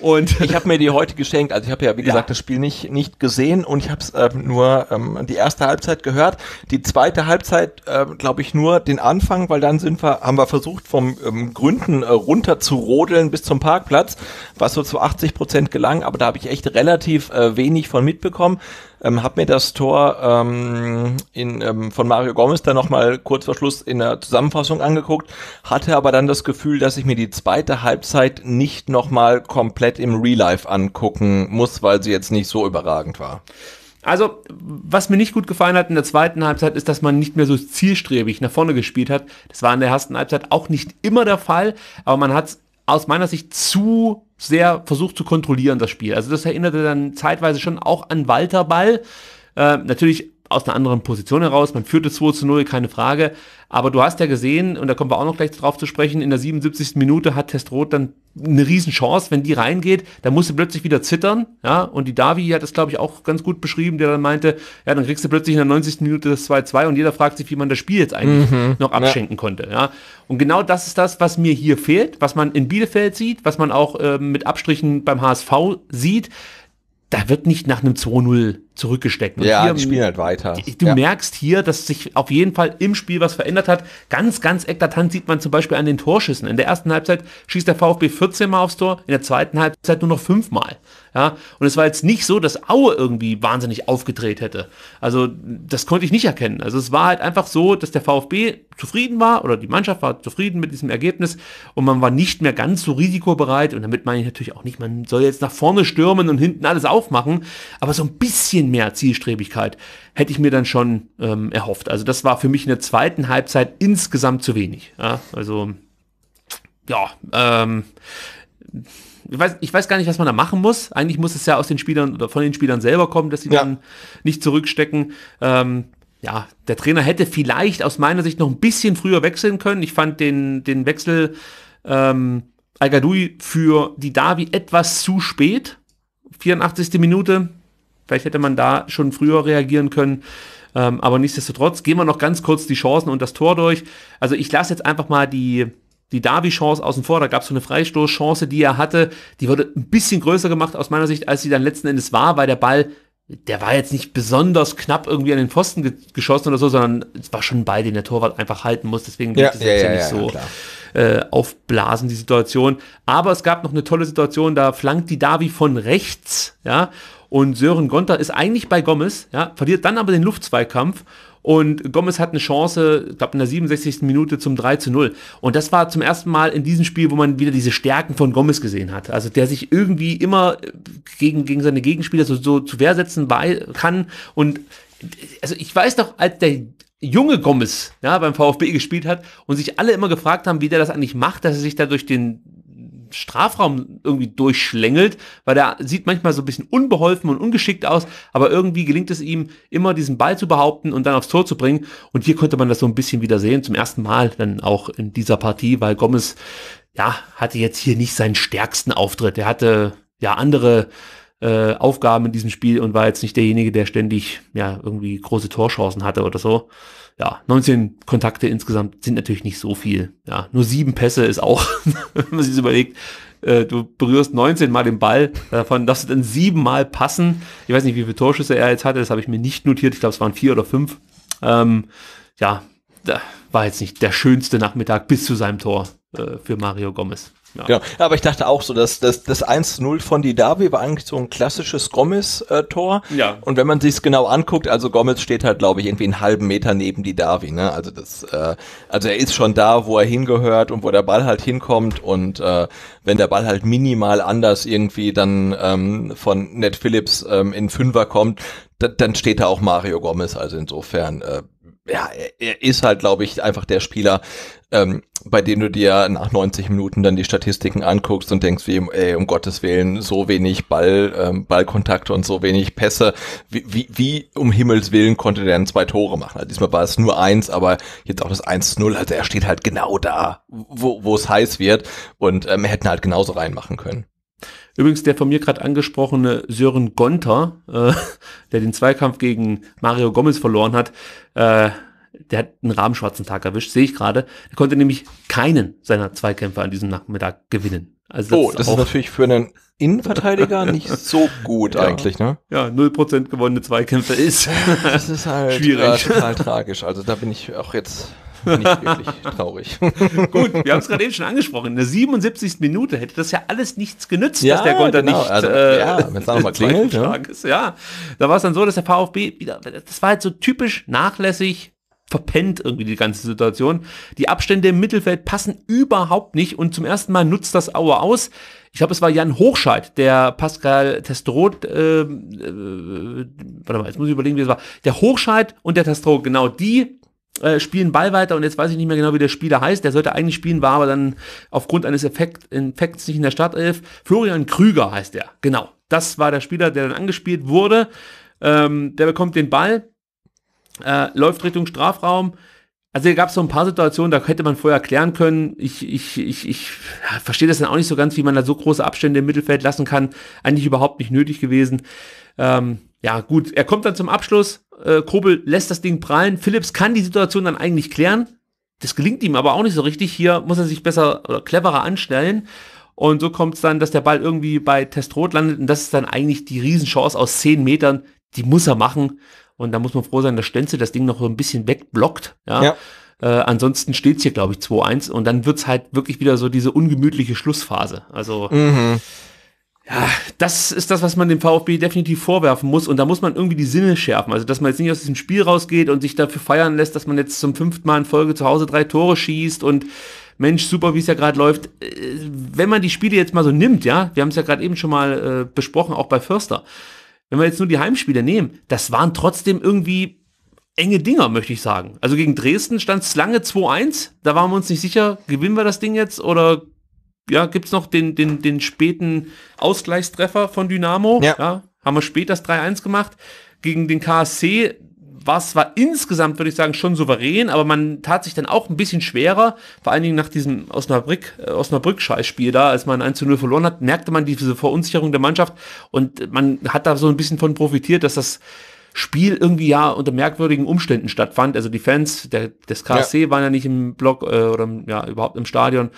Und ich habe mir die heute geschenkt, also ich habe ja, wie gesagt, das Spiel nicht, nicht gesehen und ich habe es ähm, nur ähm, die erste Halbzeit gehört. Die zweite Halbzeit, äh, glaube ich, nur den Anfang, weil dann sind wir, haben wir versucht, vom ähm, Gründen äh, runter zu rodeln bis zum Parkplatz, was so zu 80 Prozent gelang, aber da habe ich echt relativ äh, wenig von mitbekommen. Ähm, habe mir das Tor ähm, in, ähm, von Mario Gomez dann nochmal kurz vor Schluss in der Zusammenfassung angeguckt, hatte aber dann das Gefühl, dass ich mir die zweite Halbzeit nicht nochmal komplett im Real Life angucken muss, weil sie jetzt nicht so überragend war. Also, was mir nicht gut gefallen hat in der zweiten Halbzeit, ist, dass man nicht mehr so zielstrebig nach vorne gespielt hat. Das war in der ersten Halbzeit auch nicht immer der Fall, aber man hat es aus meiner Sicht zu sehr versucht zu kontrollieren, das Spiel. Also das erinnerte dann zeitweise schon auch an Walter Ball. Äh, natürlich aus einer anderen Position heraus. Man führte 2 zu 0, keine Frage. Aber du hast ja gesehen, und da kommen wir auch noch gleich drauf zu sprechen, in der 77. Minute hat Testroth dann eine Riesenchance, wenn die reingeht, dann musst du plötzlich wieder zittern. Ja, und die Davi hat das, glaube ich, auch ganz gut beschrieben, der dann meinte, ja, dann kriegst du plötzlich in der 90. Minute das 2-2 und jeder fragt sich, wie man das Spiel jetzt eigentlich mhm, noch abschenken ja. konnte. Ja. Und genau das ist das, was mir hier fehlt, was man in Bielefeld sieht, was man auch äh, mit Abstrichen beim HSV sieht. Da wird nicht nach einem 2-0 zurückgesteckt. Und ja, hier, die spielen halt weiter. Du ja. merkst hier, dass sich auf jeden Fall im Spiel was verändert hat. Ganz, ganz eklatant sieht man zum Beispiel an den Torschüssen. In der ersten Halbzeit schießt der VfB 14 Mal aufs Tor, in der zweiten Halbzeit nur noch 5 Mal. Ja, und es war jetzt nicht so, dass Aue irgendwie wahnsinnig aufgedreht hätte. Also das konnte ich nicht erkennen. Also es war halt einfach so, dass der VfB zufrieden war oder die Mannschaft war zufrieden mit diesem Ergebnis und man war nicht mehr ganz so risikobereit. Und damit meine ich natürlich auch nicht, man soll jetzt nach vorne stürmen und hinten alles aufmachen, aber so ein bisschen bisschen mehr Zielstrebigkeit hätte ich mir dann schon ähm, erhofft. Also das war für mich in der zweiten Halbzeit insgesamt zu wenig. Ja? Also ja, ähm, ich weiß, ich weiß gar nicht, was man da machen muss. Eigentlich muss es ja aus den Spielern oder von den Spielern selber kommen, dass sie ja. dann nicht zurückstecken. Ähm, ja, der Trainer hätte vielleicht aus meiner Sicht noch ein bisschen früher wechseln können. Ich fand den, den Wechsel ähm, Al-Gadoui für die Davi etwas zu spät. 84. Minute, Vielleicht hätte man da schon früher reagieren können. Ähm, aber nichtsdestotrotz gehen wir noch ganz kurz die Chancen und das Tor durch. Also ich lasse jetzt einfach mal die, die Derby-Chance außen vor. Da gab es so eine Freistoßchance, die er hatte. Die wurde ein bisschen größer gemacht aus meiner Sicht, als sie dann letzten Endes war, weil der Ball, der war jetzt nicht besonders knapp irgendwie an den Pfosten ge geschossen oder so, sondern es war schon ein Ball, den der Torwart einfach halten muss. Deswegen ja, das ja, jetzt ja, nicht so äh, aufblasen, die Situation. Aber es gab noch eine tolle Situation, da flankt die Darby von rechts, ja, und Sören Gonter ist eigentlich bei Gomez, ja, verliert dann aber den Luftzweikampf und Gomez hat eine Chance, ich glaube in der 67. Minute zum 3 zu 0. Und das war zum ersten Mal in diesem Spiel, wo man wieder diese Stärken von Gomez gesehen hat. Also der sich irgendwie immer äh, gegen, gegen seine Gegenspieler so, so zu wehrsetzen kann. Und also ich weiß doch, als der junge Gomez ja, beim VfB gespielt hat und sich alle immer gefragt haben, wie der das eigentlich macht, dass er sich da durch den Strafraum irgendwie durchschlängelt, weil der sieht manchmal so ein bisschen unbeholfen und ungeschickt aus, aber irgendwie gelingt es ihm immer, diesen Ball zu behaupten und dann aufs Tor zu bringen. Und hier konnte man das so ein bisschen wieder sehen, zum ersten Mal dann auch in dieser Partie, weil Gomez, ja, hatte jetzt hier nicht seinen stärksten Auftritt. Er hatte ja andere äh, Aufgaben in diesem Spiel und war jetzt nicht derjenige, der ständig ja irgendwie große Torchancen hatte oder so ja, 19 Kontakte insgesamt sind natürlich nicht so viel. Ja, nur sieben Pässe ist auch, [LAUGHS] wenn man sich das überlegt, äh, du berührst 19 Mal den Ball, davon darfst du dann sieben Mal passen. Ich weiß nicht, wie viele Torschüsse er jetzt hatte, das habe ich mir nicht notiert. Ich glaube, es waren vier oder fünf. Ähm, ja, war jetzt nicht der schönste Nachmittag bis zu seinem Tor äh, für Mario Gomez. Ja. Genau. Aber ich dachte auch so, dass, dass das 1-0 von Didavi war eigentlich so ein klassisches Gomez-Tor. ja. Und wenn man sich's genau anguckt, also Gomez steht halt, glaube ich, irgendwie einen halben Meter neben Didavi. Ne? Also das, äh, also er ist schon da, wo er hingehört und wo der Ball halt hinkommt. Und äh, wenn der Ball halt minimal anders irgendwie dann ähm, von Ned Phillips ähm, in Fünfer kommt, dann steht da auch Mario Gomez. Also insofern äh, ja, er ist halt, glaube ich, einfach der Spieler, ähm, bei dem du dir nach 90 Minuten dann die Statistiken anguckst und denkst, wie, ey, um Gottes Willen, so wenig Ball, ähm, Ballkontakte und so wenig Pässe. Wie, wie, wie um Himmels Willen konnte der denn zwei Tore machen? Also diesmal war es nur eins, aber jetzt auch das 1-0. Also er steht halt genau da, wo wo es heiß wird und ähm, hätten halt genauso reinmachen können. Übrigens der von mir gerade angesprochene Sören Gonter, äh, [LAUGHS] der den Zweikampf gegen Mario Gomez verloren hat, äh, der hat einen rahmenschwarzen Tag erwischt, sehe ich gerade. Er konnte nämlich keinen seiner Zweikämpfe an diesem Nachmittag gewinnen. Also das oh, das ist natürlich für einen Innenverteidiger [LAUGHS] nicht so gut ja. eigentlich, ne? Ja, 0% gewonnene Zweikämpfe ist, [LAUGHS] das ist halt schwierig. Äh, total tragisch. Also da bin ich auch jetzt nicht wirklich traurig. [LAUGHS] Gut, wir haben es gerade eben schon angesprochen. In der 77. Minute hätte das ja alles nichts genützt, ja, dass der Konter genau. nicht. Also, äh, ja, wenn es nochmal klingelt. Ist. ja, da war es dann so, dass der VfB wieder, das war halt so typisch nachlässig, verpennt irgendwie die ganze Situation. Die Abstände im Mittelfeld passen überhaupt nicht und zum ersten Mal nutzt das Aue aus. Ich glaube, es war Jan Hochscheid, der Pascal Testroth, äh, äh, warte mal, jetzt muss ich überlegen, wie es war. Der Hochscheid und der Testroth, genau die äh, spielen Ball weiter und jetzt weiß ich nicht mehr genau, wie der Spieler heißt. Der sollte eigentlich spielen, war aber dann aufgrund eines Effekt, Infekts nicht in der Startelf. Florian Krüger heißt er, genau. Das war der Spieler, der dann angespielt wurde. Ähm, der bekommt den Ball, äh, läuft Richtung Strafraum. Also hier gab es so ein paar Situationen, da hätte man vorher klären können. Ich, ich, ich, ich verstehe das dann auch nicht so ganz, wie man da so große Abstände im Mittelfeld lassen kann. Eigentlich überhaupt nicht nötig gewesen. Ähm, ja, gut, er kommt dann zum Abschluss, äh, Kobel lässt das Ding prallen. Phillips kann die Situation dann eigentlich klären. Das gelingt ihm aber auch nicht so richtig. Hier muss er sich besser oder cleverer anstellen. Und so kommt es dann, dass der Ball irgendwie bei Testrot landet. Und das ist dann eigentlich die Riesenchance aus 10 Metern. Die muss er machen. Und da muss man froh sein, dass Stenzel das Ding noch so ein bisschen wegblockt. Ja. ja. Äh, ansonsten steht's hier, glaube ich, 2-1. Und dann wird es halt wirklich wieder so diese ungemütliche Schlussphase. Also mhm ja, das ist das, was man dem VfB definitiv vorwerfen muss. Und da muss man irgendwie die Sinne schärfen. Also, dass man jetzt nicht aus diesem Spiel rausgeht und sich dafür feiern lässt, dass man jetzt zum fünften Mal in Folge zu Hause drei Tore schießt und Mensch, super, wie es ja gerade läuft. Äh, wenn man die Spiele jetzt mal so nimmt, ja, wir haben es ja gerade eben schon mal äh, besprochen, auch bei Förster. Wenn wir jetzt nur die Heimspiele nehmen, das waren trotzdem irgendwie enge Dinger, möchte ich sagen. Also gegen Dresden stand es lange 2-1. Da waren wir uns nicht sicher, gewinnen wir das Ding jetzt oder ja, gibt es noch den, den, den späten Ausgleichstreffer von Dynamo. Ja. ja haben wir spät das 3-1 gemacht. Gegen den KSC war es zwar insgesamt, würde ich sagen, schon souverän, aber man tat sich dann auch ein bisschen schwerer, vor allen Dingen nach diesem Osnabrück, äh, Osnabrück-Scheißspiel da, als man 1 0 verloren hat, merkte man diese Verunsicherung der Mannschaft und man hat da so ein bisschen von profitiert, dass das Spiel irgendwie ja unter merkwürdigen Umständen stattfand. Also die Fans der, des KSC ja. waren ja nicht im Block äh, oder ja, überhaupt im Stadion.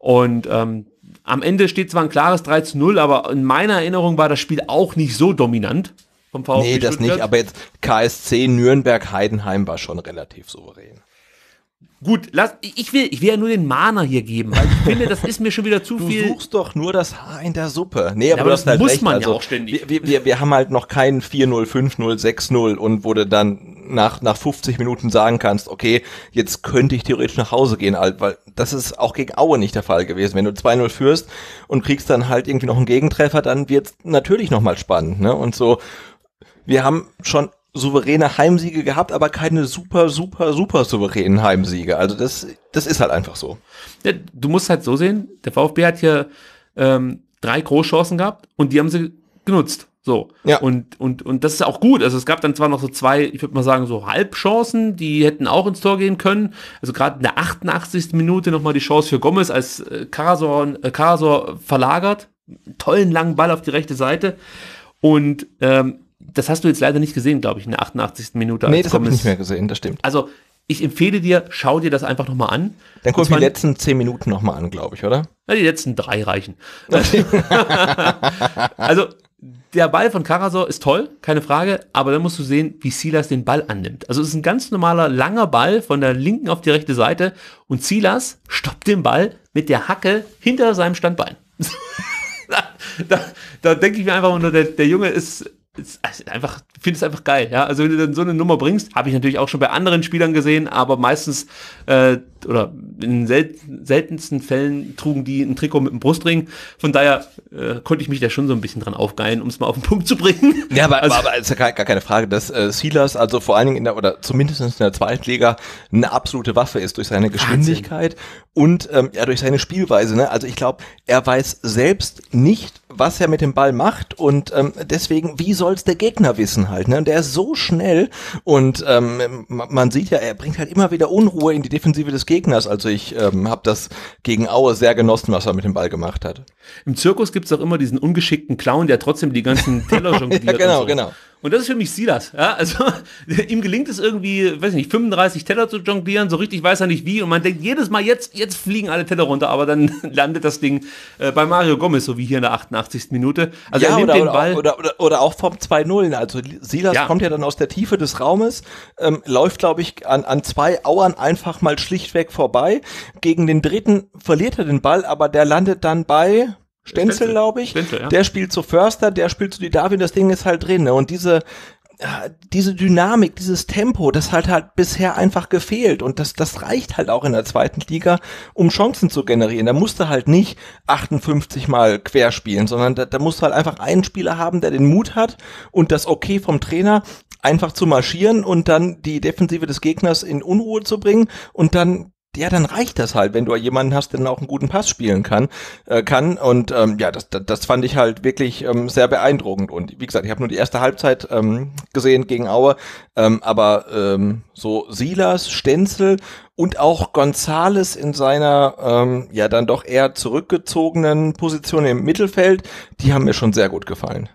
Und ähm, am Ende steht zwar ein klares 3 zu 0, aber in meiner Erinnerung war das Spiel auch nicht so dominant vom VfB. Nee, das Stuttgart. nicht, aber jetzt KSC Nürnberg-Heidenheim war schon relativ souverän. Gut, lass, ich, will, ich will ja nur den Mahner hier geben, weil ich finde, das ist mir schon wieder zu [LAUGHS] viel. Du suchst doch nur das Haar in der Suppe. Nee, aber, ja, aber das halt muss recht. man also, ja auch ständig. Wir, wir, wir haben halt noch keinen 4-0, 5-0, 6-0 und wo du dann nach, nach 50 Minuten sagen kannst, okay, jetzt könnte ich theoretisch nach Hause gehen, weil das ist auch gegen Aue nicht der Fall gewesen. Wenn du 2-0 führst und kriegst dann halt irgendwie noch einen Gegentreffer, dann wird's natürlich nochmal spannend. Ne? Und so, wir haben schon souveräne Heimsiege gehabt, aber keine super, super, super souveränen Heimsiege. Also das, das ist halt einfach so. Ja, du musst halt so sehen, der VfB hat hier ähm, drei Großchancen gehabt und die haben sie genutzt. So. Ja. Und, und, und das ist auch gut. Also es gab dann zwar noch so zwei, ich würde mal sagen, so Halbchancen, die hätten auch ins Tor gehen können. Also gerade in der 88. Minute nochmal die Chance für Gomez als äh, Karasor, äh, Karasor verlagert. Tollen langen Ball auf die rechte Seite. Und ähm, das hast du jetzt leider nicht gesehen, glaube ich, in der 88. Minute. Nee, das habe ich nicht mehr gesehen, das stimmt. Also ich empfehle dir, schau dir das einfach nochmal an. Dann guck die letzten zehn Minuten nochmal an, glaube ich, oder? Na, die letzten drei reichen. [LAUGHS] Okay. [LAUGHS] also der Ball von Karasor ist toll, keine Frage, aber dann musst du sehen, wie Silas den Ball annimmt. Also es ist ein ganz normaler langer Ball von der linken auf die rechte Seite und Silas stoppt den Ball mit der Hacke hinter seinem Standbein. [LAUGHS] da, da, da denke ich mir einfach nur, der, der Junge ist ist, ist also einfach, finde es einfach geil, ja. Also wenn du dann so eine Nummer bringst, habe ich natürlich auch schon bei anderen Spielern gesehen, aber meistens äh, oder in sel seltensten Fällen trugen die ein Trikot mit einem Brustring. Von daher äh, konnte ich mich da schon so ein bisschen dran aufgeilen, um es mal auf den Punkt zu bringen. Ja, aber, also, aber, ist ja gar, gar keine Frage, dass äh, Silas also vor allen Dingen in der, oder zumindest in der Zweitliga eine absolute Waffe ist durch seine Geschwindigkeit Wahnsinn. und ähm, ja durch seine Spielweise. Ne? Also ich glaube, er weiß selbst nicht, was er mit dem Ball macht und ähm, deswegen, wie soll's der Gegner wissen halt, ne? Und der ist so schnell und ähm, man sieht ja, er bringt halt immer wieder Unruhe in die Defensive des Gegners. Also ich ähm, habe das gegen Aue sehr genossen, was er mit dem Ball gemacht hat. Im Zirkus gibt's auch immer diesen ungeschickten Clown, der trotzdem die ganzen [LAUGHS] Teller jongliert. ja, genau, so. genau. Und das ist für mich Silas. Ja? Also [LAUGHS] ihm gelingt es irgendwie, weiß nicht, 35 Teller zu jonglieren, so richtig weiß er nicht wie. Und man denkt jedes Mal, jetzt, jetzt fliegen alle Teller runter, aber dann [LAUGHS] landet das Ding äh, bei Mario Gomez, so wie hier in der 88. Minute. Also ja, er nimmt oder, den Ball. Oder, oder, oder auch vom 2-0. Also Silas ja. kommt ja dann aus der Tiefe des Raumes, ähm, läuft, glaube ich, an, an zwei Auern einfach mal schlichtweg vorbei. Gegen den dritten verliert er den Ball, aber der landet dann bei Stenzel, glaube ich. Stenzel, ja. Der spielt zu Förster, der spielt zu die Darwin, das Ding ist halt drin. Ne? Und diese, äh, diese Dynamik, dieses Tempo, das hat halt bisher einfach gefehlt und das, das reicht halt auch in der zweiten Liga, um Chancen zu generieren. Da musst du halt nicht 58 mal querspielen, sondern da, da musst du halt einfach einen Spieler haben, der den Mut hat und das Okay vom Trainer einfach zu marschieren und dann die Defensive des Gegners in Unruhe zu bringen und dann ja, dann reicht das halt, wenn du jemanden hast, der dann auch einen guten Pass spielen kann, äh, kann. Und ähm, ja, das, das fand ich halt wirklich ähm, sehr beeindruckend. Und wie gesagt, ich habe nur die erste Halbzeit ähm, gesehen gegen Aue, ähm, aber ähm, so Silas, Stenzel und auch Gonzales in seiner ähm, ja dann doch eher zurückgezogenen Position im Mittelfeld, die haben mir schon sehr gut gefallen.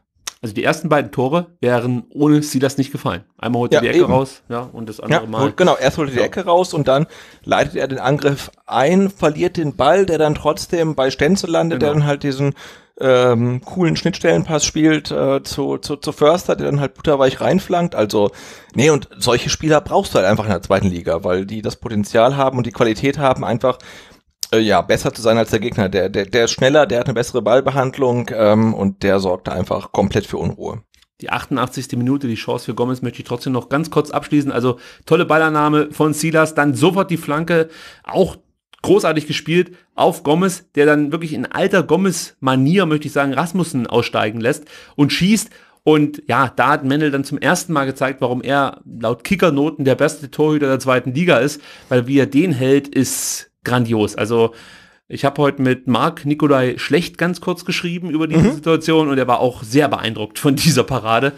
Also die ersten beiden Tore wären ohne Silas nicht gefallen. Einmal holt er ja, die Ecke eben. raus, ja, und das andere ja, Mal. Holt, genau, erst holt er die Ecke raus und dann leitet er den Angriff ein, verliert den Ball, der dann trotzdem bei Stenzel landet, genau. der dann halt diesen ähm, coolen Schnittstellenpass spielt äh, zu, zu, zu Förster, der dann halt butterweich reinflankt. Also, nee, und solche Spieler brauchst du halt einfach in der zweiten Liga, weil die das Potenzial haben und die Qualität haben, einfach äh, ja, besser zu sein als der Gegner. Der, der, der ist schneller, der hat eine bessere Ballbehandlung ähm, und der sorgt einfach komplett für Unruhe. Die 88. Minute, die Chance für Gomez möchte ich trotzdem noch ganz kurz abschließen. Also tolle Ballannahme von Silas, dann sofort die Flanke, auch großartig gespielt auf Gomez, der dann wirklich in alter Gomez-Manier, möchte ich sagen, Rasmussen aussteigen lässt und schießt. Und ja, da hat Mendel dann zum ersten Mal gezeigt, warum er laut Kickernoten der beste Torhüter der zweiten Liga ist, weil wie er den hält, ist grandios. Also ich habe heute mit Marc Nikolai Schlecht ganz kurz geschrieben über diese mhm. Situation und er war auch sehr beeindruckt von [LAUGHS] dieser Parade.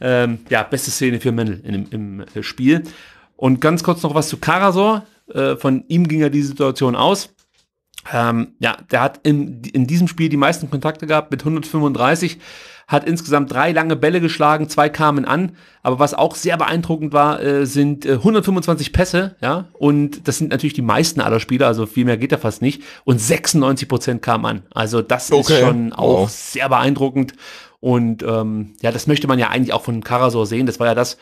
Ähm, ja, beste Szene für Mendel im, im, äh, Spiel. Und ganz kurz noch was zu Karasor. Äh, von ihm ging ja die Situation aus. Ähm, ja, der hat in, in diesem Spiel die meisten Kontakte gehabt mit 135 hat insgesamt drei lange Bälle geschlagen, zwei kamen an. Aber was auch sehr beeindruckend war, äh, sind äh, 125 Pässe, ja, und das sind natürlich die meisten aller Spieler, also viel mehr geht da fast nicht. Und 96 Prozent kamen an. Also das okay. ist schon auch wow. sehr beeindruckend. Und ähm, ja, das möchte man ja eigentlich auch von Karasor sehen. Das war ja das,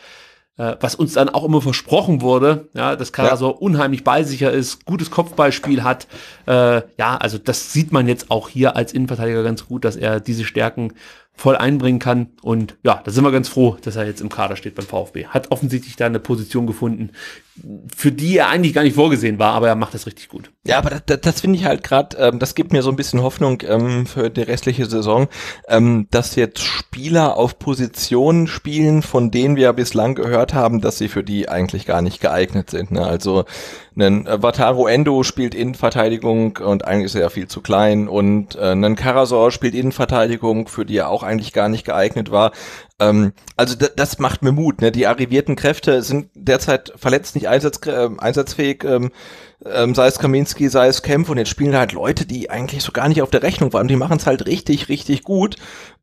äh, was uns dann auch immer versprochen wurde, ja, dass Karasor ja. unheimlich ballsicher ist, gutes Kopfballspiel hat. Äh, ja, also das sieht man jetzt auch hier als Innenverteidiger ganz gut, dass er diese Stärken voll einbringen kann. Und ja, da sind wir ganz froh, dass er jetzt im Kader steht beim VfB. Hat offensichtlich da eine Position gefunden, für die er eigentlich gar nicht vorgesehen war, aber er macht das richtig gut. Ja, aber das, das, finde ich halt gerade, ähm, das gibt mir so ein bisschen Hoffnung ähm, für die restliche Saison, ähm, dass jetzt Spieler auf Positionen spielen, von denen wir bislang gehört haben, dass sie für die eigentlich gar nicht geeignet sind. Ne? Also ein äh, Wataru Endo spielt Innenverteidigung und eigentlich ist er ja viel zu klein. Und äh, ein Karasor spielt Innenverteidigung, für die er auch eigentlich gar nicht geeignet war. Ähm, also das macht mir Mut. Ne? Die arrivierten Kräfte sind derzeit verletzt, nicht einsatz äh, einsatzfähig. Ähm, ähm, sei es Kaminski, sei es Kempf und jetzt spielen halt Leute, die eigentlich so gar nicht auf der Rechnung waren, die machen es halt richtig, richtig gut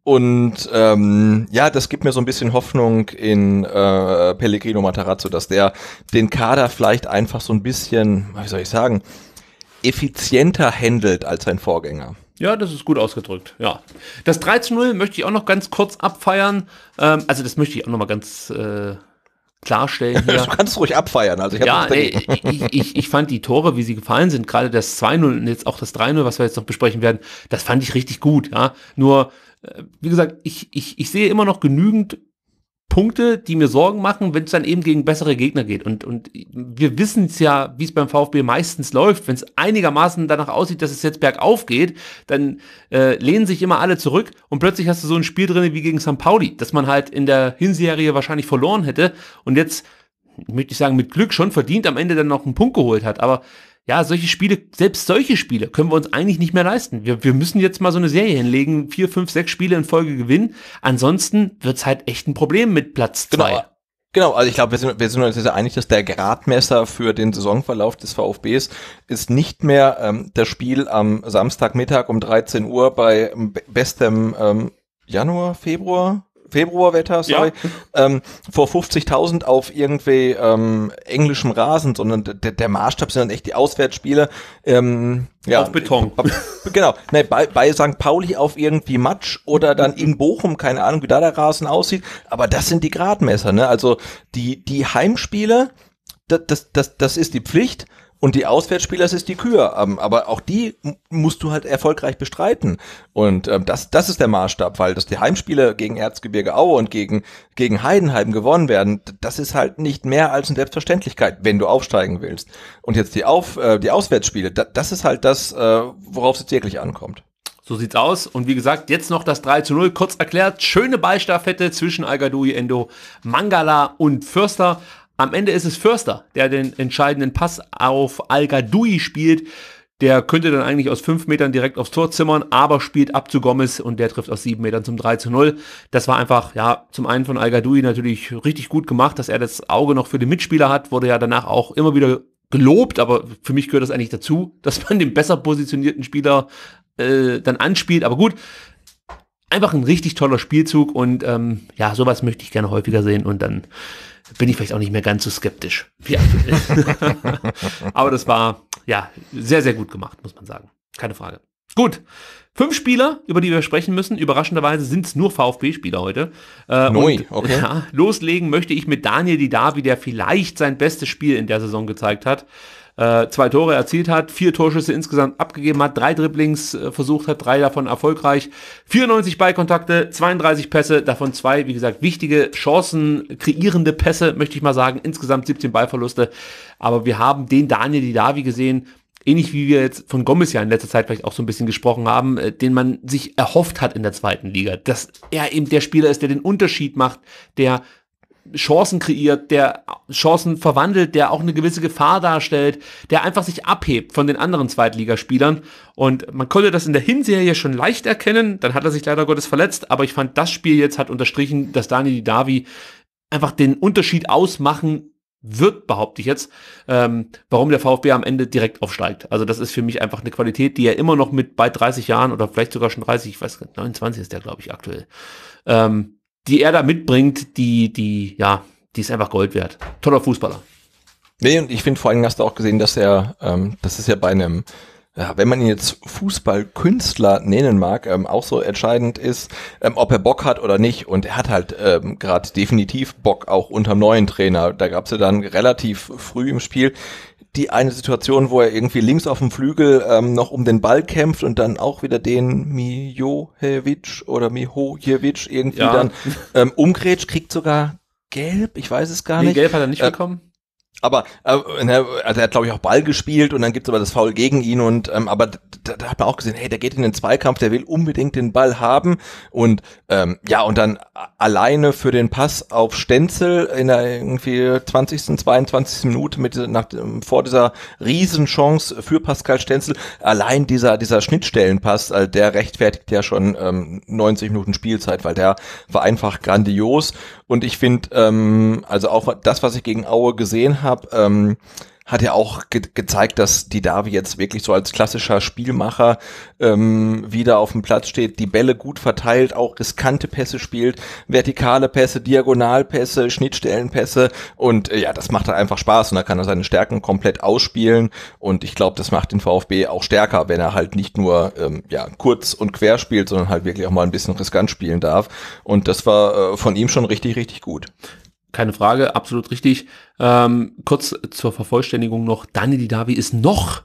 und ähm, ja, das gibt mir so ein bisschen Hoffnung in äh, Pellegrino Matarazzo, dass der den Kader vielleicht einfach so ein bisschen, wie soll ich sagen, effizienter handelt als sein Vorgänger. Ja, das ist gut ausgedrückt. Ja. Das 13-0 möchte ich auch noch ganz kurz abfeiern. Ähm, also, das möchte ich auch noch mal ganz äh, klarstellen. Hier. [LAUGHS] Du kannst ruhig abfeiern. Also ich ja, nee, ich, ich, ich, fand die Tore, wie sie gefallen sind, gerade das 2-0 und jetzt auch das 3-0, was wir jetzt noch besprechen werden, das fand ich richtig gut. Ja? Nur, äh, wie gesagt, ich, ich, ich sehe immer noch genügend Punkte, die mir Sorgen machen, wenn es dann eben gegen bessere Gegner geht. Und, und wir wissen es ja, wie es beim VfB meistens läuft. Wenn es einigermaßen danach aussieht, dass es jetzt bergauf geht, dann äh, lehnen sich immer alle zurück und plötzlich hast du so ein Spiel drin wie gegen St. Pauli, dass man halt in der Hinserie wahrscheinlich verloren hätte. Und jetzt möchte ich sagen, mit Glück schon verdient am Ende dann noch einen Punkt geholt hat. Aber ja, solche Spiele, selbst solche Spiele können wir uns eigentlich nicht mehr leisten. Wir, wir müssen jetzt mal so eine Serie hinlegen, vier, fünf, sechs Spiele in Folge gewinnen. Ansonsten wird's halt echt ein Problem mit Platz genau, zwei. Genau. Genau, also ich glaube, wir sind, wir sind uns jetzt einig, dass der Gradmesser für den Saisonverlauf des VfBs ist nicht mehr ähm, das Spiel am Samstagmittag um 13 Uhr bei bestem ähm, Januar, Februar, Februarwetter, sorry, ja. ähm, vor 50.000 auf irgendwie ähm, englischem Rasen, sondern der, der Maßstab sind dann echt die Auswärtsspiele. Ähm, ja, auf Beton. Ab, genau, ne, bei, bei St. Pauli auf irgendwie Matsch oder dann in Bochum, keine Ahnung, wie da der Rasen aussieht, aber das sind die Gradmesser, ne? Also die, die Heimspiele, das, das, das, das ist die Pflicht und die Auswärtsspieler, das ist die Kür. Ähm, aber auch die musst du halt erfolgreich bestreiten. Und ähm, das, das ist der Maßstab, weil dass die Heimspiele gegen Erzgebirge Aue und gegen, gegen Heidenheim gewonnen werden, das ist halt nicht mehr als eine Selbstverständlichkeit, wenn du aufsteigen willst. Und jetzt die, Auf, äh, die Auswärtsspiele, da, das ist halt das, äh, worauf es jetzt wirklich ankommt. So sieht's aus. Und wie gesagt, jetzt noch das 3 zu 0. Kurz erklärt, schöne Ballstaffette zwischen Algadui, Endo, Mangala und Fürster. Am Ende ist es Förster, der den entscheidenden Pass auf Al-Gadoui spielt. Der könnte dann eigentlich aus 5 Metern direkt aufs Tor zimmern, aber spielt ab zu Gomez und der trifft aus 7 Metern zum 3 zu 0. Das war einfach, ja, zum einen von Al-Gadoui natürlich richtig gut gemacht, dass er das Auge noch für den Mitspieler hat, wurde ja danach auch immer wieder gelobt, aber für mich gehört das eigentlich dazu, [LAUGHS] dass man den besser positionierten Spieler äh, dann anspielt. Aber gut, einfach ein richtig toller Spielzug und ähm, ja, sowas möchte ich gerne häufiger sehen und dann bin ich vielleicht auch nicht mehr ganz so skeptisch wie [LAUGHS] Aber das war ja sehr, sehr gut gemacht, muss man sagen. Keine Frage. Gut. Fünf Spieler, über die wir sprechen müssen. Überraschenderweise sind es nur VfB-Spieler heute. Äh, Neu, okay. [LAUGHS] Ja, loslegen möchte ich mit Daniel Didavi, der vielleicht sein bestes Spiel in der Saison gezeigt hat äh, zwei Tore erzielt hat, vier Torschüsse insgesamt abgegeben hat, drei Dribblings äh, versucht hat, drei davon erfolgreich, 94 Ballkontakte, 32 Pässe, davon zwei, wie gesagt, wichtige Chancen kreierende Pässe, möchte ich mal sagen, insgesamt 17 Ballverluste, aber wir haben den Daniel Didavi gesehen, ähnlich wie wir jetzt von Gomez ja in letzter Zeit vielleicht auch so ein bisschen gesprochen haben, äh, den man sich erhofft hat in der zweiten Liga, dass er eben der Spieler ist, der den Unterschied macht, der Chancen kreiert, der Chancen verwandelt, der auch eine gewisse Gefahr darstellt, der einfach sich abhebt von den anderen Zweitligaspielern. Und man konnte das in der Hinserie schon leicht erkennen, dann hat er sich leider Gottes verletzt, aber ich fand, das Spiel jetzt hat unterstrichen, dass Dani Davi einfach den Unterschied ausmachen wird, behaupte ich jetzt, ähm, warum der VfB am Ende direkt aufsteigt. Also das ist für mich einfach eine Qualität, die er immer noch mit bei 30 Jahren oder vielleicht sogar schon 30, ich weiß nicht, 29 ist der, glaube ich, aktuell, ähm, die er da mitbringt, die, die, ja, die ist einfach Gold wert. Toller Fußballer. Nee, und ich finde vor allem hast du auch gesehen, dass er, ähm, das ist ja bei einem, ja, wenn man ihn jetzt Fußballkünstler nennen mag, ähm, auch so entscheidend ist, ähm, ob er Bock hat oder nicht. Und er hat halt ähm, gerade definitiv Bock, auch unter neuen Trainer. Da gab's ja dann relativ früh im Spiel die eine Situation, wo er irgendwie links auf dem Flügel ähm, noch um den Ball kämpft und dann auch wieder den Mijojevic oder Mihojevic irgendwie ja. dann ähm, umgrätscht, kriegt sogar gelb, ich weiß es gar nee, nicht. Gelb hat er nicht äh, bekommen. Aber äh, ne, also er hat, glaube ich, auch Ball gespielt und dann gibt's aber das Foul gegen ihn. Und ähm, aber da, da hat man auch gesehen, hey, der geht in den Zweikampf, der will unbedingt den Ball haben. Und ähm, ja, und dann alleine für den Pass auf Stenzel in der irgendwie 20., 22. Minute mit nach, ähm, vor dieser Riesenchance für Pascal Stenzel, allein dieser, dieser Schnittstellenpass, also der rechtfertigt ja schon ähm, 90 Minuten Spielzeit, weil der war einfach grandios. Und ich finde, ähm, also auch das, was ich gegen Aue gesehen habe, ähm, hat ja auch ge gezeigt, dass die Davi jetzt wirklich so als klassischer Spielmacher ähm, wieder auf dem Platz steht, die Bälle gut verteilt, auch riskante Pässe spielt, vertikale Pässe, Diagonalpässe, Schnittstellenpässe und äh, ja, das macht dann einfach Spaß und da kann er seine Stärken komplett ausspielen und ich glaube, das macht den VfB auch stärker, wenn er halt nicht nur ähm, ja, kurz und quer spielt, sondern halt wirklich auch mal ein bisschen riskant spielen darf und das war äh, von ihm schon richtig, richtig gut keine Frage, absolut richtig. Ähm, kurz zur Vervollständigung noch, Dani Didavi ist noch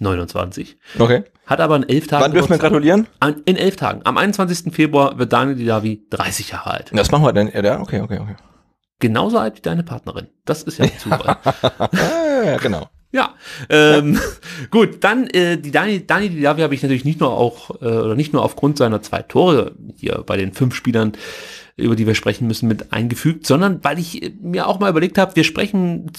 29. Okay. Hat aber in elf Tagen. Wann dürfen wir gratulieren? An, in elf Tagen. Am 21. Februar wird Daniel Didavi 30 Jahre alt. Das machen wir dann, ja, okay, okay, okay. Genauso alt wie deine Partnerin. Das ist ja ein Zufall. ja, [LAUGHS] genau. Ja, ähm, ja. gut, dann äh, die Dani, Dani Didavi habe ich natürlich nicht nur auch äh, oder nicht nur aufgrund seiner zwei Tore hier bei den fünf Spielern über die wir sprechen müssen, mit eingefügt, sondern weil ich mir auch mal überlegt habe, wir sprechen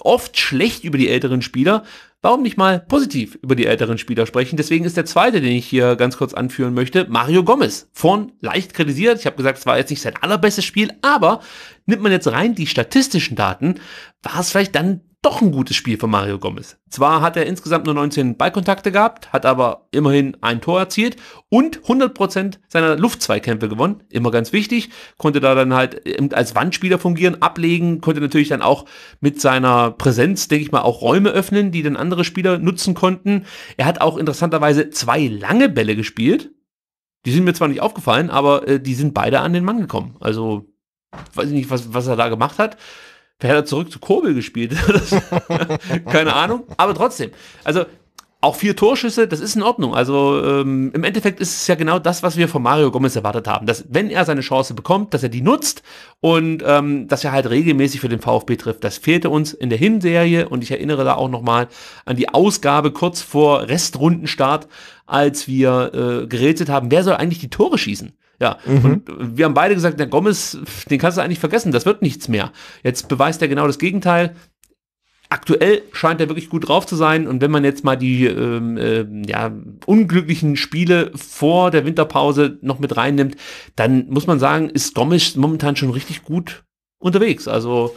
oft schlecht über die älteren Spieler. Warum nicht mal positiv über die älteren Spieler sprechen? Deswegen ist der zweite, den ich hier ganz kurz anführen möchte, Mario Gomez. Vorn leicht kritisiert. Ich habe gesagt, es war jetzt nicht sein allerbestes Spiel, aber nimmt man jetzt rein die statistischen Daten, war es vielleicht dann doch ein gutes Spiel von Mario Gomez. Zwar hat er insgesamt nur 19 Ballkontakte gehabt, hat aber immerhin ein Tor erzielt und 100% seiner Luftzweikämpfe gewonnen. Immer ganz wichtig. Konnte da dann halt als Wandspieler fungieren, ablegen, konnte natürlich dann auch mit seiner Präsenz, denke ich mal, auch Räume öffnen, die dann andere Spieler nutzen konnten. Er hat auch interessanterweise zwei lange Bälle gespielt. Die sind mir zwar nicht aufgefallen, aber äh, die sind beide an den Mann gekommen. Also, weiß ich nicht, was, was er da gemacht hat wer hat er zurück zu Kobel gespielt. [LAUGHS] Keine Ahnung. Aber trotzdem. Also auch vier Torschüsse, das ist in Ordnung. Also ähm, im Endeffekt ist es ja genau das, was wir von Mario Gomez erwartet haben. Dass wenn er seine Chance bekommt, dass er die nutzt und ähm, dass er halt regelmäßig für den VfB trifft. Das fehlte uns in der Hinserie und ich erinnere da auch nochmal an die Ausgabe kurz vor Restrundenstart, als wir äh, gerätselt haben, wer soll eigentlich die Tore schießen? Ja, mhm. und wir haben beide gesagt, der Gomez, den kannst du eigentlich vergessen, das wird nichts mehr. Jetzt beweist er genau das Gegenteil. Aktuell scheint er wirklich gut drauf zu sein und wenn man jetzt mal die ähm, äh, ja, unglücklichen Spiele vor der Winterpause noch mit reinnimmt, dann muss man sagen, ist Gomez momentan schon richtig gut unterwegs. Also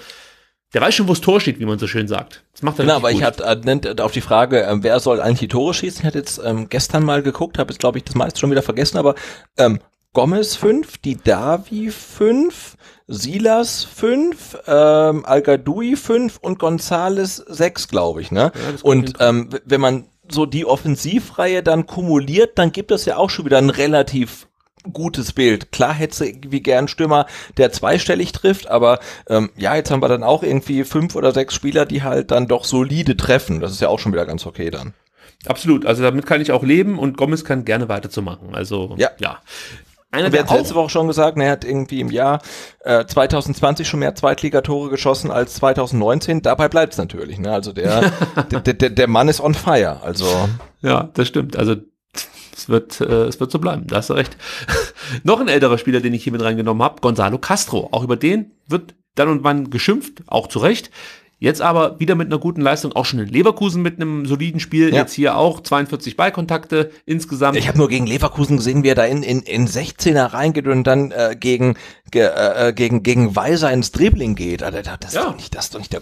der weiß schon, wo das Tor steht, wie man so schön sagt. Das macht er Genau, aber gut. ich habe äh, äh, auf die Frage, äh, wer soll eigentlich die Tore schießen, ich hatte jetzt ähm, gestern mal geguckt, habe jetzt glaube ich das meiste schon wieder vergessen, aber ähm, Gomez 5, die Davi 5, Silas 5, ähm, Al-Gadoui 5 und Gonzales 6, glaube ich. Ne? Ja, und ähm, wenn man so die Offensivreihe dann kumuliert, dann gibt es ja auch schon wieder ein relativ gutes Bild. Klar hätte irgendwie gern Stürmer, der zweistellig trifft, aber ähm, ja, jetzt haben wir dann auch irgendwie fünf oder sechs Spieler, die halt dann doch solide treffen. Das ist ja auch schon wieder ganz okay dann. Absolut, also damit kann ich auch leben und Gomez kann gerne weiterzumachen. Also ja. ja. Einer, der letzte Woche schon gesagt, ne, er hat irgendwie im Jahr äh, 2020 schon mehr Zweitligatore geschossen als 2019. Dabei bleibt es natürlich. Ne? Also der, [LAUGHS] der, der, der Mann ist on fire. Also ja, das stimmt. Also es wird, äh, es wird so bleiben. Da hast du recht. [LAUGHS] Noch ein älterer Spieler, den ich hier mit reingenommen habe, Gonzalo Castro. Auch über den wird dann und wann geschimpft, auch zu Recht. Jetzt aber wieder mit einer guten Leistung, auch schon in Leverkusen mit einem soliden Spiel. Ja. Jetzt hier auch 42 Ballkontakte insgesamt. Ich habe nur gegen Leverkusen gesehen, wie er da in, in, in 16er reingeht und dann äh, gegen, ge, äh, äh, gegen, gegen Weiser ins Dribbling geht. Alter, das, ist ja. doch nicht, das ist doch nicht der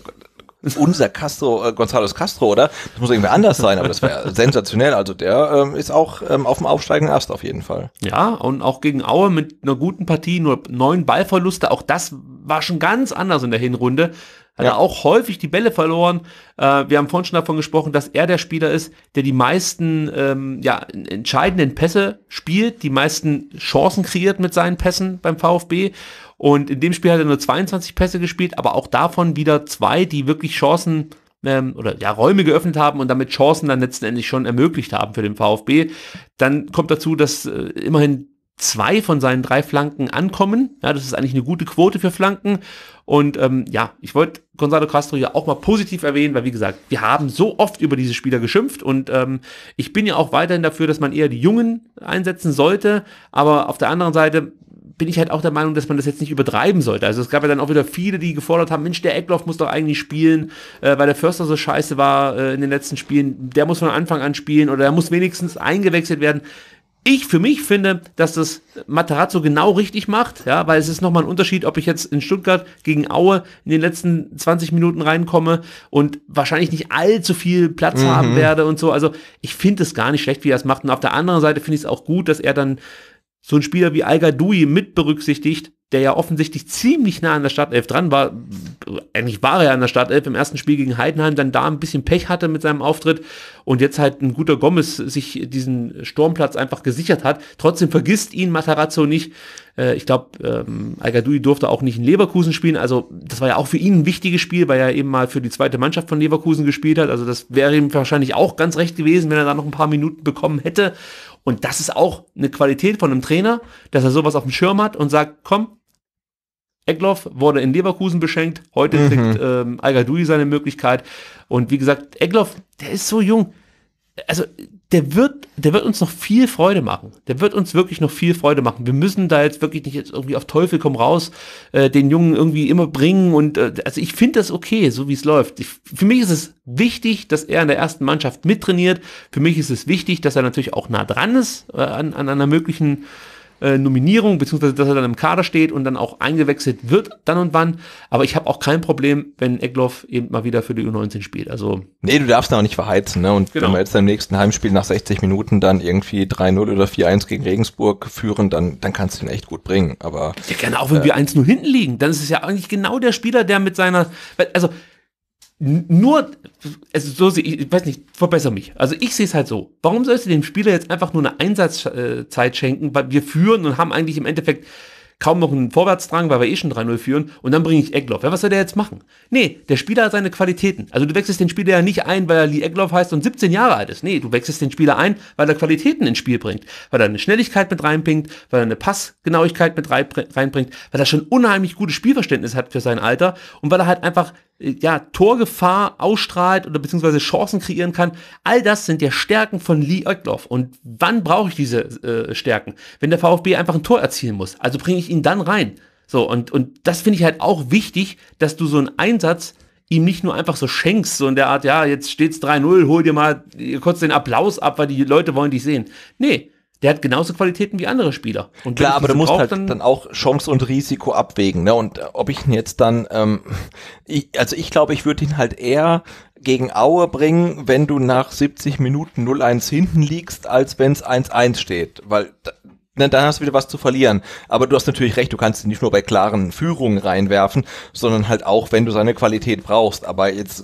unser Castro, äh, González Castro, oder? Das muss irgendwie anders sein, aber das wäre [LAUGHS] sensationell. Also der ähm, ist auch ähm, auf dem aufsteigenden Ast auf jeden Fall. Ja, und auch gegen Aue mit einer guten Partie, nur neun Ballverluste. Auch das war schon ganz anders in der Hinrunde. Hat ja. er auch häufig die Bälle verloren. Äh, wir haben vorhin schon davon gesprochen, dass er der Spieler ist, der die meisten ähm, ja, entscheidenden Pässe spielt, die meisten Chancen kreiert mit seinen Pässen beim VfB. Und in dem Spiel hat er nur 22 Pässe gespielt, aber auch davon wieder zwei, die wirklich Chancen ähm, oder ja, Räume geöffnet haben und damit Chancen dann letzten Endes schon ermöglicht haben für den VfB. Dann kommt dazu, dass äh, immerhin zwei von seinen drei Flanken ankommen. Ja, das ist eigentlich eine gute Quote für Flanken. Und ähm, ja, ich wollte Gonzalo Castro ja auch mal positiv erwähnen, weil wie gesagt, wir haben so oft über diese Spieler geschimpft und ähm, ich bin ja auch weiterhin dafür, dass man eher die Jungen einsetzen sollte. Aber auf der anderen Seite bin ich halt auch der Meinung, dass man das jetzt nicht übertreiben sollte. Also es gab ja dann auch wieder viele, die gefordert haben, Mensch, der Eckloff muss doch eigentlich spielen, äh, weil der Förster so scheiße war äh, in den letzten Spielen. Der muss von Anfang an spielen oder er muss wenigstens eingewechselt werden ich für mich finde, dass das Matarazzo genau richtig macht, ja, weil es ist nochmal ein Unterschied, ob ich jetzt in Stuttgart gegen Aue in den letzten 20 Minuten reinkomme und wahrscheinlich nicht allzu viel Platz mhm. haben werde und so. Also ich finde es gar nicht schlecht, wie er es macht. Und auf der anderen Seite finde ich es auch gut, dass er dann so einen Spieler wie Al-Gadoui mit berücksichtigt, der ja offensichtlich ziemlich nah an der Startelf dran war, eigentlich war er ja an der Startelf im ersten Spiel gegen Heidenheim, dann da ein bisschen Pech hatte mit seinem Auftritt und jetzt halt ein guter Gomez sich diesen Sturmplatz einfach gesichert hat. Trotzdem vergisst ihn Matarazzo nicht. Äh, ich glaube, ähm, Al-Gadoui durfte auch nicht in Leverkusen spielen. Also das war ja auch für ihn ein wichtiges Spiel, weil er eben mal für die zweite Mannschaft von Leverkusen gespielt hat. Also das wäre ihm wahrscheinlich auch ganz recht gewesen, wenn er da noch ein paar Minuten bekommen hätte. Und das ist auch eine Qualität von einem Trainer, dass er sowas auf dem Schirm hat und sagt, komm, Eckloff wurde in Leverkusen beschenkt, heute mhm. kriegt ähm, Al-Gadoui seine Möglichkeit. Und wie gesagt, Eckloff, der ist so jung, also der wird, der wird uns noch viel Freude machen. Der wird uns wirklich noch viel Freude machen. Wir müssen da jetzt wirklich nicht jetzt irgendwie auf Teufel komm raus, äh, den Jungen irgendwie immer bringen und äh, also ich finde das okay, so wie es läuft. Ich, für mich ist es wichtig, dass er in der ersten Mannschaft mittrainiert. Für mich ist es wichtig, dass er natürlich auch nah dran ist äh, an, an einer möglichen äh, Nominierung, beziehungsweise dass er dann im Kader steht und dann auch eingewechselt wird, dann und wann. Aber ich habe auch kein Problem, wenn Eckloff eben mal wieder für die U19 spielt. Also nee, du darfst da auch nicht verheizen. Ne? Und genau. wenn wir jetzt im nächsten Heimspiel nach 60 Minuten dann irgendwie 3-0 oder 4-1 gegen Regensburg führen, dann, dann kannst du ihn echt gut bringen. Aber ja, gerne auch wenn äh, wir 1-0 hinten liegen, dann ist es ja eigentlich genau der Spieler, der mit seiner, also nur, also so sehe ich, ich weiß nicht, verbessere mich. Also ich sehe es halt so. Warum sollst du dem Spieler jetzt einfach nur eine Einsatzzeit schenken, weil wir führen und haben eigentlich im Endeffekt kaum noch einen Vorwärtsdrang, weil wir eh schon 3-0 führen und dann bringe ich Eggloff. Ja, was soll der jetzt machen? Nee, der Spieler hat seine Qualitäten. Also du wechselst den Spieler ja nicht ein, weil er Lee Eggloff heißt und 17 Jahre alt ist. Nee, du wechselst den Spieler ein, weil er Qualitäten ins Spiel bringt, weil er eine Schnelligkeit mit reinbringt, weil er eine Passgenauigkeit mit reinbringt, weil er schon unheimlich gutes Spielverständnis hat für sein Alter und weil er halt einfach äh, ja, Torgefahr ausstrahlt oder beziehungsweise Chancen kreieren kann. All das sind ja Stärken von Lee Oetloff. Und wann brauche ich diese äh, Stärken? Wenn der VfB einfach ein Tor erzielen muss. Also bringe ich ihn dann rein. So, und, und das finde ich halt auch wichtig, dass du so einen Einsatz ihm nicht nur einfach so schenkst, so in der Art, ja, jetzt steht's 3-0, hol dir mal kurz den Applaus ab, weil die Leute wollen dich sehen. Nee, der hat genauso Qualitäten wie andere Spieler. Und Klar, aber du musst brauch, halt dann, dann, auch Chance und Risiko abwägen. Ne? Und äh, ob ich ihn jetzt dann, ähm, [LAUGHS] ich, also ich glaube, ich würde ihn halt eher gegen Aue bringen, wenn du nach 70 Minuten 0-1 hinten liegst, als wenn es 1-1 steht. Weil na, dann hast du wieder was zu verlieren. Aber du hast natürlich recht, du kannst ihn nicht nur bei klaren Führungen reinwerfen, sondern halt auch, wenn du seine Qualität brauchst. Aber jetzt,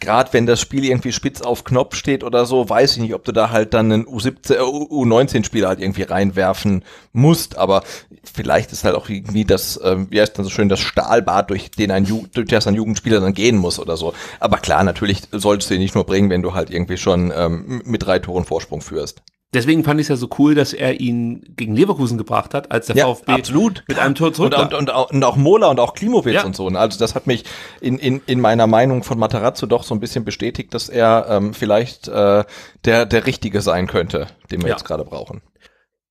gerade wenn das Spiel irgendwie spitz auf Knopf steht oder so, weiß ich nicht, ob du da halt dann einen U17, äh, U19-Spieler halt irgendwie reinwerfen musst. Aber vielleicht ist halt auch irgendwie das, äh, wie heißt dann so schön, das Stahlbad, durch den ein, Ju durch das ein Jugendspieler dann gehen muss oder so. Aber klar, natürlich solltest du ihn nicht nur bringen, wenn du halt irgendwie schon ähm, mit drei Toren Vorsprung führst. Deswegen fand ich es ja so cool, dass er ihn gegen Leverkusen gebracht hat, als der ja, VfB absolut. mit einem Tor zurück und, und, und, und auch Mola und auch Klimowitz ja. und so. Ne? Also das hat mich in, in, in meiner Meinung von Matarazzo doch so ein bisschen bestätigt, dass er ähm, vielleicht äh, der, der Richtige sein könnte, den wir ja. jetzt gerade brauchen.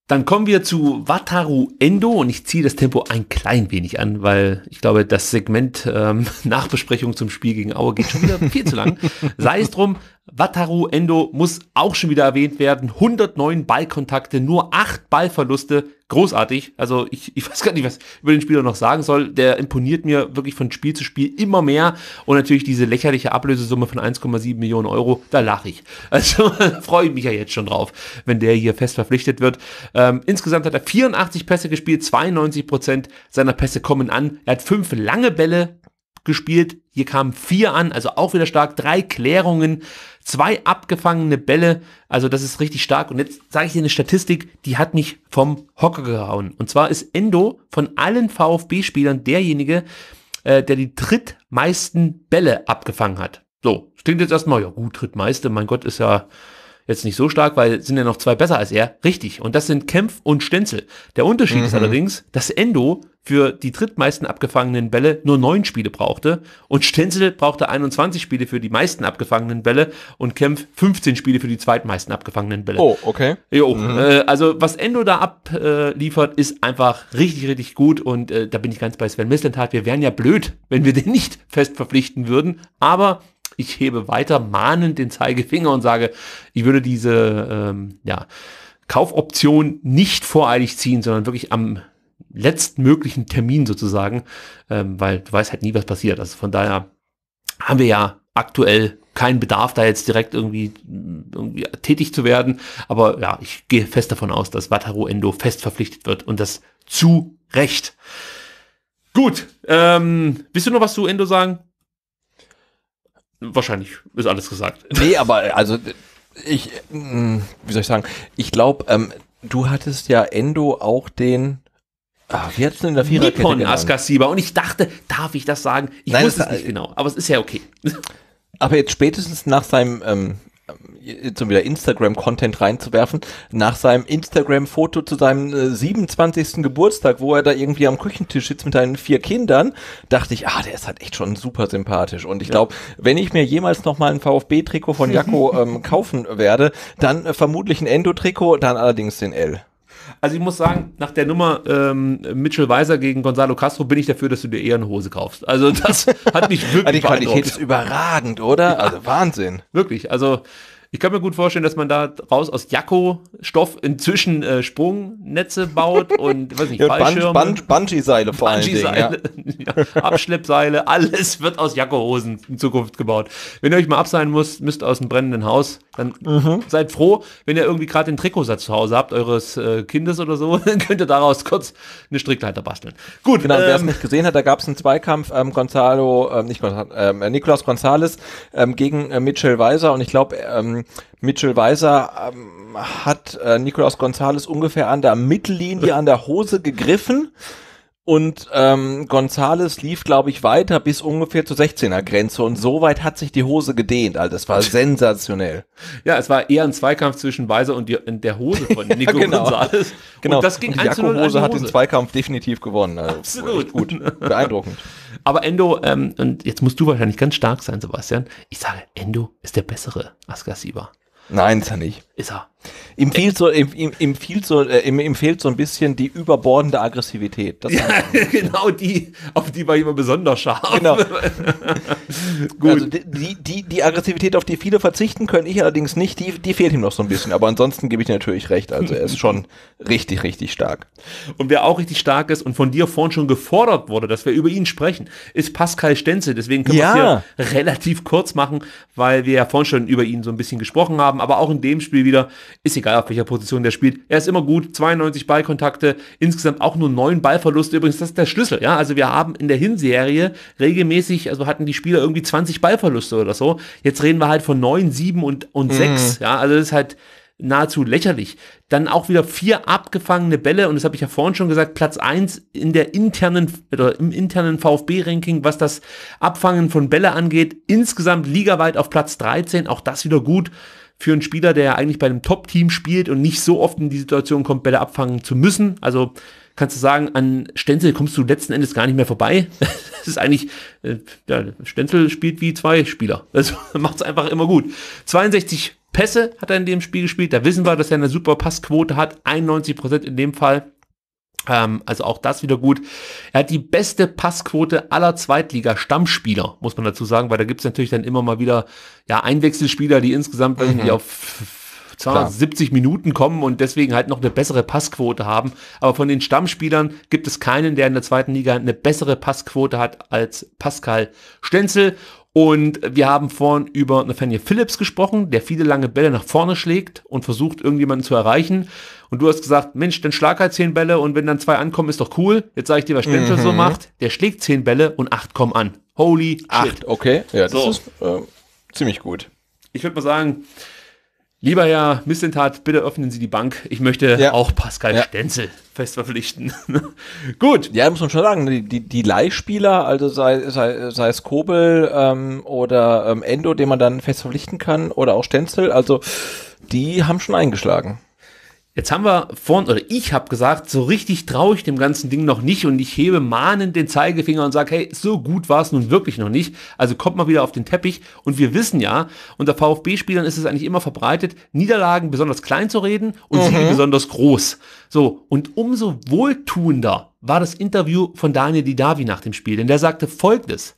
Dann kommen wir zu Wataru Endo und ich ziehe das Tempo ein klein wenig an, weil ich glaube, das Segment ähm, [LAUGHS] Nachbesprechung zum Spiel gegen Aue geht schon wieder viel zu lang. [LAUGHS] Sei es drum, Wataru Endo muss auch schon wieder erwähnt werden. 109 Ballkontakte, nur 8 Ballverluste. Großartig. Also ich, ich [LAUGHS] weiß gar nicht, was ich über den Spieler noch sagen soll. Der imponiert mir wirklich von Spiel zu Spiel immer mehr. Und natürlich diese lächerliche Ablösesumme von 1,7 Millionen Euro, da lache ich. [LAUGHS] Also freue ich mich ja jetzt schon drauf, wenn der hier fest verpflichtet wird. Ähm, insgesamt hat er 84 Pässe gespielt, 92% Prozent seiner Pässe kommen an. Er hat 5 lange Bälle gespielt. Hier kamen vier an, also auch wieder stark. Drei Klärungen, zwei abgefangene Bälle. Also das ist richtig stark. Und jetzt sage ich dir eine Statistik, die hat mich vom Hocker gehauen. Und zwar ist Endo von allen VfB-Spielern derjenige, äh, der die drittmeisten Bälle abgefangen hat. So, klingt jetzt erstmal, ja gut, drittmeiste, mein Gott, ist ja jetzt nicht so stark, weil sind ja noch zwei besser als er. Richtig. Und das sind Kempf und Stenzel. Der Unterschied mhm. ist allerdings, dass Endo für die drittmeisten abgefangenen Bälle nur neun Spiele brauchte und Stenzel brauchte 21 Spiele für die meisten abgefangenen Bälle und Kempf 15 Spiele für die zweitmeisten abgefangenen Bälle. Oh, okay. Jo, mhm. äh, also was Endo da abliefert, äh, ist einfach richtig, richtig gut und äh, da bin ich ganz bei Sven Mislintat. Wir wären ja blöd, wenn wir den nicht fest verpflichten würden, aber ich hebe weiter mahnend den Zeigefinger und sage, ich würde diese ähm, ja, Kaufoption nicht voreilig ziehen, sondern wirklich am letztmöglichen Termin sozusagen, ähm, weil du weißt halt nie, was passiert. Also von daher haben wir ja aktuell keinen Bedarf, da jetzt direkt irgendwie, irgendwie tätig zu werden. Aber ja, ich gehe fest davon aus, dass Wataru Endo fest verpflichtet wird und das zu Recht. Gut, ähm, willst du noch was zu Endo sagen? wahrscheinlich ist alles gesagt. Nee, aber also ich, hm, wie soll ich sagen, ich glaube, ähm, du hattest ja Endo auch den Ach, wie hat's denn in der Viererkette Nippon genannt? Askasiba. Und ich dachte, darf ich das sagen? Ich Nein, wusste es nicht genau, aber es ist ja okay. Aber jetzt spätestens nach seinem ähm, jetzt ähm, um wieder Instagram-Content reinzuwerfen, nach seinem Instagram-Foto zu seinem äh, 27. Geburtstag, wo er da irgendwie am Küchentisch sitzt mit seinen vier Kindern, dachte ich, ah, der ist halt echt schon super sympathisch. Und ich ja. glaube, wenn ich mir jemals nochmal ein VfB-Trikot von Jacko [LAUGHS] ähm, kaufen werde, dann äh, vermutlich ein Endo-Trikot, dann allerdings den L. Also ich muss sagen, nach der Nummer ähm, Mitchell Weiser gegen Gonzalo Castro bin ich dafür, dass du dir eher eine Hose kaufst. Also das hat mich [LAUGHS] ah, wirklich also Die Qualität ist überragend, oder? Ja. Also Wahnsinn. Wirklich, also ich kann mir gut vorstellen, dass man da raus aus Jacko-Stoff inzwischen äh, Sprungnetze baut [LAUGHS] und weiß nicht, ja, Ballschirme. Band, Band, Bungee-Seile vor Bungee allen Dingen. Ja. [LAUGHS] ja. Abschleppseile, alles wird aus Jacko-Hosen in Zukunft gebaut. Wenn ihr euch mal abseilen müsst, müsst aus dem brennenden Haus, dann mhm. seid froh, wenn ihr irgendwie gerade den Trikotsatz zu Hause habt, eures äh, Kindes oder so, [LAUGHS] dann könnt ihr daraus kurz eine Strickleiter basteln. Gut. Genau, ähm, wer es ähm, nicht gesehen hat, da gab es einen Zweikampf, ähm, Gonzalo, ähm, nicht Gonzalo, ähm, Nicolas Gonzales ähm, gegen äh, Mitchell Weiser und ich glaube, ähm, Mitchell Weiser ähm, hat äh, Nicolas Gonzalez ungefähr an der Mittellinie, an der Hose gegriffen. Und ähm, Gonzales lief, glaube ich, weiter bis ungefähr zur 16er Grenze und so weit hat sich die Hose gedehnt. Also das war [LAUGHS] sensationell. Ja, es war eher ein Zweikampf zwischen Weiser und die, der Hose von [LAUGHS] Nico ja, genau. Gonzales. Genau. Und das ging und die Jakob Hose hat den Zweikampf definitiv gewonnen. Also Absolut. Gut. Beeindruckend. [LAUGHS] Aber Endo, ähm, und jetzt musst du wahrscheinlich ganz stark sein, Sebastian. Ich sage, Endo ist der bessere Askasiba. Nein, ist er nicht. Ist er. Ihm fehlt so, ihm, ihm, ihm, fehlt so, äh, ihm, ihm fehlt so ein bisschen die überbordende Aggressivität. Das ja, [LAUGHS] genau die, auf die war ich immer besonders scharf. Genau. [LAUGHS] Gut. Also die, die, die Aggressivität, auf die viele verzichten können, ich allerdings nicht, die, die fehlt ihm noch so ein bisschen. Aber ansonsten gebe ich dir natürlich recht. Also er ist schon [LAUGHS] richtig, richtig stark. Und wer auch richtig stark ist und von dir vorhin schon gefordert wurde, dass wir über ihn sprechen, ist Pascal Stenzel. Deswegen können ja. wir es hier relativ kurz machen, weil wir ja vorhin schon über ihn so ein bisschen gesprochen haben. Aber auch in dem Spiel wieder ist egal, auf welcher Position der spielt. Er ist immer gut. 92 Ballkontakte, insgesamt auch nur neun Ballverluste. Übrigens, das ist der Schlüssel. Ja, also wir haben in der Hinserie regelmäßig, also hatten die Spieler irgendwie 20 Ballverluste oder so. Jetzt reden wir halt von neun, sieben und, und mhm. sechs. Ja, also das ist halt, nahezu lächerlich. Dann auch wieder vier abgefangene Bälle und das habe ich ja vorhin schon gesagt, Platz eins in der internen oder im internen VfB-Ranking, was das Abfangen von Bälle angeht, insgesamt ligaweit auf Platz 13, auch das wieder gut für einen Spieler, der ja eigentlich bei einem Top-Team spielt und nicht so oft in die Situation kommt, Bälle abfangen zu müssen. Also kannst du sagen, an Stenzel kommst du letzten Endes gar nicht mehr vorbei. [LAUGHS] das ist eigentlich, äh, ja, Stenzel spielt wie zwei Spieler. Also [LAUGHS] macht es einfach immer gut. 62 Pässe hat er in dem Spiel gespielt. Da wissen wir, dass er eine super Passquote hat. 91 Prozent in dem Fall. Ähm, also auch das wieder gut. Er hat die beste Passquote aller Zweitliga-Stammspieler, muss man dazu sagen, weil da gibt's natürlich dann immer mal wieder ja, Einwechselspieler, die insgesamt mhm. irgendwie auf 270 Klar. Minuten kommen und deswegen halt noch eine bessere Passquote haben. Aber von den Stammspielern gibt es keinen, der in der zweiten Liga eine bessere Passquote hat als Pascal Stenzel. Und wir haben vorhin über Nathaniel Phillips gesprochen, der viele lange Bälle nach vorne schlägt und versucht, irgendjemanden zu erreichen. Und du hast gesagt, Mensch, dann schlag halt zehn Bälle und wenn dann zwei ankommen, ist doch cool. Jetzt sage ich dir, was Stenzel mhm. so macht. Der schlägt zehn Bälle und acht kommen an. Holy acht. shit. Okay, ja, das so. ist äh, ziemlich gut. Ich würde mal sagen, lieber Herr Missentat, bitte öffnen Sie die Bank. Ich möchte ja. auch Pascal ja. Stenzel fest verpflichten. [LAUGHS] gut. Ja, muss man schon sagen, die, die, die Leihspieler, also sei, sei, sei es Kobel ähm, oder ähm, Endo, den man dann fest verpflichten kann, oder auch Stenzel, also die haben schon eingeschlagen. Jetzt haben wir vorhin, oder ich habe gesagt, so richtig traue ich dem ganzen Ding noch nicht und ich hebe mahnend den Zeigefinger und sage, hey, so gut war es nun wirklich noch nicht. Also kommt mal wieder auf den Teppich. Und wir wissen ja, unter VfB-Spielern ist es eigentlich immer verbreitet, Niederlagen besonders klein zu reden und mhm. Siege besonders groß. So, und umso wohltuender war das Interview von Daniel Didavi nach dem Spiel, denn der sagte folgendes.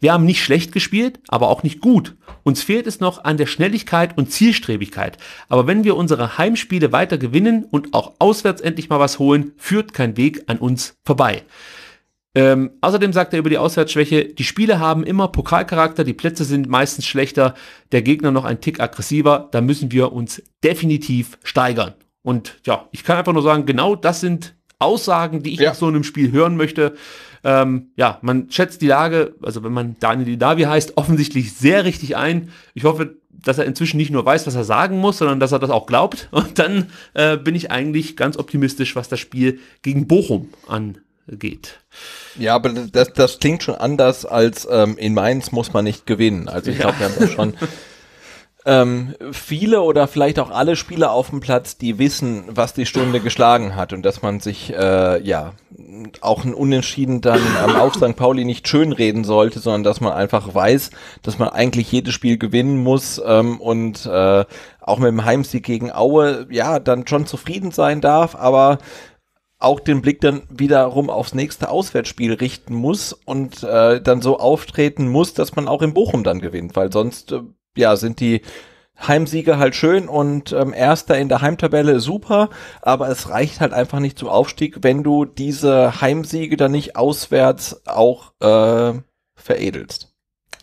Wir haben nicht schlecht gespielt, aber auch nicht gut. Uns fehlt es noch an der Schnelligkeit und Zielstrebigkeit. Aber wenn wir unsere Heimspiele weiter gewinnen und auch auswärts endlich mal was holen, führt kein Weg an uns vorbei. Ähm, außerdem sagt er über die Auswärtsschwäche, die Spiele haben immer Pokalcharakter, die Plätze sind meistens schlechter, der Gegner noch ein Tick aggressiver, da müssen wir uns definitiv steigern. Und ja, ich kann einfach nur sagen, genau das sind Aussagen, die ich ja. nach so einem Spiel hören möchte. Ähm, ja, man schätzt die Lage, also wenn man Daniel Didavi heißt, offensichtlich sehr richtig ein. Ich hoffe, dass er inzwischen nicht nur weiß, was er sagen muss, sondern dass er das auch glaubt. [LAUGHS] Und dann äh, bin ich eigentlich ganz optimistisch, was das Spiel gegen Bochum angeht. Ja, aber das, das klingt schon anders als ähm, in Mainz muss man nicht gewinnen. Also ich glaube, wir haben das schon [LAUGHS] ähm, viele oder vielleicht auch alle Spieler auf dem Platz, die wissen, was die Stunde geschlagen hat und dass man sich äh, ja auch ein Unentschieden dann ähm, auf St. Pauli nicht schönreden sollte, sondern dass man einfach weiß, dass man eigentlich jedes Spiel gewinnen muss ähm, und äh, auch mit dem Heimsieg gegen Aue ja dann schon zufrieden sein darf, aber auch den Blick dann wiederum aufs nächste Auswärtsspiel richten muss und äh, dann so auftreten muss, dass man auch in Bochum dann gewinnt, weil sonst äh, ja, sind die Heimsiege halt schön und ähm, erster in der Heimtabelle super, aber es reicht halt einfach nicht zum Aufstieg, wenn du diese Heimsiege dann nicht auswärts auch äh, veredelst.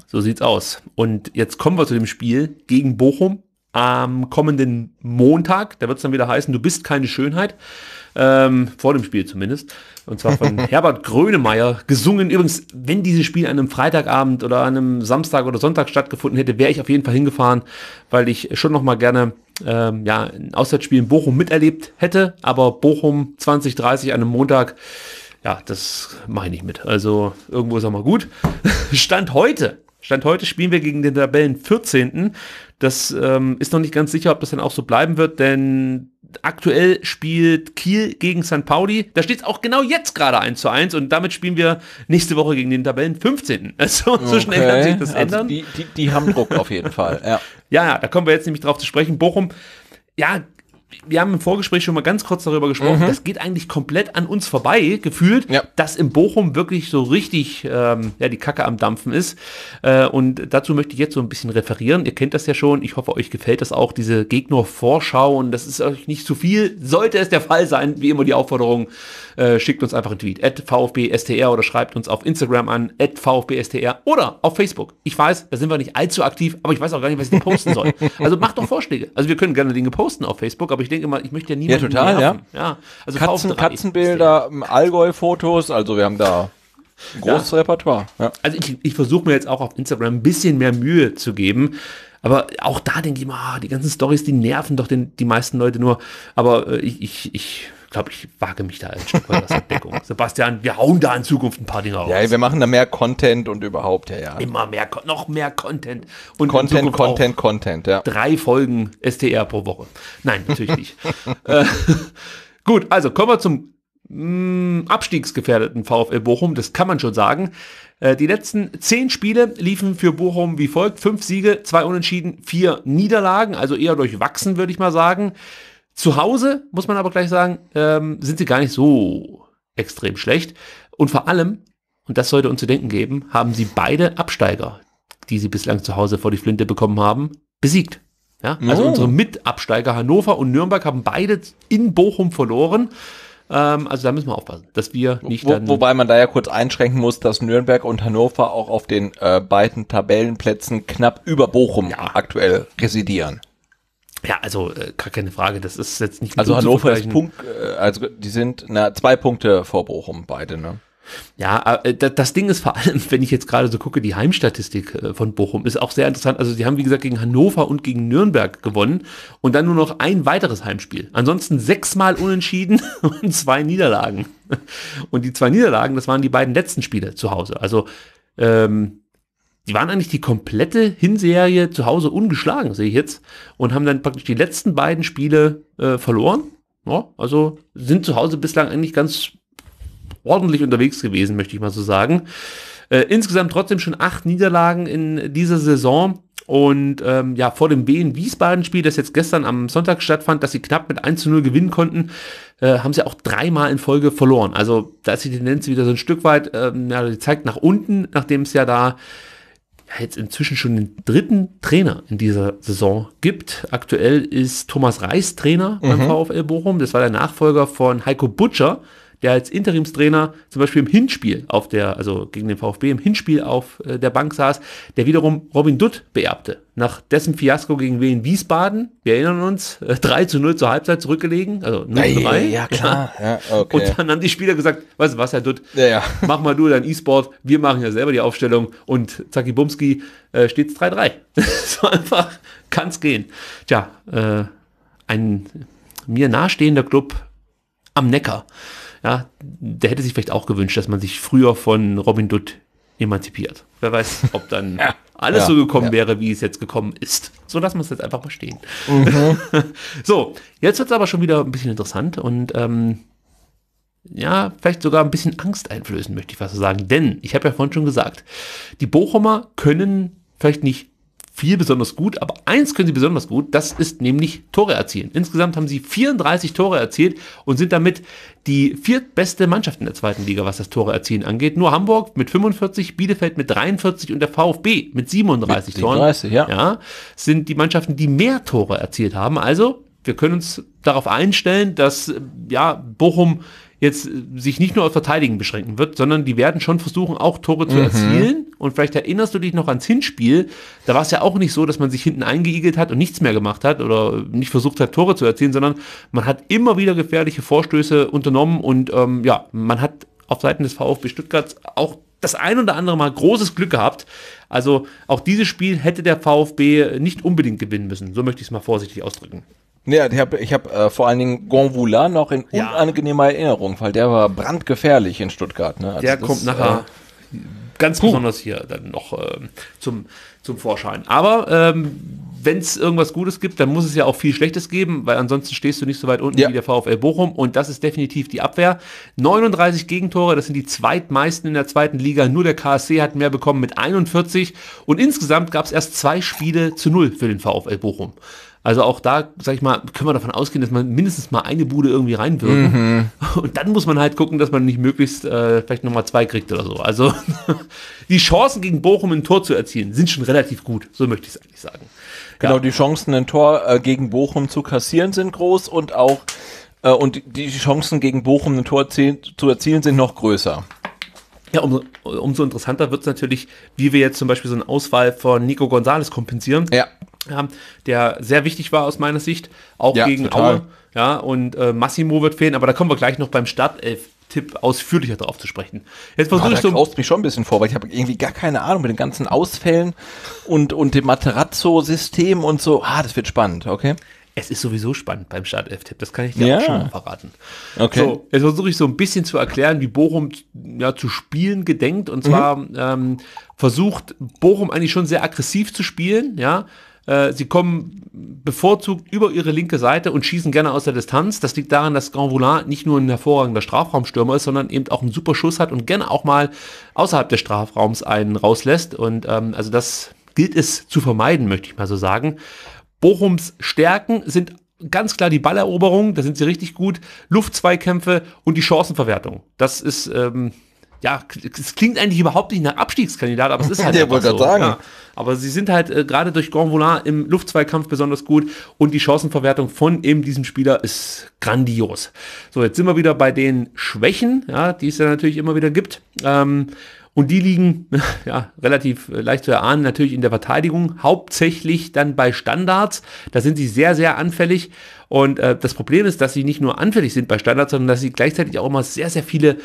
So sieht's aus. Und jetzt kommen wir zu dem Spiel gegen Bochum am kommenden Montag. Da wird es dann wieder heißen, du bist keine Schönheit. Ähm, vor dem Spiel zumindest. Und zwar von [LAUGHS] Herbert Grönemeyer, gesungen. Übrigens, wenn dieses Spiel an einem Freitagabend oder an einem Samstag oder Sonntag stattgefunden hätte, wäre ich auf jeden Fall hingefahren, weil ich schon nochmal gerne ähm, ja, ein Auswärtsspiel in Bochum miterlebt hätte. Aber Bochum 2030 an einem Montag, ja, das mache ich nicht mit. Also irgendwo ist auch mal gut. [LAUGHS] Stand heute, Stand heute spielen wir gegen den Tabellen 14. Das ähm, ist noch nicht ganz sicher, ob das dann auch so bleiben wird, denn aktuell spielt Kiel gegen St. Pauli. Da steht es auch genau jetzt gerade 1 zu 1 und damit spielen wir nächste Woche gegen den Tabellen 15. [LAUGHS] Also okay. so schnell kann sich das also ändern. Die, die, die haben Druck auf jeden Fall. Ja. [LAUGHS] ja, da kommen wir jetzt nämlich drauf zu sprechen. Bochum, ja, wir haben im Vorgespräch schon mal ganz kurz darüber gesprochen, mhm. das geht eigentlich komplett an uns vorbei, gefühlt, ja. dass in Bochum wirklich so richtig ähm, ja, die Kacke am Dampfen ist. Äh, und dazu möchte ich jetzt so ein bisschen referieren. Ihr kennt das ja schon. Ich hoffe, euch gefällt das auch, diese Gegnervorschau. Und das ist euch nicht zu viel. Sollte es der Fall sein, wie immer die Aufforderung, äh, schickt uns einfach einen Tweet. At VfBSTR oder schreibt uns auf Instagram an. At VfBSTR oder auf Facebook. Ich weiß, da sind wir nicht allzu aktiv, aber ich weiß auch gar nicht, was ich denn posten soll. [LAUGHS] Also macht doch Vorschläge. Also wir können gerne Dinge posten auf Facebook, aber ich denke mal, ich möchte ja niemanden Ja, total, nerven. ja. ja. Also Katzen, Katzenbilder, ähm, Allgäu-Fotos, also wir haben da ein [LAUGHS] großes ja. Repertoire. Ja. Also ich, ich versuche mir jetzt auch auf Instagram ein bisschen mehr Mühe zu geben. Aber auch da denke ich mal, ah, die ganzen Stories, die nerven doch den, die meisten Leute nur. Aber äh, ich, ich, ich glaube, ich wage mich da ein Stück weit aus der Deckung. [LAUGHS] Sebastian, wir hauen da in Zukunft ein paar Dinge raus. Ja, wir machen da mehr Content und überhaupt, ja, ja. Immer mehr, noch mehr Content. Und Content, Content, Content, ja. Drei Folgen STR pro Woche. Nein, natürlich nicht. [LAUGHS] äh, [LAUGHS] gut, also kommen wir zum mh, mm, abstiegsgefährdeten VfL Bochum. Das kann man schon sagen. Äh, die letzten zehn Spiele liefen für Bochum wie folgt. Fünf Siege, zwei Unentschieden, vier Niederlagen. Also eher durchwachsen, würde ich mal sagen. Zu Hause, muss man aber gleich sagen, ähm, sind sie gar nicht so extrem schlecht. Und vor allem, und das sollte uns zu denken geben, haben sie beide Absteiger, die sie bislang zu Hause vor die Flinte bekommen haben, besiegt. Ja? Also oh. unsere Mitabsteiger Hannover und Nürnberg haben beide in Bochum verloren. Ähm, also da müssen wir aufpassen, dass wir nicht Wo, dann. Wobei man da ja kurz einschränken muss, dass Nürnberg und Hannover auch auf den äh, beiden Tabellenplätzen knapp über Bochum ja. aktuell residieren. Ja, also äh, gar keine Frage, das ist jetzt nicht Also Hannover ist Punkt, äh, also die sind na, zwei Punkte vor Bochum beide, ne? Ja, äh, das Ding ist vor allem, [LAUGHS] wenn ich jetzt gerade so gucke, die Heimstatistik von Bochum ist auch sehr interessant. Also sie haben, wie gesagt, gegen Hannover und gegen Nürnberg gewonnen und dann nur noch ein weiteres Heimspiel. Ansonsten sechsmal unentschieden [LAUGHS] und zwei Niederlagen. Und die zwei Niederlagen, das waren die beiden letzten Spiele zu Hause. Also ähm, die waren eigentlich die komplette Hinserie zu Hause ungeschlagen, sehe ich jetzt, und haben dann praktisch die letzten beiden Spiele äh, verloren. Ja, also sind zu Hause bislang eigentlich ganz ordentlich unterwegs gewesen, möchte ich mal so sagen. Äh, insgesamt trotzdem schon acht Niederlagen in dieser Saison. Und ähm, ja, vor dem BN Wiesbaden-Spiel, das jetzt gestern am Sonntag stattfand, dass sie knapp mit 1 zu 0 gewinnen konnten, äh, haben sie auch dreimal in Folge verloren. Also da ist die Tendenz wieder so ein Stück weit, ähm, ja, die zeigt nach unten, nachdem es ja da jetzt inzwischen schon den dritten Trainer in dieser Saison gibt. Aktuell ist Thomas Reis Trainer mhm. beim VfL Bochum. Das war der Nachfolger von Heiko Butcher, der als Interimstrainer zum Beispiel im Hinspiel auf der, also gegen den VfB im Hinspiel auf äh, der Bank saß, der wiederum Robin Dutt beerbte. Nach dessen Fiasko gegen Wien Wiesbaden, wir erinnern uns, äh, 3 [LAUGHS] zu 0 zur Halbzeit zurückgelegen, also 0 zu 3. Ja, klar. [LAUGHS] Ja, okay. Und dann haben die Spieler gesagt, weißt du was, Herr Dutt, ja, [LAUGHS] mach mal du dein E-Sport, wir machen ja selber die Aufstellung und Zaki Bumski äh, steht 3-3. so einfach kann es gehen. Tja, äh, ein mir nahestehender Club am Neckar ja, der hätte sich vielleicht auch gewünscht, dass man sich früher von Robin Dutt emanzipiert. Wer weiß, ob dann [LAUGHS] ja. alles ja, so gekommen ja. wäre, wie es jetzt gekommen ist. So lassen wir es jetzt einfach mal stehen. Mhm. [LAUGHS] so, jetzt wird es aber schon wieder ein bisschen interessant und ähm, ja, vielleicht sogar ein bisschen Angst einflößen, möchte ich fast sagen. Denn, ich habe ja vorhin schon gesagt, die Bochumer können vielleicht nicht viel besonders gut, aber eins können sie besonders gut, das ist nämlich Tore erzielen. Insgesamt haben sie 34 Tore erzielt und sind damit die viertbeste Mannschaft in der zweiten Liga, was das Tore erzielen angeht. Nur Hamburg mit 45, Bielefeld mit 43 und der VfB mit 37 Toren 30, ja. Ja, sind die Mannschaften, die mehr Tore erzielt haben. Also wir können uns darauf einstellen, dass ja Bochum jetzt sich nicht nur auf Verteidigen beschränken wird, sondern die werden schon versuchen, auch Tore zu mhm. erzielen. Und vielleicht erinnerst du dich noch ans Hinspiel. Da war es ja auch nicht so, dass man sich hinten eingeigelt hat und nichts mehr gemacht hat oder nicht versucht hat, Tore zu erzielen, sondern man hat immer wieder gefährliche Vorstöße unternommen und ähm, ja, man hat auf Seiten des VfB Stuttgart auch das ein oder andere Mal großes Glück gehabt. Also auch dieses Spiel hätte der VfB nicht unbedingt gewinnen müssen. So möchte ich es mal vorsichtig ausdrücken. Ja, ich habe ich hab, äh, vor allen Dingen Gonvula noch in ja. unangenehmer Erinnerung, weil der war brandgefährlich in Stuttgart. Ne? Also der das, kommt nachher äh, ganz puh. besonders hier dann noch äh, zum, zum Vorschein. Aber ähm, wenn es irgendwas Gutes gibt, dann muss es ja auch viel Schlechtes geben, weil ansonsten stehst du nicht so weit unten ja. wie der VfL Bochum und das ist definitiv die Abwehr. 39 Gegentore, das sind die zweitmeisten in der zweiten Liga. Nur der KSC hat mehr bekommen mit 41 und insgesamt gab es erst zwei Spiele zu null für den VfL Bochum. Also auch da, sag ich mal, können wir davon ausgehen, dass man mindestens mal eine Bude irgendwie reinwirken. Mhm. Und dann muss man halt gucken, dass man nicht möglichst äh, vielleicht nochmal zwei kriegt oder so. Also [LAUGHS] die Chancen gegen Bochum ein Tor zu erzielen sind schon relativ gut, so möchte ich es eigentlich sagen. Genau, ja. die Chancen ein Tor äh, gegen Bochum zu kassieren sind groß und auch äh, und die Chancen gegen Bochum ein Tor zu erzielen sind noch größer. Ja, umso, umso interessanter wird es natürlich, wie wir jetzt zum Beispiel so eine Auswahl von Nico González kompensieren. Ja ja, der sehr wichtig war aus meiner Sicht, auch ja, gegen total. Aue. Ja, und äh, Massimo wird fehlen, aber da kommen wir gleich noch beim Startelf. Tipp ausführlicher drauf zu sprechen. Jetzt versuche ich so. Ich mich schon ein bisschen vor, weil ich habe irgendwie gar keine Ahnung mit den ganzen Ausfällen und, und dem Materazzo-System und so. Ah, das wird spannend, okay? Es ist sowieso spannend beim Startelf-Tipp, das kann ich dir ja. auch schon mal verraten. Okay. So, jetzt versuche ich so ein bisschen zu erklären, wie Bochum ja, zu spielen gedenkt. Und mhm. zwar mhm. ähm, versucht Bochum eigentlich schon sehr aggressiv zu spielen, ja. Äh, sie kommen bevorzugt über ihre linke Seite und schießen gerne aus der Distanz. Das liegt daran, dass Grand Granvoulin nicht nur ein hervorragender Strafraumstürmer ist, sondern eben auch einen super Schuss hat und gerne auch mal außerhalb des Strafraums einen rauslässt. Und ähm, also das gilt es zu vermeiden, möchte ich mal so sagen. Bochums Stärken sind ganz klar die Balleroberung, da sind sie richtig gut, Luftzweikämpfe und die Chancenverwertung. Das ist ähm, ja, es klingt eigentlich überhaupt nicht nach Abstiegskandidat, aber es ist [LAUGHS] halt einfach so. Sagen. Ja. Aber sie sind halt äh, gerade durch Grand im Luftzweikampf besonders gut und die Chancenverwertung von eben diesem Spieler ist grandios. So, jetzt sind wir wieder bei den Schwächen, ja, die es ja natürlich immer wieder gibt. Ähm, und die liegen [LAUGHS] ja, relativ äh, leicht zu erahnen, natürlich in der Verteidigung, hauptsächlich dann bei Standards. Da sind sie sehr, sehr anfällig. Und äh, das Problem ist, dass sie nicht nur anfällig sind bei Standards, sondern dass sie gleichzeitig auch immer sehr, sehr viele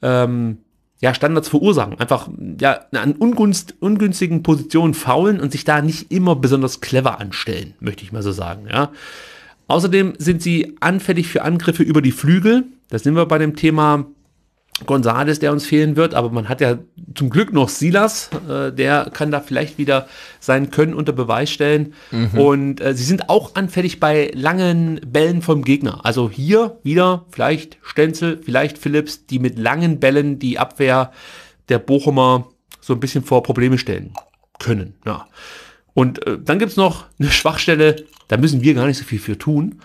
ähm, ja, Standards verursachen. Einfach ja, an ungunst, ungünstigen Positionen faulen und sich da nicht immer besonders clever anstellen, möchte ich mal so sagen. Ja. Außerdem sind sie anfällig für Angriffe über die Flügel. Das sind wir bei dem Thema Gonzales, der uns fehlen wird, aber man hat ja zum Glück noch Silas, äh, der kann da vielleicht wieder sein Können unter Beweis stellen. Mhm. Und äh, sie sind auch anfällig bei langen Bällen vom Gegner. Also hier wieder vielleicht Stenzel, vielleicht Phillips, die mit langen Bällen die Abwehr der Bochumer so ein bisschen vor Probleme stellen können. Ja. Und äh, dann gibt's noch eine Schwachstelle, da müssen wir gar nicht so viel für tun.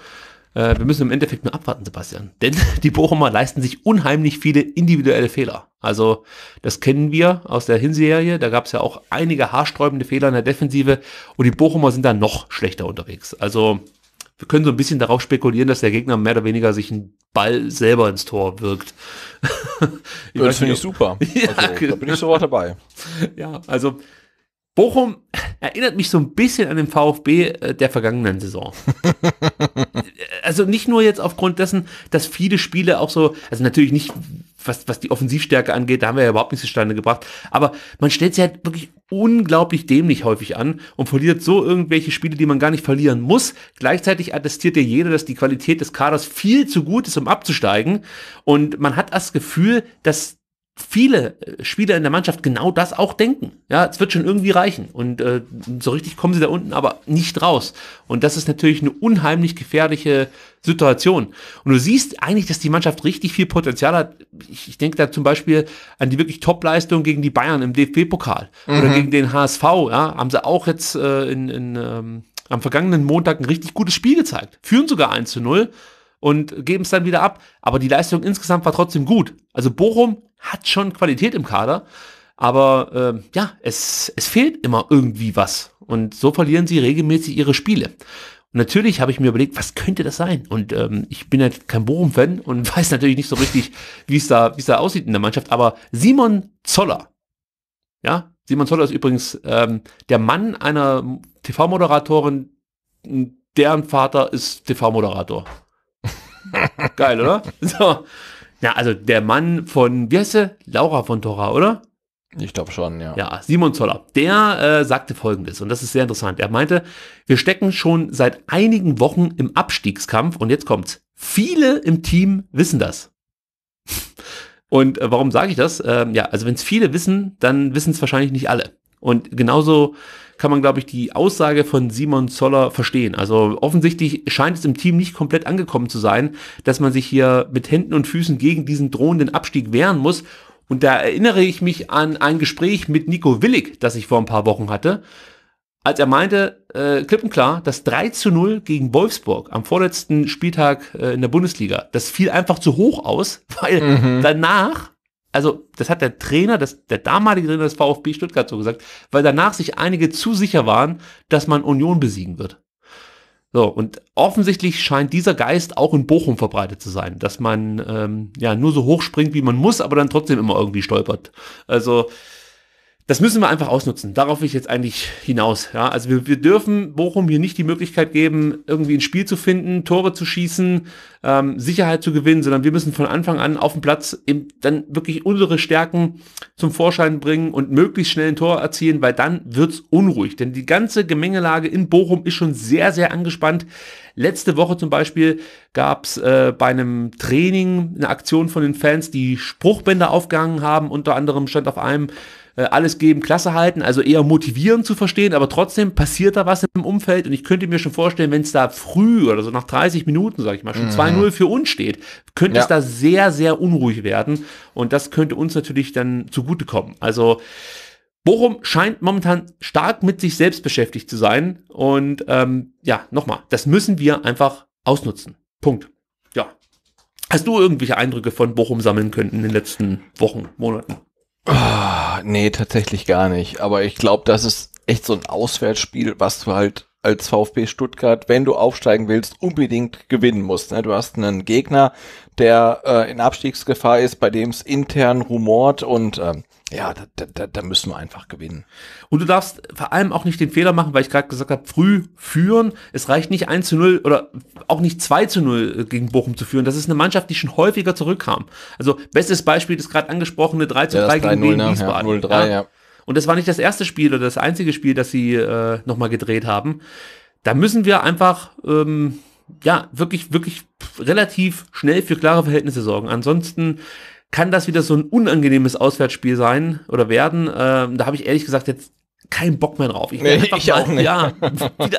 Äh, wir müssen im Endeffekt nur abwarten, Sebastian. Denn [LAUGHS] die Bochumer leisten sich unheimlich viele individuelle Fehler. Also das kennen wir aus der Hinserie. Da gab es ja auch einige haarsträubende Fehler in der Defensive. Und die Bochumer sind da noch schlechter unterwegs. Also wir können so ein bisschen darauf spekulieren, dass der Gegner mehr oder weniger sich einen Ball selber ins Tor wirkt. [LAUGHS] das finde ich super. [LAUGHS] Ja, also, da bin ich genau. sofort dabei. Ja, also Bochum erinnert mich so ein bisschen an den VfB äh, der vergangenen Saison. [LAUGHS] also nicht nur jetzt aufgrund dessen, dass viele Spiele auch so, also natürlich nicht, was, was die Offensivstärke angeht, da haben wir ja überhaupt nichts zustande gebracht, aber man stellt sich halt wirklich unglaublich dämlich häufig an und verliert so irgendwelche Spiele, die man gar nicht verlieren muss. Gleichzeitig attestiert ja jeder, dass die Qualität des Kaders viel zu gut ist, um abzusteigen und man hat das Gefühl, dass viele äh, Spieler in der Mannschaft genau das auch denken. Ja, es wird schon irgendwie reichen. Und äh, so richtig kommen sie da unten aber nicht raus. Und das ist natürlich eine unheimlich gefährliche Situation. Und du siehst eigentlich, dass die Mannschaft richtig viel Potenzial hat. Ich, ich denke da zum Beispiel an die wirklich Top-Leistung gegen die Bayern im DFB-Pokal mhm. oder gegen den HSV. Ja, haben sie auch jetzt äh, in, in, ähm, am vergangenen Montag ein richtig gutes Spiel gezeigt. Führen sogar 1 zu 0 und geben es dann wieder ab. Aber die Leistung insgesamt war trotzdem gut. Also Bochum hat schon Qualität im Kader, aber äh, ja, es, es fehlt immer irgendwie was. Und so verlieren sie regelmäßig ihre Spiele. Und natürlich habe ich mir überlegt, was könnte das sein? Und ähm, ich bin halt kein Bochum-Fan und [LAUGHS] weiß natürlich nicht so richtig, wie es da, es da aussieht in der Mannschaft. Aber Simon Zoller, ja, Simon Zoller ist übrigens ähm, der Mann einer TV-Moderatorin, deren Vater ist TV-Moderator. [LAUGHS] Geil, oder? So. Ja, also der Mann von, wie heißt sie? Laura von Tora, oder? Ich glaube schon, ja. Ja, Simon Zoller. Der äh, sagte folgendes, und das ist sehr interessant. Er meinte, wir stecken schon seit einigen Wochen im Abstiegskampf und jetzt kommt's. Viele im Team wissen das. [LAUGHS] und äh, warum sage ich das? Ähm, ja, also wenn es viele wissen, dann wissen es wahrscheinlich nicht alle. Und genauso kann man, glaube ich, die Aussage von Simon Zoller verstehen. Also offensichtlich scheint es im Team nicht komplett angekommen zu sein, dass man sich hier mit Händen und Füßen gegen diesen drohenden Abstieg wehren muss. Und da erinnere ich mich an ein Gespräch mit Nico Willig, das ich vor ein paar Wochen hatte, als er meinte, äh, klipp das 3 zu 0 gegen Wolfsburg am vorletzten Spieltag äh, in der Bundesliga, das fiel einfach zu hoch aus, [LAUGHS] weil mhm. danach also das hat der Trainer, das, der damalige Trainer des VfB Stuttgart so gesagt, weil danach sich einige zu sicher waren, dass man Union besiegen wird. So, und offensichtlich scheint dieser Geist auch in Bochum verbreitet zu sein, dass man ähm, ja nur so hoch springt, wie man muss, aber dann trotzdem immer irgendwie stolpert. Also das müssen wir einfach ausnutzen. Darauf will ich jetzt eigentlich hinaus. Ja, also wir, wir dürfen Bochum hier nicht die Möglichkeit geben, irgendwie ein Spiel zu finden, Tore zu schießen, ähm, Sicherheit zu gewinnen, sondern wir müssen von Anfang an auf dem Platz eben dann wirklich unsere Stärken zum Vorschein bringen und möglichst schnell ein Tor erzielen, weil dann wird es unruhig. Denn die ganze Gemengelage in Bochum ist schon sehr, sehr angespannt. Letzte Woche zum Beispiel gab's äh, bei einem Training eine Aktion von den Fans, die Spruchbänder aufgehangen haben. Unter anderem stand auf einem äh, alles geben, Klasse halten, also eher motivierend zu verstehen, aber trotzdem passiert da was im Umfeld und ich könnte mir schon vorstellen, wenn es da früh oder so nach 30 Minuten, sag ich mal, schon mhm. 2-0 für uns steht, könnte ja. es da sehr, sehr unruhig werden und das könnte uns natürlich dann zugutekommen. Also Bochum scheint momentan stark mit sich selbst beschäftigt zu sein und ähm, ja, nochmal, das müssen wir einfach ausnutzen. Punkt. Ja. Hast du irgendwelche Eindrücke von Bochum sammeln können in den letzten Wochen, Monaten? Oh, nee, tatsächlich gar nicht. Aber ich glaube, das ist echt so ein Auswärtsspiel, was du halt als VfB Stuttgart, wenn du aufsteigen willst, unbedingt gewinnen musst. Ne? Du hast einen Gegner, der äh, in Abstiegsgefahr ist, bei dem es intern rumort und ähm, ja, da, da, da müssen wir einfach gewinnen. Und du darfst vor allem auch nicht den Fehler machen, weil ich gerade gesagt habe, früh führen. Es reicht nicht 1 zu 0 oder auch nicht 2 zu 0 äh, gegen Bochum zu führen. Das ist eine Mannschaft, die schon häufiger zurückkam. Also bestes Beispiel ist gerade angesprochene 3 zu 3 ja, gegen 3 Wien ne? Wiesbaden. Ja, 0-3, ja. ja. Und das war nicht das erste Spiel oder das einzige Spiel, das sie äh, nochmal gedreht haben. Da müssen wir einfach, ähm, ja, wirklich, wirklich relativ schnell für klare Verhältnisse sorgen. Ansonsten kann das wieder so ein unangenehmes Auswärtsspiel sein oder werden. Ähm, da habe ich ehrlich gesagt jetzt keinen Bock mehr drauf. Ich, nee, einfach ich mal, auch nicht. Ja,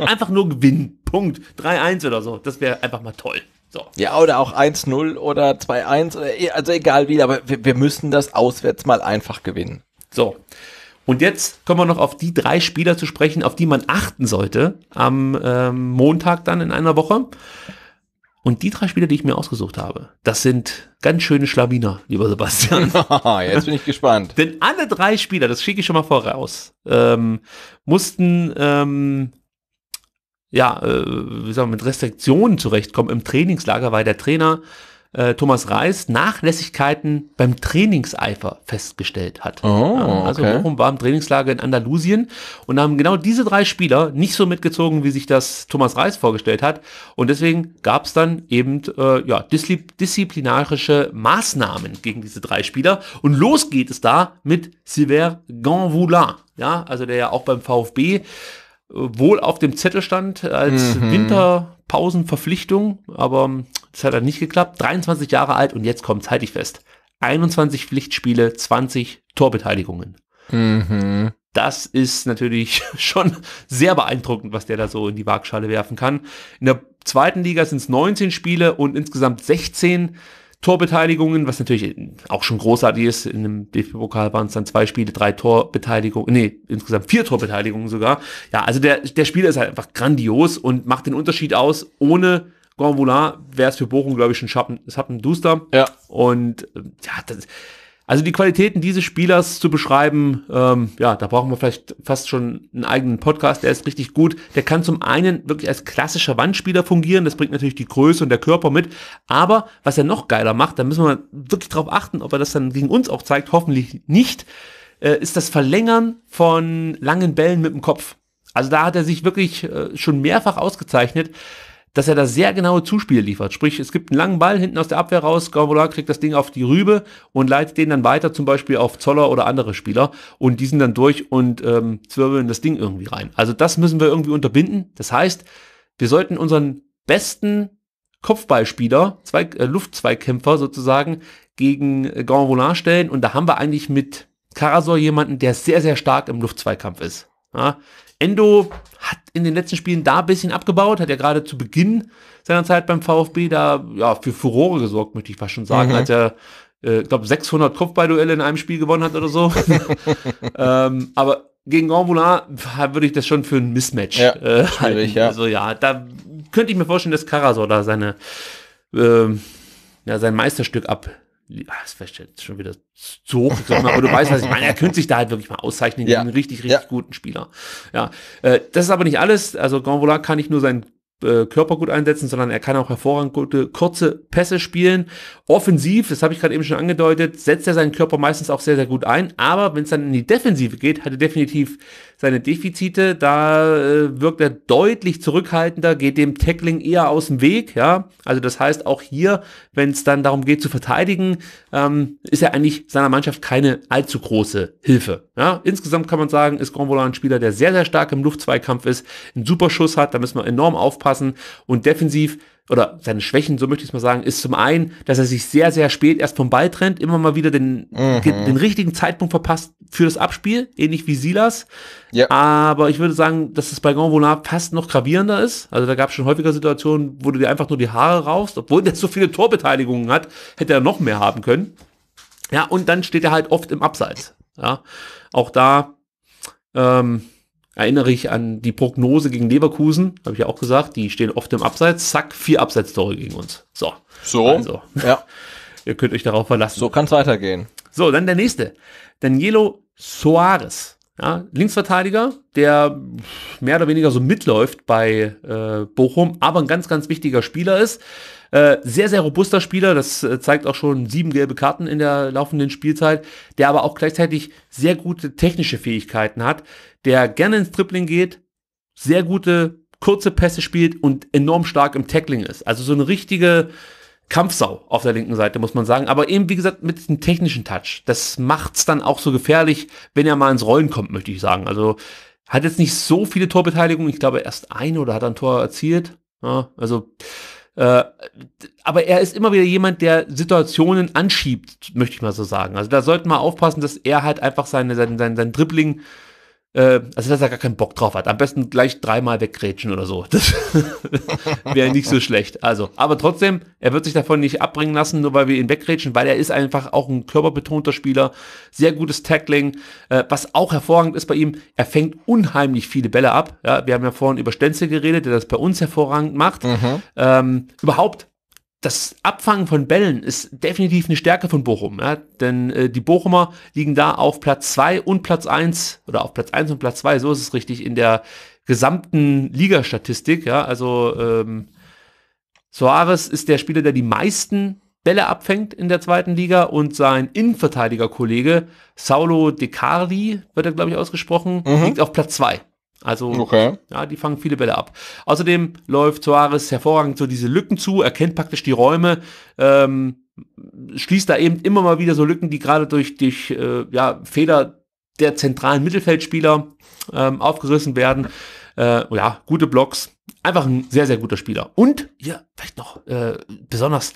einfach nur gewinnen. Punkt. 3-1 oder so. Das wäre einfach mal toll. So. Ja, oder auch 1-0 oder 2-1 e, also egal wie, aber wir, wir müssen das auswärts mal einfach gewinnen. So. Und jetzt kommen wir noch auf die drei Spieler zu sprechen, auf die man achten sollte am ähm, Montag dann in einer Woche. Und die drei Spieler, die ich mir ausgesucht habe, das sind ganz schöne Schlawiner, lieber Sebastian. [LAUGHS] Jetzt bin ich gespannt. Denn alle drei Spieler, das schicke ich schon mal voraus, ähm, mussten ähm, ja, äh, wie sagen wir, mit Restriktionen zurechtkommen im Trainingslager, weil der Trainer äh, Thomas Reis Nachlässigkeiten beim Trainingseifer festgestellt hat. Oh, also okay. Bochum war im Trainingslager in Andalusien und haben genau diese drei Spieler nicht so mitgezogen, wie sich das Thomas Reis vorgestellt hat. Und deswegen gab es dann eben äh, ja, disziplinarische Maßnahmen gegen diese drei Spieler. Und los geht es da mit Silver Ganvoulin, ja, also der ja auch beim VfB äh, wohl auf dem Zettel stand als mhm. Winterpausenverpflichtung, aber das hat dann nicht geklappt. 23 Jahre alt und jetzt kommt's, halte ich fest. 21 Pflichtspiele, 20 Torbeteiligungen. Mhm. Das ist natürlich [LAUGHS] schon sehr beeindruckend, was der da so in die Waagschale werfen kann. In der zweiten Liga sind es 19 Spiele und insgesamt 16 Torbeteiligungen, was natürlich auch schon großartig ist. In dem DFB-Pokal waren es dann zwei Spiele, drei Torbeteiligungen, nee, insgesamt vier Torbeteiligungen sogar. Ja, also der, der Spieler ist halt einfach grandios und macht den Unterschied aus, ohne Gonvoulin wäre es für Bochum, glaube ich, ein Schappen, Schappen Duster. Ja. Und äh, ja, das, also die Qualitäten dieses Spielers zu beschreiben, ähm, ja, da brauchen wir vielleicht fast schon einen eigenen Podcast. Der ist richtig gut. Der kann zum einen wirklich als klassischer Wandspieler fungieren. Das bringt natürlich die Größe und der Körper mit. Aber was er noch geiler macht, da müssen wir wirklich darauf achten, ob er das dann gegen uns auch zeigt. Hoffentlich nicht. Äh, ist das Verlängern von langen Bällen mit dem Kopf. Also da hat er sich wirklich äh, schon mehrfach ausgezeichnet dass er da sehr genaue Zuspiele liefert. Sprich, es gibt einen langen Ball hinten aus der Abwehr raus, Gavrila kriegt das Ding auf die Rübe und leitet den dann weiter zum Beispiel auf Zoller oder andere Spieler und die sind dann durch und ähm, zwirbeln das Ding irgendwie rein. Also das müssen wir irgendwie unterbinden. Das heißt, wir sollten unseren besten Kopfballspieler, zwei, äh, Luftzweikämpfer sozusagen, gegen äh, Grand stellen und da haben wir eigentlich mit Karasor jemanden, der sehr, sehr stark im Luftzweikampf ist. Ja, Endo hat in den letzten Spielen da ein bisschen abgebaut, hat ja gerade zu Beginn seiner Zeit beim VfB da ja, für Furore gesorgt, möchte ich fast schon sagen, mhm. als er äh, ich glaube, 600 Kopfballduelle in einem Spiel gewonnen hat oder so. [LAUGHS] ähm, aber gegen Grand würde ich das schon für ein Mismatch ja, äh, halten. Ja. Also ja, da könnte ich mir vorstellen, dass Karasor da seine, ähm, ja, sein Meisterstück ab, Ah, das ist jetzt schon wieder zu hoch, aber du weißt, was ich meine. Er könnte sich da halt wirklich mal auszeichnen gegen ja. einen richtig, richtig ja. guten Spieler. Ja, äh, das ist aber nicht alles. Also Gonvola kann nicht nur seinen äh, Körper gut einsetzen, sondern er kann auch hervorragend gute kurze Pässe spielen. Offensiv, das habe ich gerade eben schon angedeutet, setzt er seinen Körper meistens auch sehr, sehr gut ein. Aber wenn es dann in die Defensive geht, hat er definitiv seine Defizite. Da äh, wirkt er deutlich zurückhaltender, geht dem Tackling eher aus dem Weg. Ja, also das heißt auch hier, wenn es dann darum geht zu verteidigen, ähm, ist er eigentlich seiner Mannschaft keine allzu große Hilfe. Ja, insgesamt kann man sagen, ist Grombola ein Spieler, der sehr sehr stark im Luftzweikampf ist, einen super Schuss hat. Da müssen wir enorm aufpassen und defensiv oder seine Schwächen, so möchte ich es mal sagen, ist zum einen, dass er sich sehr, sehr spät erst vom Ball trennt, immer mal wieder den, mhm. den richtigen Zeitpunkt verpasst für das Abspiel, ähnlich wie Silas. Ja. Aber ich würde sagen, dass das bei Gonvola fast noch gravierender ist. Also da gab es schon häufiger Situationen, wo du dir einfach nur die Haare raufst, obwohl der so viele Torbeteiligungen hat, hätte er noch mehr haben können. Ja, und dann steht er halt oft im Abseits. Ja, auch da ähm, erinnere ich an die Prognose gegen Leverkusen, habe ich ja auch gesagt, die stehen oft im Abseits. Zack, vier Abseits-Tore gegen uns. So. So. Also, ja. [LAUGHS] ihr könnt euch darauf verlassen. So kann es weitergehen. So, dann der nächste. Danielo Soares. Ja, Linksverteidiger, der mehr oder weniger so mitläuft bei äh, Bochum, aber ein ganz, ganz wichtiger Spieler ist. Äh, sehr, sehr robuster Spieler, das äh, zeigt auch schon sieben gelbe Karten in der laufenden Spielzeit, der aber auch gleichzeitig sehr gute technische Fähigkeiten hat, der gerne ins Tripling geht, sehr gute kurze Pässe spielt und enorm stark im Tackling ist. Also so eine richtige Kampfsau auf der linken Seite, muss man sagen. Aber eben, wie gesagt, mit einem technischen Touch. Das macht's dann auch so gefährlich, wenn er mal ins Rollen kommt, möchte ich sagen. Also hat jetzt nicht so viele Torbeteiligungen. Ich glaube, erst ein oder hat ein Tor erzielt. Ja, also äh, aber er ist immer wieder jemand, der Situationen anschiebt, möchte ich mal so sagen. Also da sollten wir aufpassen, dass er halt einfach seine, sein, sein, sein Dribbling äh, also dass er gar keinen Bock drauf hat. Am besten gleich dreimal weggrätschen oder so. Das [LAUGHS] wäre nicht so schlecht. Also, aber trotzdem, er wird sich davon nicht abbringen lassen, nur weil wir ihn wegrätschen, weil er ist einfach auch ein körperbetonter Spieler, sehr gutes Tackling, äh, was auch hervorragend ist bei ihm, er fängt unheimlich viele Bälle ab. Ja, wir haben ja vorhin über Stenzel geredet, der das bei uns hervorragend macht. Mhm. Ähm, überhaupt das Abfangen von Bällen ist definitiv eine Stärke von Bochum, ja? denn äh, die Bochumer liegen da auf Platz zwei und Platz eins oder auf Platz eins und Platz zwei, so ist es richtig, in der gesamten Ligastatistik. Ja? Also ähm, Soares ist der Spieler, der die meisten Bälle abfängt in der zweiten Liga und sein Innenverteidigerkollege Saulo De Carli, wird er glaube ich ausgesprochen, mhm. liegt auf Platz zwei. Also, okay. ja, die fangen viele Bälle ab. Außerdem läuft Soares hervorragend so diese Lücken zu, erkennt praktisch die Räume, ähm, schließt da eben immer mal wieder so Lücken, die gerade durch, durch äh, ja, Fehler der zentralen Mittelfeldspieler ähm, aufgerissen werden. Äh, ja, gute Blocks. Einfach ein sehr, sehr guter Spieler. Und ja, vielleicht noch äh, besonders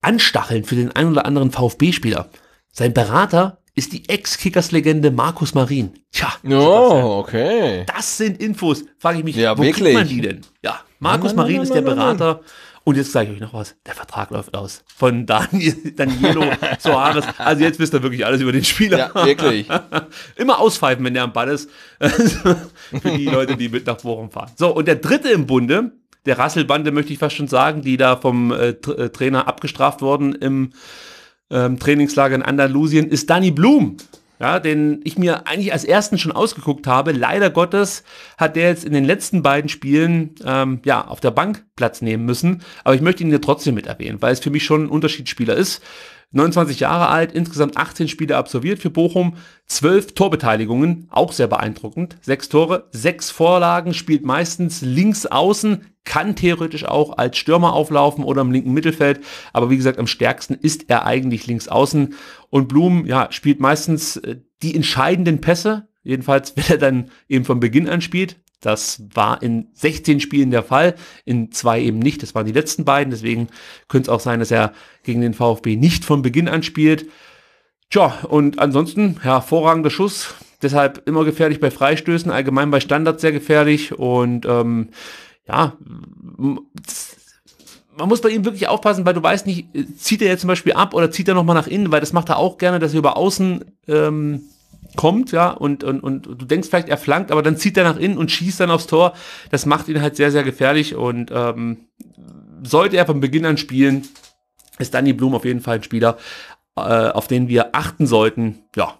anstacheln für den ein oder anderen VfB-Spieler. Sein Berater ist die Ex-Kickers-Legende Markus Marin. Tja. Oh, okay. Das sind Infos. Frage ich mich, ja, wo wirklich? kriegt man die denn? Ja, Markus nein, Marin nein, ist der Berater. Und jetzt sage ich euch noch was. Der Vertrag läuft aus. Von Daniel, [LAUGHS] Danielo Soares. [LAUGHS] Also jetzt wisst ihr wirklich alles über den Spieler. Ja, wirklich. [LAUGHS] Immer auspfeifen, wenn der am Ball ist. Für die Leute, die mit nach Bochum fahren. So, und der dritte im Bunde, der Rasselbande möchte ich fast schon sagen, die da vom äh, äh Trainer abgestraft wurden im ähm, Trainingslager in Andalusien, ist Danny Blum. Ja, den ich mir eigentlich als ersten schon ausgeguckt habe. Leider Gottes hat der jetzt in den letzten beiden Spielen ähm, ja, auf der Bank Platz nehmen müssen. Aber ich möchte ihn hier trotzdem mit erwähnen, weil es für mich schon ein Unterschiedsspieler ist. 29 Jahre alt, insgesamt 18 Spiele absolviert für Bochum, 12 Torbeteiligungen, auch sehr beeindruckend. 6 Tore, 6 Vorlagen, spielt meistens links außen, kann theoretisch auch als Stürmer auflaufen oder im linken Mittelfeld, aber wie gesagt, am stärksten ist er eigentlich links außen. Und Blum, ja, spielt meistens äh, die entscheidenden Pässe, jedenfalls [LAUGHS] wenn er dann eben von Beginn an spielt. Das war in 16 Spielen der Fall, in zwei eben nicht. Das waren die letzten beiden. Deswegen könnte es auch sein, dass er gegen den VfB nicht von Beginn an spielt. Tja, und ansonsten hervorragender Schuss. Deshalb immer gefährlich bei Freistößen, allgemein bei Standards sehr gefährlich. Und ähm, ja, man muss bei ihm wirklich aufpassen, weil du weißt nicht, äh, zieht er jetzt zum Beispiel ab oder zieht er nochmal nach innen, weil das macht er auch gerne, dass er über außen ähm, kommt, ja, und, und, und du denkst vielleicht, er flankt, aber dann zieht er nach innen und schießt dann aufs Tor. Das macht ihn halt sehr, sehr gefährlich und ähm, sollte er von Beginn an spielen, ist Danny Blum auf jeden Fall ein Spieler, äh, auf den wir achten sollten. Ja,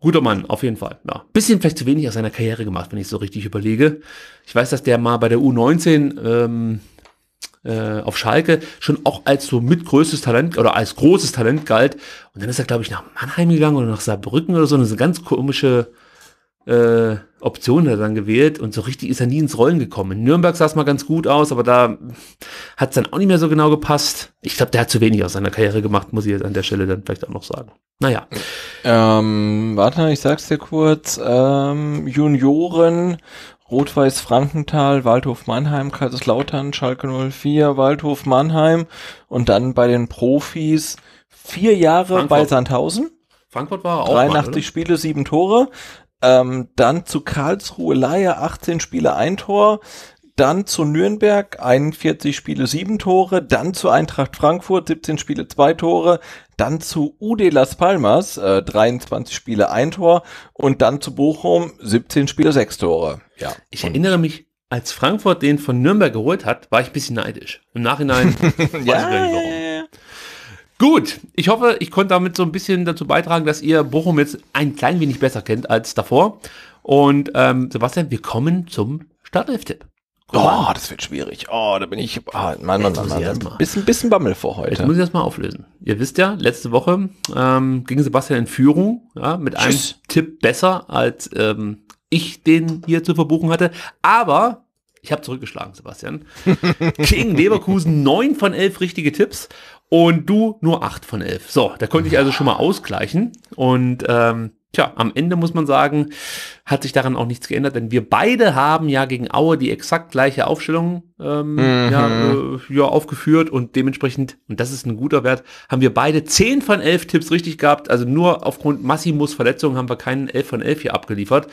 Guter Mann, auf jeden Fall. Ja. Bisschen vielleicht zu wenig aus seiner Karriere gemacht, wenn ich so richtig überlege. Ich weiß, dass der mal bei der U19 ähm, äh, auf Schalke schon auch als so mitgrößtes Talent oder als großes Talent galt. Und dann ist er, glaube ich, nach Mannheim gegangen oder nach Saarbrücken oder so. das ist eine ganz komische äh, Option hat er dann gewählt und so richtig ist er nie ins Rollen gekommen. In Nürnberg sah es mal ganz gut aus, aber da hat es dann auch nicht mehr so genau gepasst. Ich glaube, der hat zu wenig aus seiner Karriere gemacht, muss ich jetzt an der Stelle dann vielleicht auch noch sagen. Naja. Ähm, warte, ich sag's dir kurz. Ähm, Junioren Rot-Weiß Frankenthal, Waldhof Mannheim, Kaiserslautern, Schalke 04, Waldhof Mannheim und dann bei den Profis vier Jahre Frankfurt. bei Sandhausen. Frankfurt war auch 83 mal, ne? Spiele, sieben Tore. Ähm, dann zu Karlsruhe Laie, 18 Spiele, ein Tor dann zu Nürnberg 41 Spiele 7 Tore, dann zu Eintracht Frankfurt 17 Spiele 2 Tore, dann zu UD Las Palmas äh, 23 Spiele 1 Tor und dann zu Bochum 17 Spiele 6 Tore. Ja. Ich erinnere mich, als Frankfurt den von Nürnberg geholt hat, war ich ein bisschen neidisch. Im Nachhinein [LAUGHS] ja, warum. Gut, ich hoffe, ich konnte damit so ein bisschen dazu beitragen, dass ihr Bochum jetzt ein klein wenig besser kennt als davor. Und ähm, Sebastian, wir kommen zum Startelf-Tipp. Oh, das wird schwierig. Oh, da bin ich. Ah, Mann, Mann, Mann, Mann. Bisschen, bisschen Bammel vor heute. Jetzt muss ich das mal auflösen. Ihr wisst ja, letzte Woche ähm, ging Sebastian in Führung ja, mit einem Tipp besser, als ähm, ich den hier zu verbuchen hatte. Aber ich habe zurückgeschlagen, Sebastian. [LAUGHS] King Leverkusen neun von elf richtige Tipps und du nur acht von elf. So, da konnte ich also schon mal ausgleichen. Und ähm, Tja, am Ende muss man sagen, hat sich daran auch nichts geändert, denn wir beide haben ja gegen Aue die exakt gleiche Aufstellung ähm, mhm. ja, äh, ja, aufgeführt und dementsprechend, und das ist ein guter Wert, haben wir beide 10 von 11 Tipps richtig gehabt. Also nur aufgrund Massimus Verletzung haben wir keinen 11 von 11 hier abgeliefert.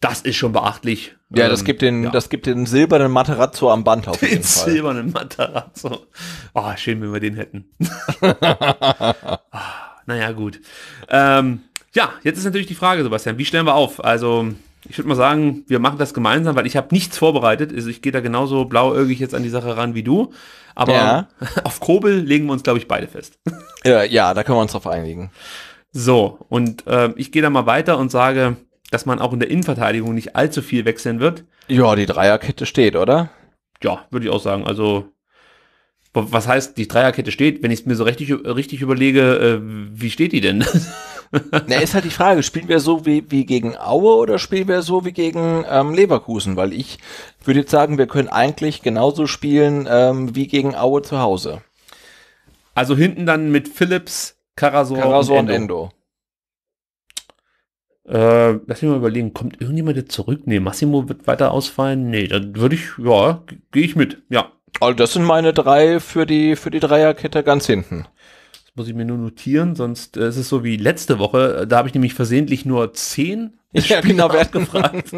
Das ist schon beachtlich. Ja, das ähm, gibt den, ja. das gibt den silbernen Materazzo am Band auf [LAUGHS] den Fall. Den silbernen Materazzo. oh, schön, wenn wir den hätten. [LAUGHS] Ah, naja, gut. Ähm, ja, jetzt ist natürlich die Frage, Sebastian, wie stellen wir auf? Also ich würde mal sagen, wir machen das gemeinsam, weil ich habe nichts vorbereitet. Also ich gehe da genauso blauäugig jetzt an die Sache ran wie du. Aber ja. [LAUGHS] auf Kobel legen wir uns, glaube ich, beide fest. [LAUGHS] Ja, ja, da können wir uns drauf einigen. So, und äh, ich gehe da mal weiter und sage, dass man auch in der Innenverteidigung nicht allzu viel wechseln wird. Ja, die Dreierkette steht, oder? Ja, würde ich auch sagen. Also, was heißt, die Dreierkette steht? Wenn ich es mir so richtig, richtig überlege, äh, wie steht die denn? [LAUGHS] Na, ist halt die Frage, spielen wir so wie, wie gegen Aue oder spielen wir so wie gegen ähm, Leverkusen? Weil ich würde jetzt sagen, wir können eigentlich genauso spielen ähm, wie gegen Aue zu Hause. Also hinten dann mit Phillips, Karasor, Karasor und Endo. Und Endo. Äh, lass mich mal überlegen, kommt irgendjemand jetzt zurück? Nee, Massimo wird weiter ausfallen? Nee, dann würde ich, ja, gehe ich mit, ja. Also das sind meine drei für die, für die Dreierkette ganz hinten muss ich mir nur notieren, sonst äh, es ist es so wie letzte Woche, äh, da habe ich nämlich versehentlich nur zehn [LAUGHS] ja, Spiele genau, wer gefragt.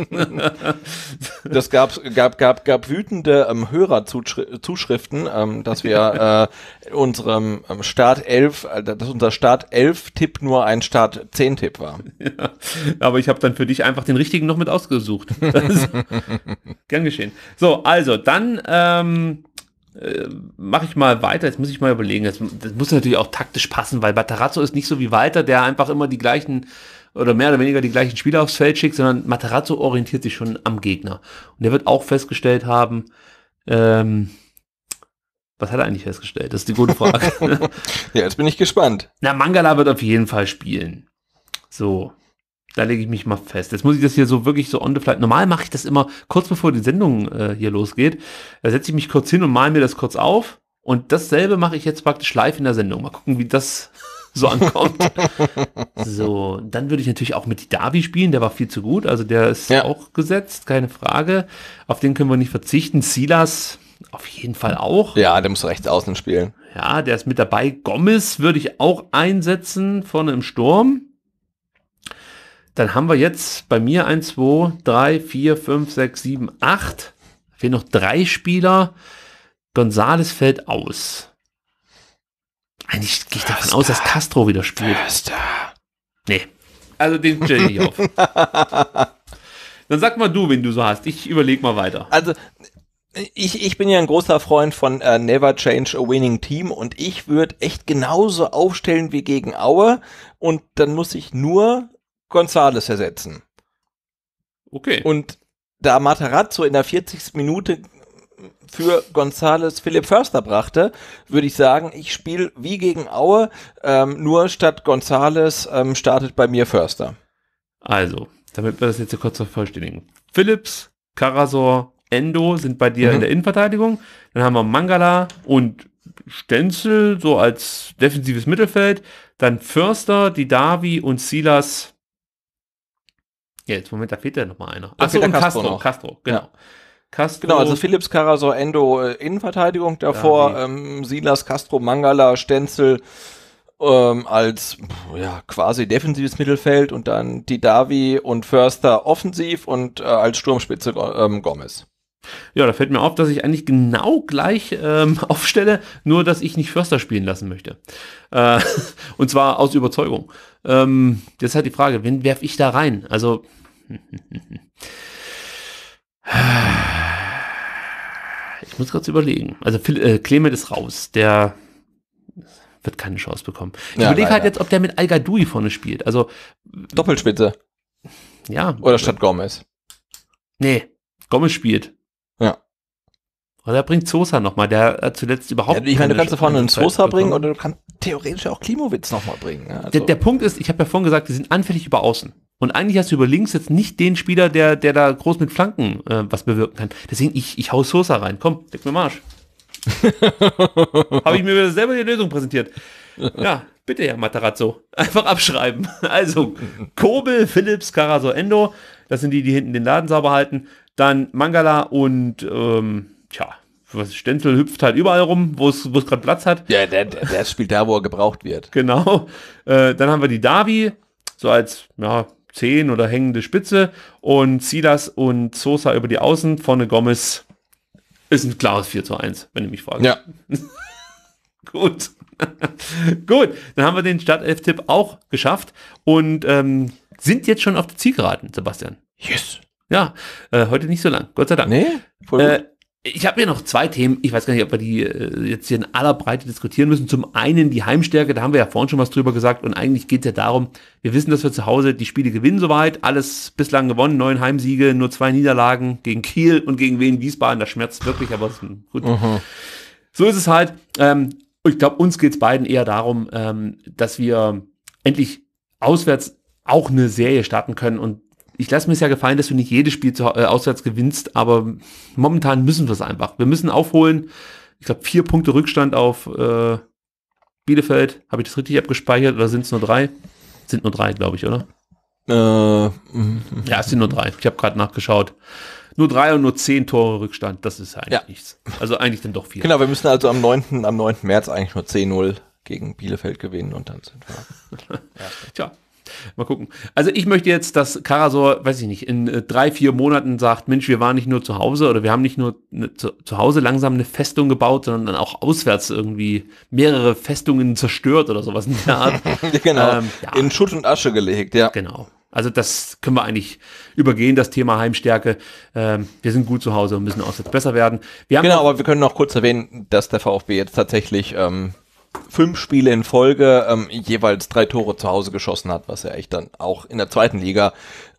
[LAUGHS] das gab, gab, gab, gab wütende ähm, Hörerzuschriften, ähm, dass wir äh, unserem ähm, Start 11, äh, dass unser Start 11 Tipp nur ein Start 10 Tipp war. Ja, aber ich habe dann für dich einfach den richtigen noch mit ausgesucht. [LAUGHS] gern geschehen. So, also dann ähm, äh, mache ich mal weiter, jetzt muss ich mal überlegen, das, das muss natürlich auch taktisch passen, weil Matarazzo ist nicht so wie Walter, der einfach immer die gleichen oder mehr oder weniger die gleichen Spieler aufs Feld schickt, sondern Matarazzo orientiert sich schon am Gegner. Und der wird auch festgestellt haben, ähm, was hat er eigentlich festgestellt? Das ist die gute Frage. [LAUGHS] ja, jetzt bin ich gespannt. Na, Mangala wird auf jeden Fall spielen. So da lege ich mich mal fest. Jetzt muss ich das hier so wirklich so on the fly. Normal mache ich das immer kurz bevor die Sendung äh, hier losgeht. Da setze ich mich kurz hin und mal mir das kurz auf. Und dasselbe mache ich jetzt praktisch live in der Sendung. Mal gucken, wie das [LAUGHS] so ankommt. [LAUGHS] so, dann würde ich natürlich auch mit Davi spielen. Der war viel zu gut. Also der ist ja. auch gesetzt, keine Frage. Auf den können wir nicht verzichten. Silas auf jeden Fall auch. Ja, der muss rechts außen spielen. Ja, der ist mit dabei. Gomez würde ich auch einsetzen vorne im Sturm. Dann haben wir jetzt bei mir 1, 2, 3, 4, 5, 6, 7, 8. Fehlen noch drei Spieler. Gonzales fällt aus. Eigentlich gehe ich davon Förster. aus, dass Castro wieder spielt. Förster. Nee. Also den stelle ich auf. [LAUGHS] Dann sag mal du, wenn du so hast. Ich überlege mal weiter. Also ich, ich bin ja ein großer Freund von äh, Never Change a Winning Team und ich würde echt genauso aufstellen wie gegen Aue und dann muss ich nur Gonzales ersetzen. Okay. Und da Matarazzo in der 40. Minute für Gonzales Philipp Förster brachte, würde ich sagen, ich spiele wie gegen Aue, ähm, nur statt Gonzales ähm, startet bei mir Förster. Also, damit wir das jetzt hier kurz vervollständigen. Phillips, Karasor, Endo sind bei dir mhm. in der Innenverteidigung. Dann haben wir Mangala und Stenzel so als defensives Mittelfeld. Dann Förster, Didavi und Silas ja, jetzt Moment, da fehlt ja nochmal einer. Achso, ah, und Castro, Castro, Castro, genau. Ja. Castro. Genau, also Philips, Carasso, Endo äh, Innenverteidigung, davor ja, ähm, Silas, Castro, Mangala, Stenzel ähm, als ja, quasi defensives Mittelfeld und dann Didavi und Förster offensiv und äh, als Sturmspitze äh, ähm, Gomez. Ja, da fällt mir auf, dass ich eigentlich genau gleich ähm, [LAUGHS] aufstelle, nur dass ich nicht Förster spielen lassen möchte. Äh, [LAUGHS] und zwar aus Überzeugung. Ähm, das ist halt die Frage, wen werfe ich da rein? Also. [LAUGHS] Ich muss kurz überlegen. Also äh, Clement ist raus. Der wird keine Chance bekommen. Ich ja, überlege halt jetzt, ob der mit al vorne spielt. Also. Doppelspitze. Ja. Oder statt Gomez. Nee, Gomez spielt. Oder bringt Sosa nochmal, der äh, zuletzt überhaupt. Ja, ich meine, du kannst vorne einen Sosa bringen oder du kannst theoretisch auch Klimowitz nochmal bringen. Also. Der, der, Punkt ist, ich habe ja vorhin gesagt, die sind anfällig über außen. Und eigentlich hast du über links jetzt nicht den Spieler, der, der da groß mit Flanken äh, was bewirken kann. Deswegen, ich, ich hau Sosa rein. Komm, deck mir Marsch. [LAUGHS] habe ich mir selber die Lösung präsentiert. Ja, bitte, Herr Matarazzo. Einfach abschreiben. [LAUGHS] Also, Kobel, Phillips, Carasso, Endo. Das sind die, die hinten den Laden sauber halten. Dann Mangala und ähm, tja, was Stenzel hüpft halt überall rum, wo es gerade Platz hat. Ja, der, der, der spielt da, wo er gebraucht wird. Genau. Äh, dann haben wir die Davi, so als ja, 10 oder hängende Spitze. Und Silas und Sosa über die Außen, vorne Gomez. Ist ein klares 4 zu 1, wenn du mich fragst. Ja. [LAUGHS] Gut. [LAUGHS] Gut, dann haben wir den stadtelf tipp auch geschafft und ähm, sind jetzt schon auf der Zielgeraden, Sebastian. Yes. Ja, äh, heute nicht so lang, Gott sei Dank. Nee, voll äh, gut. Äh, ich habe hier noch zwei Themen. Ich weiß gar nicht, ob wir die äh, jetzt hier in aller Breite diskutieren müssen. Zum einen die Heimstärke, da haben wir ja vorhin schon was drüber gesagt. Und eigentlich geht es ja darum, wir wissen, dass wir zu Hause die Spiele gewinnen soweit. Alles bislang gewonnen, neun Heimsiege, nur zwei Niederlagen gegen Kiel und gegen Wien Wiesbaden. Das schmerzt wirklich, aber gut. Aha. So ist es halt. Ähm, ich glaube, uns geht es beiden eher darum, ähm, dass wir endlich auswärts auch eine Serie starten können und ich lasse mir es ja gefallen, dass du nicht jedes Spiel zu, äh, auswärts gewinnst, aber momentan müssen wir es einfach. Wir müssen aufholen. Ich glaube, vier Punkte Rückstand auf äh, Bielefeld. Habe ich das richtig abgespeichert oder sind es nur drei? Sind nur drei, glaube ich, oder? Äh, [LAUGHS] ja, es sind nur drei. Ich habe gerade nachgeschaut. Nur drei und nur zehn Tore Rückstand, das ist ja eigentlich ja. nichts. Also eigentlich dann doch viel. Genau, wir müssen also am 9. Am 9. März eigentlich nur 10-0 gegen Bielefeld gewinnen und dann sind wir. [LAUGHS] Tja, Mal gucken. Also ich möchte jetzt, dass Karasor, weiß ich nicht, in äh, drei, vier Monaten sagt, Mensch, wir waren nicht nur zu Hause oder wir haben nicht nur eine, zu, zu Hause langsam eine Festung gebaut, sondern dann auch auswärts irgendwie mehrere Festungen zerstört oder sowas in der Art. [LAUGHS] genau. Ähm, ja. In Schutt und Asche gelegt, ja. Genau. Also das können wir eigentlich übergehen, das Thema Heimstärke. Ähm, wir sind gut zu Hause und müssen auswärts besser werden. genau, aber wir können noch kurz erwähnen, dass der VfB jetzt tatsächlich ähm, fünf Spiele in Folge ähm, jeweils drei Tore zu Hause geschossen hat, was ja echt dann auch in der zweiten Liga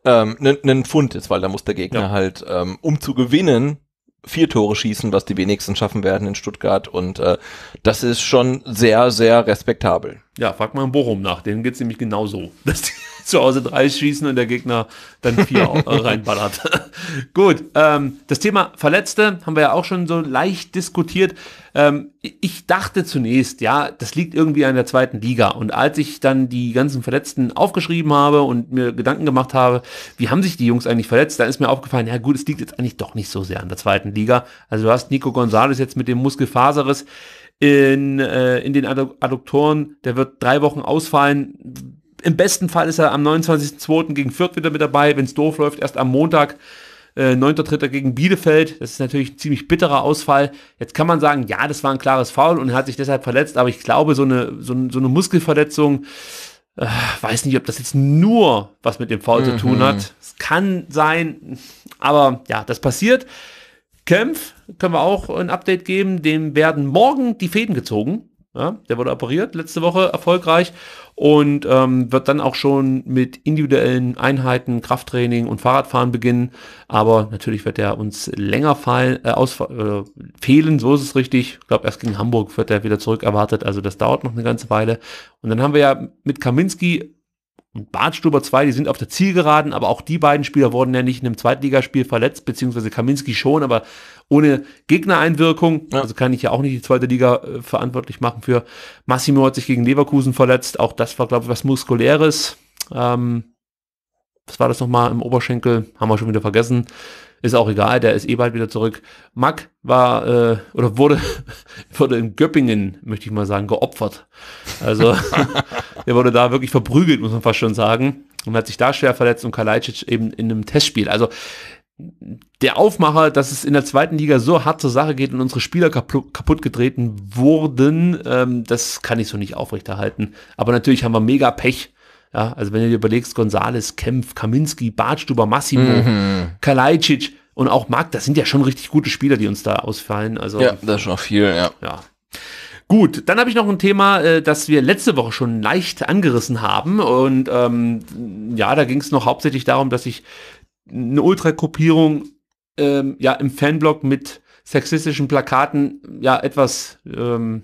ähm, ein ne, Pfund ist, weil da muss der Gegner ja. halt, ähm, um zu gewinnen, vier Tore schießen, was die wenigsten schaffen werden in Stuttgart. Und äh, das ist schon sehr, sehr respektabel. Ja, frag mal in Bochum nach. Denen geht's nämlich genauso. [LAUGHS] Dass die zu Hause drei schießen und der Gegner dann vier [LAUGHS] äh, reinballert. [LAUGHS] Gut, ähm, das Thema Verletzte haben wir ja auch schon so leicht diskutiert. Ähm, ich dachte zunächst, ja, das liegt irgendwie an der zweiten Liga. Und als ich dann die ganzen Verletzten aufgeschrieben habe und mir Gedanken gemacht habe, wie haben sich die Jungs eigentlich verletzt, da ist mir aufgefallen, ja gut, es liegt jetzt eigentlich doch nicht so sehr an der zweiten Liga. Also du hast Nico Gonzalez jetzt mit dem Muskelfaserriss in, äh, in den Adduktoren, der wird drei Wochen ausfallen. Im besten Fall ist er am 29.02. gegen Fürth wieder mit dabei. Wenn es doof läuft, erst am Montag. Äh, 9.3. gegen Bielefeld. Das ist natürlich ein ziemlich bitterer Ausfall. Jetzt kann man sagen, ja, das war ein klares Foul und er hat sich deshalb verletzt, aber ich glaube, so eine, so, so eine Muskelverletzung, äh, weiß nicht, ob das jetzt nur was mit dem Foul mhm. zu tun mhm. hat. Es kann sein, aber ja, das passiert. Kempf können wir auch ein Update geben. Dem werden morgen die Fäden gezogen. Ja, der wurde operiert letzte Woche erfolgreich und ähm, wird dann auch schon mit individuellen Einheiten, Krafttraining und Fahrradfahren beginnen. Aber natürlich wird er uns länger fallen, äh, aus, äh, fehlen, so ist es richtig. Ich glaube, erst gegen Hamburg wird er wieder zurück erwartet. Also das dauert noch eine ganze Weile. Und dann haben wir ja mit Kaminski und Bartstuber 2, die sind auf der Zielgeraden, aber auch die beiden Spieler wurden ja nicht in einem Zweitligaspiel verletzt, beziehungsweise Kaminski schon, aber ohne Gegnereinwirkung. Ja. Also kann ich ja auch nicht die zweite Liga äh, verantwortlich machen für. Massimo hat sich gegen Leverkusen verletzt. Auch das war, glaube ich, was Muskuläres. Ähm, was war das nochmal im Oberschenkel? Haben wir schon wieder vergessen. Ist auch egal, der ist eh bald wieder zurück. Mack war äh, oder wurde, [LAUGHS] wurde in Göppingen, möchte ich mal sagen, geopfert. Also [LAUGHS] er wurde da wirklich verprügelt, muss man fast schon sagen. Und hat sich da schwer verletzt und Kalajdzic eben in einem Testspiel. Also der Aufmacher, dass es in der zweiten Liga so hart zur Sache geht und unsere Spieler kaputt, kaputt getreten wurden, ähm, das kann ich so nicht aufrechterhalten. Aber natürlich haben wir mega Pech. Ja, also wenn du dir überlegst, Gonzales, Kempf, Kaminski, Bartstuber, Massimo, mhm. Kalajdzic und auch Marc, das sind ja schon richtig gute Spieler, die uns da ausfallen. Also, ja, das ist schon viel, ja. ja. Gut, dann habe ich noch ein Thema, äh, das wir letzte Woche schon leicht angerissen haben. Und ähm, ja, da ging es noch hauptsächlich darum, dass ich eine Ultragruppierung ähm, ja im Fanblock mit sexistischen Plakaten ja etwas ähm,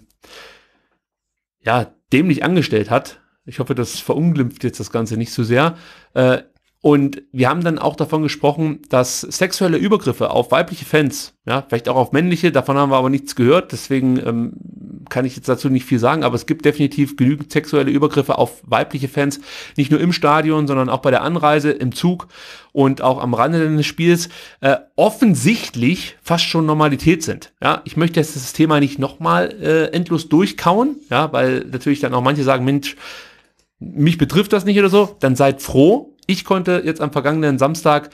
ja dämlich angestellt hat. Ich hoffe, das verunglimpft jetzt das Ganze nicht so sehr. Äh, und wir haben dann auch davon gesprochen, dass sexuelle Übergriffe auf weibliche Fans, ja, vielleicht auch auf männliche, davon haben wir aber nichts gehört, deswegen ähm, kann ich jetzt dazu nicht viel sagen, aber es gibt definitiv genügend sexuelle Übergriffe auf weibliche Fans, nicht nur im Stadion, sondern auch bei der Anreise, im Zug und auch am Rande des Spiels, äh, offensichtlich fast schon Normalität sind. Ja, ich möchte jetzt das Thema nicht nochmal äh, endlos durchkauen, ja, weil natürlich dann auch manche sagen, Mensch, mich betrifft das nicht oder so, dann seid froh, ich konnte jetzt am vergangenen Samstag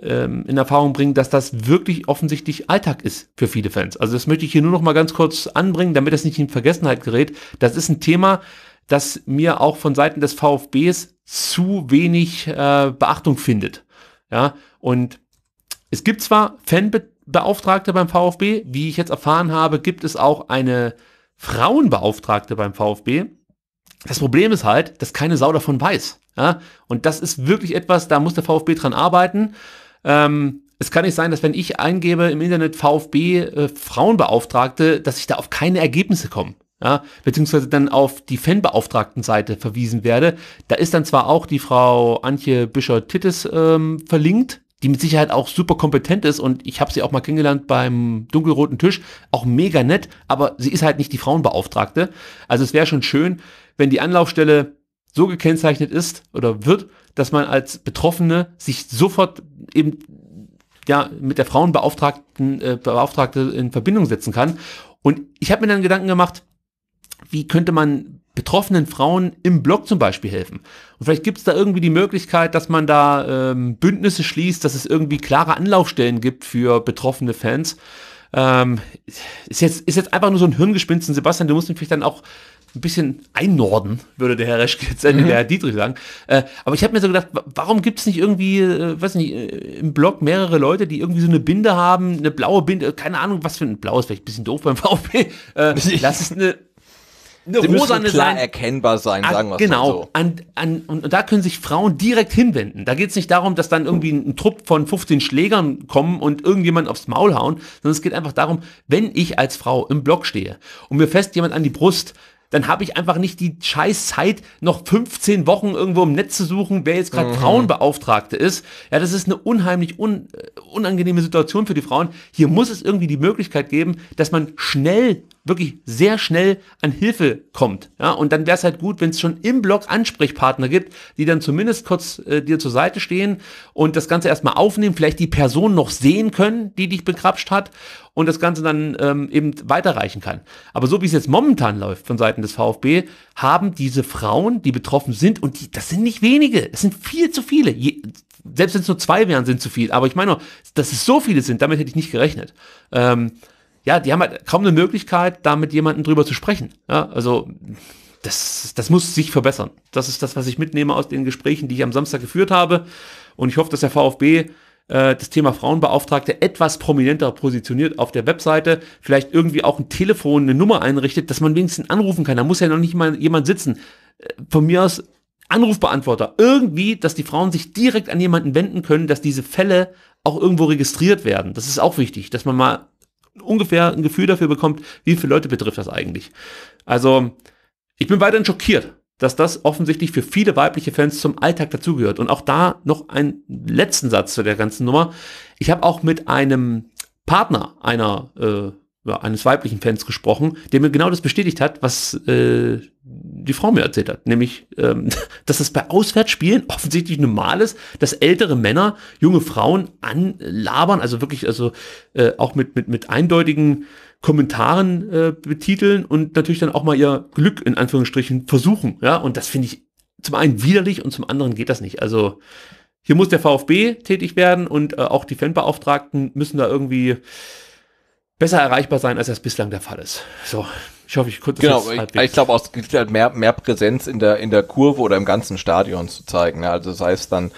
ähm, in Erfahrung bringen, dass das wirklich offensichtlich Alltag ist für viele Fans. Also das möchte ich hier nur noch mal ganz kurz anbringen, damit das nicht in Vergessenheit gerät. Das ist ein Thema, das mir auch von Seiten des VfBs zu wenig äh, Beachtung findet. Ja, und es gibt zwar Fanbeauftragte beim VfB, wie ich jetzt erfahren habe, gibt es auch eine Frauenbeauftragte beim VfB. Das Problem ist halt, dass keine Sau davon weiß. Ja? Und das ist wirklich etwas, da muss der VfB dran arbeiten. Ähm, es kann nicht sein, dass wenn ich eingebe im Internet VfB äh, Frauenbeauftragte, dass ich da auf keine Ergebnisse komme. Ja, beziehungsweise dann auf die Fanbeauftragtenseite verwiesen werde. Da ist dann zwar auch die Frau Antje Büscher-Tittes ähm, verlinkt, die mit Sicherheit auch super kompetent ist und ich habe sie auch mal kennengelernt beim dunkelroten Tisch, auch mega nett, aber sie ist halt nicht die Frauenbeauftragte. Also es wäre schon schön, wenn die Anlaufstelle so gekennzeichnet ist oder wird, dass man als Betroffene sich sofort eben ja mit der Frauenbeauftragten äh, Beauftragte in Verbindung setzen kann. Und ich habe mir dann Gedanken gemacht, wie könnte man betroffenen Frauen im Blog zum Beispiel helfen? Und vielleicht gibt es da irgendwie die Möglichkeit, dass man da ähm, Bündnisse schließt, dass es irgendwie klare Anlaufstellen gibt für betroffene Fans. Ähm, ist, jetzt, ist jetzt einfach nur so ein Hirngespinst. Sebastian, du musst mich vielleicht dann auch ein bisschen einnorden, würde der Herr Reschke jetzt, äh, mhm. der Herr Dietrich sagen. Äh, aber ich habe mir so gedacht, warum gibt es nicht irgendwie, äh, weiß nicht, äh, im Blog mehrere Leute, die irgendwie so eine Binde haben, eine blaue Binde, äh, keine Ahnung, was für ein blaues, vielleicht ein bisschen doof beim [LAUGHS] VfB. Äh, lass es eine eine Sie müssen klar sein. erkennbar sein, ah, sagen wir genau, so. Genau, und, da können sich Frauen direkt hinwenden. Da geht es nicht darum, dass dann irgendwie ein, ein, Trupp von 15 Schlägern kommen und irgendjemand aufs Maul hauen, sondern es geht einfach darum, wenn ich als Frau im Block stehe und mir fest jemand an die Brust dann habe ich einfach nicht die scheiß Zeit, noch 15 Wochen irgendwo im Netz zu suchen, wer jetzt gerade mhm. Frauenbeauftragte ist. Ja, das ist eine unheimlich un, äh, unangenehme Situation für die Frauen. Hier muss es irgendwie die Möglichkeit geben, dass man schnell wirklich sehr schnell an Hilfe kommt. Ja, und dann wäre es halt gut, wenn es schon im Blog Ansprechpartner gibt, die dann zumindest kurz äh, dir zur Seite stehen und das Ganze erstmal aufnehmen, vielleicht die Person noch sehen können, die dich bekrapscht hat und das Ganze dann ähm, eben weiterreichen kann. Aber so wie es jetzt momentan läuft von Seiten des VfB, haben diese Frauen, die betroffen sind, und die, das sind nicht wenige, es sind viel zu viele. Je, selbst wenn es nur zwei wären, sind zu viel. Aber ich meine, nur, dass es so viele sind, damit hätte ich nicht gerechnet. Ähm, ja, die haben halt kaum eine Möglichkeit, da mit jemandem drüber zu sprechen. Ja, also das, das muss sich verbessern. Das ist das, was ich mitnehme aus den Gesprächen, die ich am Samstag geführt habe. Und ich hoffe, dass der VfB äh, das Thema Frauenbeauftragte etwas prominenter positioniert auf der Webseite, vielleicht irgendwie auch ein Telefon, eine Nummer einrichtet, dass man wenigstens anrufen kann. Da muss ja noch nicht mal jemand sitzen. Äh, von mir aus Anrufbeantworter. Irgendwie, dass die Frauen sich direkt an jemanden wenden können, dass diese Fälle auch irgendwo registriert werden. Das ist auch wichtig, dass man mal ungefähr ein Gefühl dafür bekommt, wie viele Leute betrifft das eigentlich. Also, ich bin weiterhin schockiert, dass das offensichtlich für viele weibliche Fans zum Alltag dazugehört. Und auch da noch einen letzten Satz zu der ganzen Nummer. Ich habe auch mit einem Partner einer äh, eines weiblichen Fans gesprochen, der mir genau das bestätigt hat, was äh, die Frau mir erzählt hat, nämlich, ähm, [LAUGHS] dass es bei Auswärtsspielen offensichtlich normal ist, dass ältere Männer junge Frauen anlabern, also wirklich, also äh, auch mit mit mit eindeutigen Kommentaren äh, betiteln und natürlich dann auch mal ihr Glück in Anführungsstrichen versuchen, ja, und das finde ich zum einen widerlich und zum anderen geht das nicht. Also hier muss der VfB tätig werden und äh, auch die Fanbeauftragten müssen da irgendwie besser erreichbar sein, als das bislang der Fall ist. So, ich hoffe, ich konnte genau, das Genau, ich, ich glaube, es gibt halt mehr, mehr Präsenz in der, in der Kurve oder im ganzen Stadion zu zeigen. Ne? Also sei es dann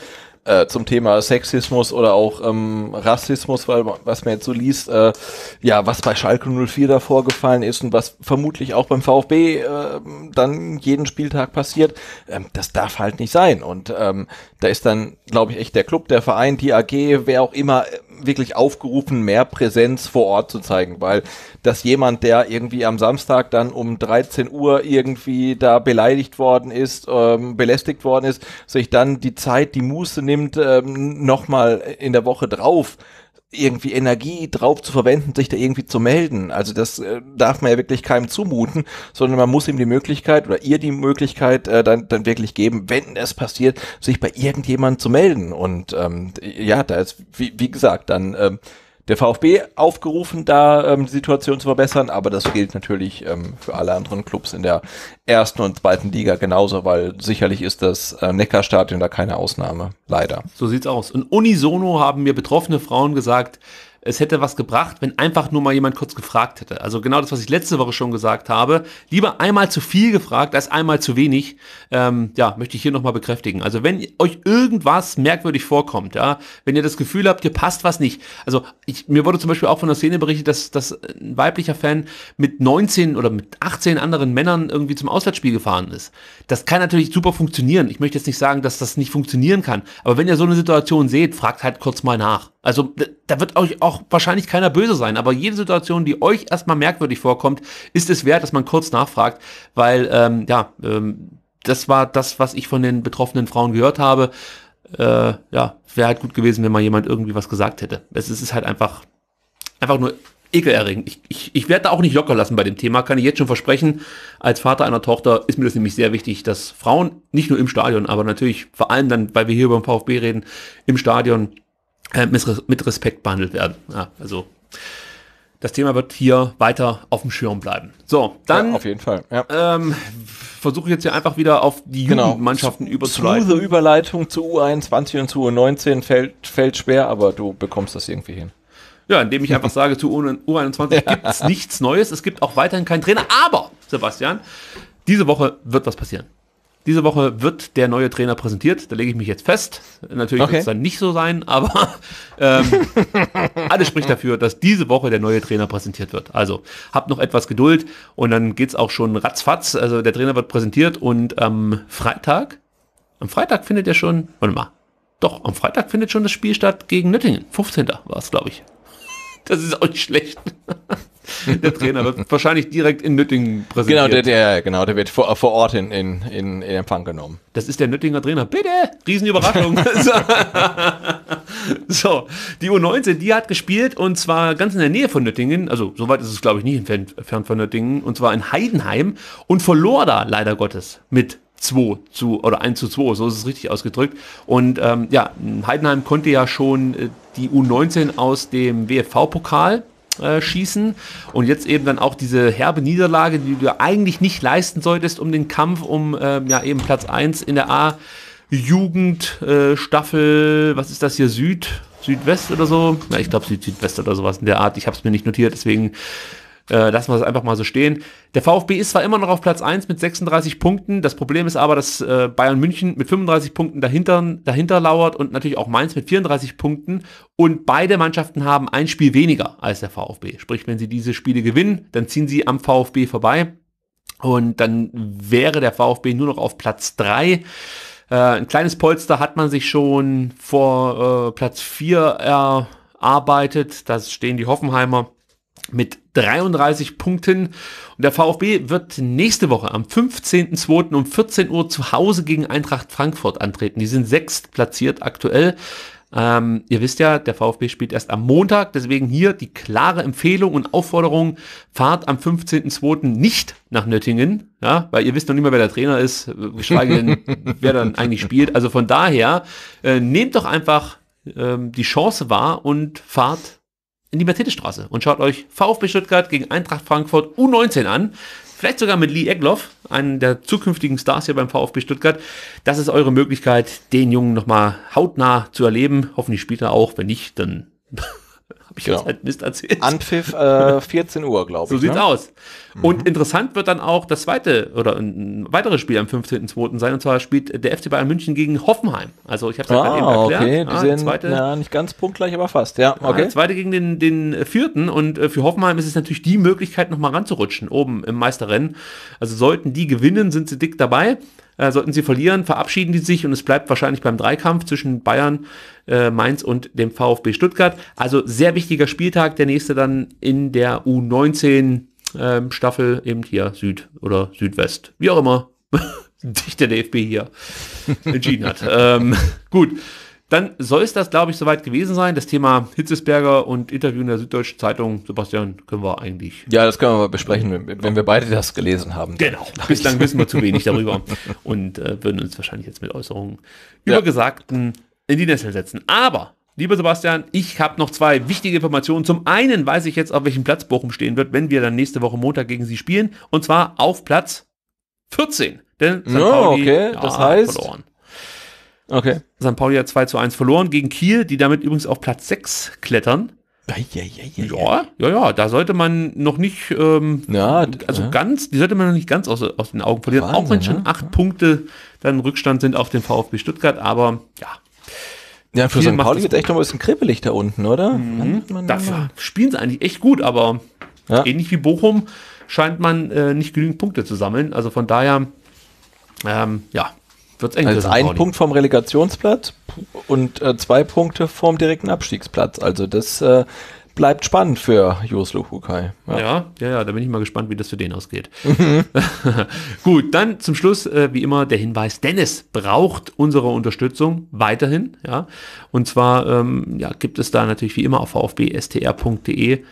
äh, zum Thema Sexismus oder auch ähm, Rassismus, weil was man jetzt so liest, äh, ja, was bei Schalke 04 da vorgefallen ist und was vermutlich auch beim VfB äh, dann jeden Spieltag passiert, ähm, das darf halt nicht sein. Und ähm, da ist dann, glaube ich, echt der Club, der Verein, die AG, wer auch immer äh, wirklich aufgerufen, mehr Präsenz vor Ort zu zeigen, weil dass jemand, der irgendwie am Samstag dann um 13 Uhr irgendwie da beleidigt worden ist, ähm, belästigt worden ist, sich dann die Zeit, die Muße nimmt, ähm, nochmal in der Woche drauf irgendwie Energie drauf zu verwenden, sich da irgendwie zu melden. Also das äh, darf man ja wirklich keinem zumuten, sondern man muss ihm die Möglichkeit oder ihr die Möglichkeit äh, dann, dann wirklich geben, wenn es passiert, sich bei irgendjemandem zu melden. Und ähm, ja, da ist, wie, wie gesagt, dann ähm, der VfB aufgerufen, da ähm, die Situation zu verbessern, aber das gilt natürlich ähm, für alle anderen Clubs in der ersten und zweiten Liga genauso, weil sicherlich ist das äh, Neckarstadion da keine Ausnahme, leider. So sieht's aus. Und unisono haben mir betroffene Frauen gesagt, es hätte was gebracht, wenn einfach nur mal jemand kurz gefragt hätte. Also genau das, was ich letzte Woche schon gesagt habe. Lieber einmal zu viel gefragt als einmal zu wenig. Ähm, ja, möchte ich hier nochmal bekräftigen. Also wenn euch irgendwas merkwürdig vorkommt, ja, wenn ihr das Gefühl habt, ihr passt was nicht. Also ich, mir wurde zum Beispiel auch von der Szene berichtet, dass, dass ein weiblicher Fan mit 19 oder mit 18 anderen Männern irgendwie zum Auswärtsspiel gefahren ist. Das kann natürlich super funktionieren. Ich möchte jetzt nicht sagen, dass das nicht funktionieren kann. Aber wenn ihr so eine Situation seht, fragt halt kurz mal nach. Also da wird euch auch wahrscheinlich keiner böse sein, aber jede Situation, die euch erstmal merkwürdig vorkommt, ist es wert, dass man kurz nachfragt, weil ähm, ja, ähm, das war das, was ich von den betroffenen Frauen gehört habe. Äh, ja, wäre halt gut gewesen, wenn mal jemand irgendwie was gesagt hätte. Es ist, ist halt einfach, einfach nur ekelerregend. Ich, ich, ich werde da auch nicht locker lassen bei dem Thema, kann ich jetzt schon versprechen. Als Vater einer Tochter ist mir das nämlich sehr wichtig, dass Frauen, nicht nur im Stadion, aber natürlich vor allem dann, weil wir hier über den VfB reden, im Stadion äh, mit Respekt behandelt werden. Ja, also das Thema wird hier weiter auf dem Schirm bleiben. So, dann ja, auf jeden Fall. Ja. Ähm, versuche ich jetzt hier einfach wieder auf die genau. Jugendmannschaften überzuleiten. Smoothe Überleitung zu U21 und zu U19 fällt, fällt schwer, aber du bekommst das irgendwie hin. Ja, indem ich einfach sage, zu U21 gibt es nichts Neues. Es gibt auch weiterhin keinen Trainer. Aber, Sebastian, diese Woche wird was passieren. Diese Woche wird der neue Trainer präsentiert, da lege ich mich jetzt fest. Natürlich okay. wird es dann nicht so sein, aber [LAUGHS] ähm, alles spricht dafür, dass diese Woche der neue Trainer präsentiert wird. Also habt noch etwas Geduld und dann geht es auch schon ratzfatz. Also der Trainer wird präsentiert und am Freitag, am Freitag findet er schon, warte mal, doch, am Freitag findet schon das Spiel statt gegen Nöttingen. 15. war es, glaube ich. [LAUGHS] Das ist auch nicht schlecht. [LAUGHS] [LAUGHS] der Trainer wird wahrscheinlich direkt in Nüttingen präsentiert. Genau, der, der, genau, der wird vor, vor Ort in, in, in, in Empfang genommen. Das ist der Nüttinger Trainer. Bitte! Riesenüberraschung. [LAUGHS] so, die U19, die hat gespielt und zwar ganz in der Nähe von Nüttingen. Also, soweit ist es, glaube ich, nicht entfernt von Nöttingen. Und zwar in Heidenheim und verlor da leider Gottes mit 2 zu oder 1 zu 2, so ist es richtig ausgedrückt. Und ähm, ja, Heidenheim konnte ja schon äh, die U19 aus dem WFV-Pokal äh, schießen. Und jetzt eben dann auch diese herbe Niederlage, die du eigentlich nicht leisten solltest, um den Kampf um äh, ja eben Platz 1 in der A. Jugendstaffel, äh, was ist das hier, Süd, Südwest oder so? Na, ich glaube Süd, Südwest oder sowas in der Art. Ich habe es mir nicht notiert, deswegen äh, lassen wir es einfach mal so stehen. Der VfB ist zwar immer noch auf Platz 1 mit 36 Punkten, das Problem ist aber, dass äh, Bayern München mit 35 Punkten dahinter, dahinter lauert und natürlich auch Mainz mit 34 Punkten und beide Mannschaften haben ein Spiel weniger als der VfB. Sprich, wenn sie diese Spiele gewinnen, dann ziehen sie am VfB vorbei und dann wäre der VfB nur noch auf Platz 3 äh, ein kleines Polster hat man sich schon vor äh, Platz 4 erarbeitet. Da stehen die Hoffenheimer mit 33 Punkten. Und der VfB wird nächste Woche am 15.02. um 14 Uhr zu Hause gegen Eintracht Frankfurt antreten. Die sind sechst platziert aktuell. Ähm, ihr wisst ja, der VfB spielt erst am Montag, deswegen hier die klare Empfehlung und Aufforderung, fahrt am 15.02. nicht nach Nöttingen, ja, weil ihr wisst noch nicht mal, wer der Trainer ist, geschweige denn, [LAUGHS] wer dann eigentlich spielt. Also von daher, äh, nehmt doch einfach ähm, die Chance wahr und fahrt in die Mercedesstraße und schaut euch VfB Stuttgart gegen Eintracht Frankfurt U19 an. Vielleicht sogar mit Lee Egloff, einem der zukünftigen Stars hier beim VfB Stuttgart. Das ist eure Möglichkeit, den Jungen nochmal hautnah zu erleben. Hoffentlich spielt er auch. Wenn nicht, dann habe ich genau. halt Mist erzählt. Anpfiff äh, 14 [LAUGHS] Uhr, glaube ich. So sieht's ne? aus. Mhm. Und interessant wird dann auch das zweite oder ein weiteres Spiel am 15.02. sein. Und zwar spielt der FC Bayern München gegen Hoffenheim. Also ich habe es ja gerade ah, eben erklärt. Okay. Die ah, sind zweite, na, nicht ganz punktgleich, aber fast. Ja, okay. Ah, der zweite gegen den, den vierten. Und äh, für Hoffenheim ist es natürlich die Möglichkeit, nochmal ranzurutschen, oben im Meisterrennen. Also sollten die gewinnen, sind sie dick dabei. Äh, sollten sie verlieren, verabschieden die sich und es bleibt wahrscheinlich beim Dreikampf zwischen Bayern, äh, Mainz und dem VfB Stuttgart. Also sehr wichtiger Spieltag, der nächste dann in der U19 äh, Staffel eben hier Süd oder Südwest, wie auch immer. sich [LAUGHS] der DFB hier entschieden hat. ähm, [LAUGHS] gut, dann soll es das, glaube ich, soweit gewesen sein. Das Thema Hitzesberger und Interview in der Süddeutschen Zeitung, Sebastian, können wir eigentlich. Ja, das können wir mal besprechen, wenn wir beide das gelesen haben. Genau. Bislang [LAUGHS] wissen wir zu wenig darüber und äh, würden uns wahrscheinlich jetzt mit Äußerungen über Gesagten in die Nessel setzen. Aber Lieber Sebastian, ich habe noch zwei wichtige Informationen. Zum einen weiß ich jetzt, auf welchem Platz Bochum stehen wird, wenn wir dann nächste Woche Montag gegen sie spielen. Und zwar auf Platz 14. Denn St. No, Pauli, okay. ja, das heißt, verloren. Okay. St. Pauli hat 2 zu 1 verloren gegen Kiel, die damit übrigens auf Platz 6 klettern. Ja, ja, ja, ja, da sollte man noch nicht, ähm, ja, also ja. ganz, die sollte man noch nicht ganz aus, aus den Augen verlieren, Wahnsinn, auch wenn schon ne? acht Punkte dann Rückstand sind auf den VfB Stuttgart, aber ja. Ja, für St. Pauli wird echt noch ein bisschen kribbelig da unten, oder? Mhm. Dafür spielen sie eigentlich echt gut, aber ja. ähnlich wie Bochum scheint man äh, nicht genügend Punkte zu sammeln. Also von daher, ähm, ja, wird's eng. Also ein Punkt vom Relegationsplatz und äh, zwei Punkte vom direkten Abstiegsplatz. Also das äh, bleibt spannend für Joslo Hukai. Ja. ja. ja, ja, da bin ich mal gespannt, wie das für den ausgeht. Mhm. [LAUGHS] Gut, dann zum Schluss, äh, wie immer, der Hinweis, Dennis braucht unsere Unterstützung weiterhin. Ja, und zwar ähm, ja, gibt es da natürlich wie immer auf vfbstr.de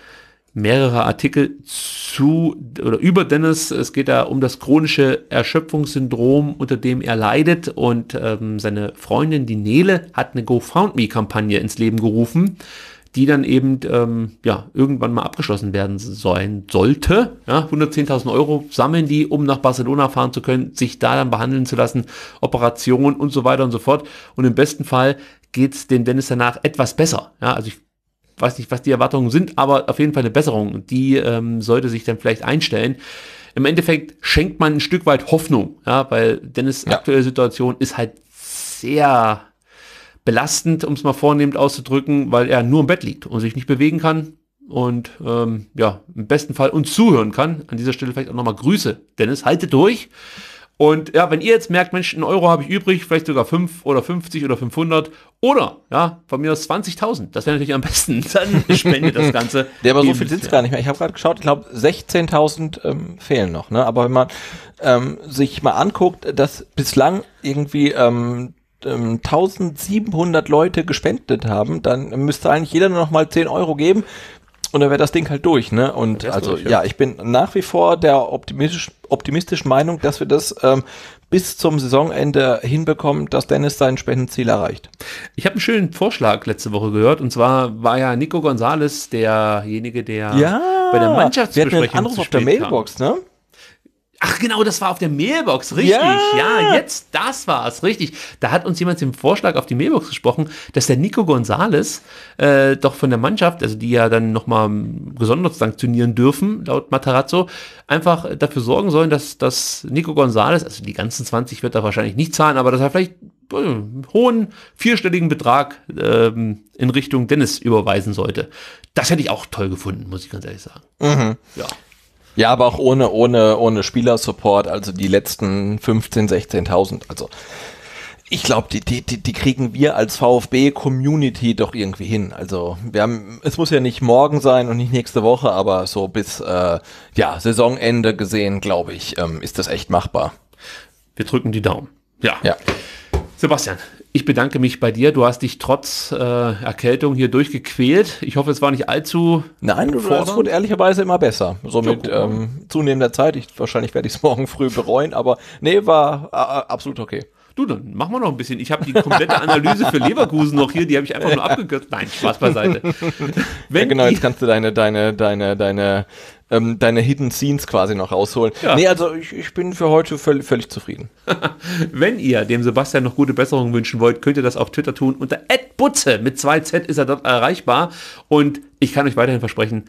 mehrere Artikel zu oder über Dennis. Es geht da um das chronische Erschöpfungssyndrom, unter dem er leidet und ähm, seine Freundin, die Nele, hat eine GoFoundMe-Kampagne ins Leben gerufen, die dann eben ähm, ja irgendwann mal abgeschlossen werden sollen, sollte. Ja, 110.000 Euro sammeln die, um nach Barcelona fahren zu können, sich da dann behandeln zu lassen, Operationen und so weiter und so fort. Und im besten Fall geht es dem Dennis danach etwas besser. Ja, also ich weiß nicht, was die Erwartungen sind, aber auf jeden Fall eine Besserung. Die ähm, sollte sich dann vielleicht einstellen. Im Endeffekt schenkt man ein Stück weit Hoffnung, ja, weil Dennis ja. aktuelle Situation ist halt sehr belastend, um es mal vornehmend auszudrücken, weil er nur im Bett liegt und sich nicht bewegen kann und ähm, ja, im besten Fall uns zuhören kann. An dieser Stelle vielleicht auch nochmal Grüße. Dennis, halte durch. Und ja, wenn ihr jetzt merkt, Mensch, einen Euro habe ich übrig, vielleicht sogar 5 oder 50 oder 500 oder ja, von mir aus 20.000, das wäre natürlich am besten, [LAUGHS] dann spendet das Ganze. Der aber so viel sind es gar nicht mehr. Ich habe gerade geschaut, ich glaube 16.000 ähm, fehlen noch. Ne? Aber wenn man ähm, sich mal anguckt, dass bislang irgendwie ähm, 1700 ähm, Leute gespendet haben, dann müsste eigentlich jeder nur noch mal 10 Euro geben. Und dann wäre das Ding halt durch, ne? Und also durch, ja. ja. ich bin nach wie vor der optimistisch, optimistischen Meinung, dass wir das ähm, bis zum Saisonende hinbekommen, dass Dennis sein Spendenziel erreicht. Ich habe einen schönen Vorschlag letzte Woche gehört und zwar war ja Nico Gonzales derjenige, der ja, bei der Mannschaftsbesprechung wir einen Anruf auf der Mailbox, kam. ne? Ach genau, das war auf der Mailbox, richtig. Ja. ja, jetzt, das war's, richtig. Da hat uns jemand im Vorschlag auf die Mailbox gesprochen, dass der Nico Gonzales äh, doch von der Mannschaft, also die ja dann nochmal gesondert sanktionieren dürfen, laut Matarazzo, einfach dafür sorgen sollen, dass, dass Nico Gonzales, also die ganzen 20 wird er wahrscheinlich nicht zahlen, aber dass er vielleicht einen äh, hohen vierstelligen Betrag ähm, in Richtung Dennis überweisen sollte. Das hätte ich auch toll gefunden, muss ich ganz ehrlich sagen. Mhm. Ja. Ja, aber auch ohne, ohne, ohne Spielersupport, also die letzten 15.000, 16.000. Also ich glaube, die, die, die kriegen wir als VfB-Community doch irgendwie hin. Also wir haben, es muss ja nicht morgen sein und nicht nächste Woche, aber so bis äh, ja, Saisonende gesehen, glaube ich, ähm, ist das echt machbar. Wir drücken die Daumen. Ja. ja. Sebastian, ich bedanke mich bei dir. Du hast dich trotz äh, Erkältung hier durchgequält. Ich hoffe, es war nicht allzu. Nein, es wurde ehrlicherweise immer besser. So mit ähm, zunehmender Zeit. Ich, wahrscheinlich werde ich es [LAUGHS] morgen früh bereuen, aber nee, war äh, äh, absolut okay. Du, dann machen wir noch ein bisschen. Ich habe die komplette Analyse für Leverkusen noch hier, die habe ich einfach nur abgekürzt. Nein, Spaß beiseite. [LAUGHS] Wenn ja, genau, jetzt kannst du deine, deine, deine, deine ähm, deine Hidden Scenes quasi noch rausholen. Ja. Nee, also ich, ich bin für heute völ völlig zufrieden. [LAUGHS] Wenn ihr dem Sebastian noch gute Besserungen wünschen wollt, könnt ihr das auf Twitter tun. Unter @butze mit 2z ist er dort erreichbar und ich kann euch weiterhin versprechen,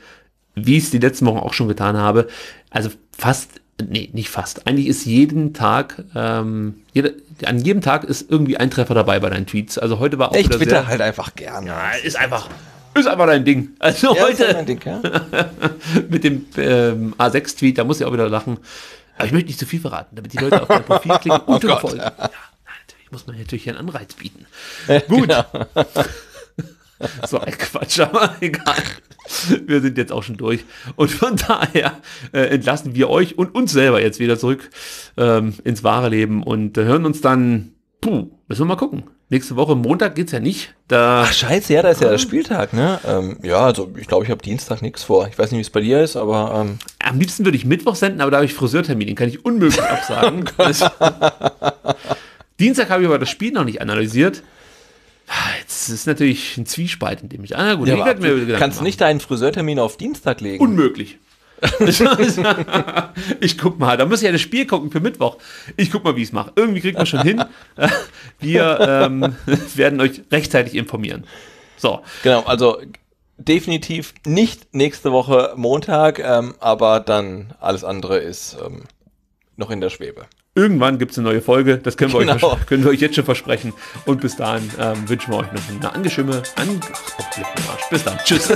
wie ich es die letzten Wochen auch schon getan habe, also fast nee, nicht fast. Eigentlich ist jeden Tag, ähm, jede, an jedem Tag ist irgendwie ein Treffer dabei bei deinen Tweets. Also heute war auch. Ich twitter halt einfach gern. Ja, ist einfach, ist einfach dein Ding. Also ja, heute ist Ding, ja? [LAUGHS] mit dem ähm, A6-Tweet, da muss ich auch wieder lachen. Aber ich möchte nicht zu viel verraten, damit die Leute auf mein Profil [LAUGHS] klicken und oh folgen. Ja, natürlich muss man natürlich einen Anreiz bieten. Gut. Genau. [LAUGHS] so ein Quatsch, aber egal. Wir sind jetzt auch schon durch. Und von daher äh, entlassen wir euch und uns selber jetzt wieder zurück ähm, ins wahre Leben und äh, hören uns dann. Puh, müssen wir mal gucken. Nächste Woche Montag geht's ja nicht. Da Ach scheiße, ja, da ist ja der ah. Spieltag, ne? Ähm, ja, also ich glaube, ich habe Dienstag nichts vor. Ich weiß nicht, wie es bei dir ist, aber. Ähm Am liebsten würde ich Mittwoch senden, aber da habe ich Friseurtermin, den kann ich unmöglich [LAUGHS] absagen. Oh Dienstag habe ich aber das Spiel noch nicht analysiert. Jetzt ist natürlich ein Zwiespalt, in dem ich. Ah, gut, ja, ich werde mir Gedanken Kannst machen. nicht deinen Friseurtermin auf Dienstag legen? Unmöglich. [LAUGHS] ich guck mal, da muss ich ja das Spiel gucken für Mittwoch. Ich guck mal, wie ich es mache. Irgendwie kriegt man schon hin. [LAUGHS] Wir ähm, [LAUGHS] werden euch rechtzeitig informieren. So. Genau, also definitiv nicht nächste Woche Montag, ähm, aber dann alles andere ist ähm, noch in der Schwebe. Irgendwann gibt es eine neue Folge, das können wir, genau. euch, können wir, euch, jetzt schon versprechen. Und bis dahin ähm, wünschen wir euch noch eine angeschimme, an, Bis dann, tschüss.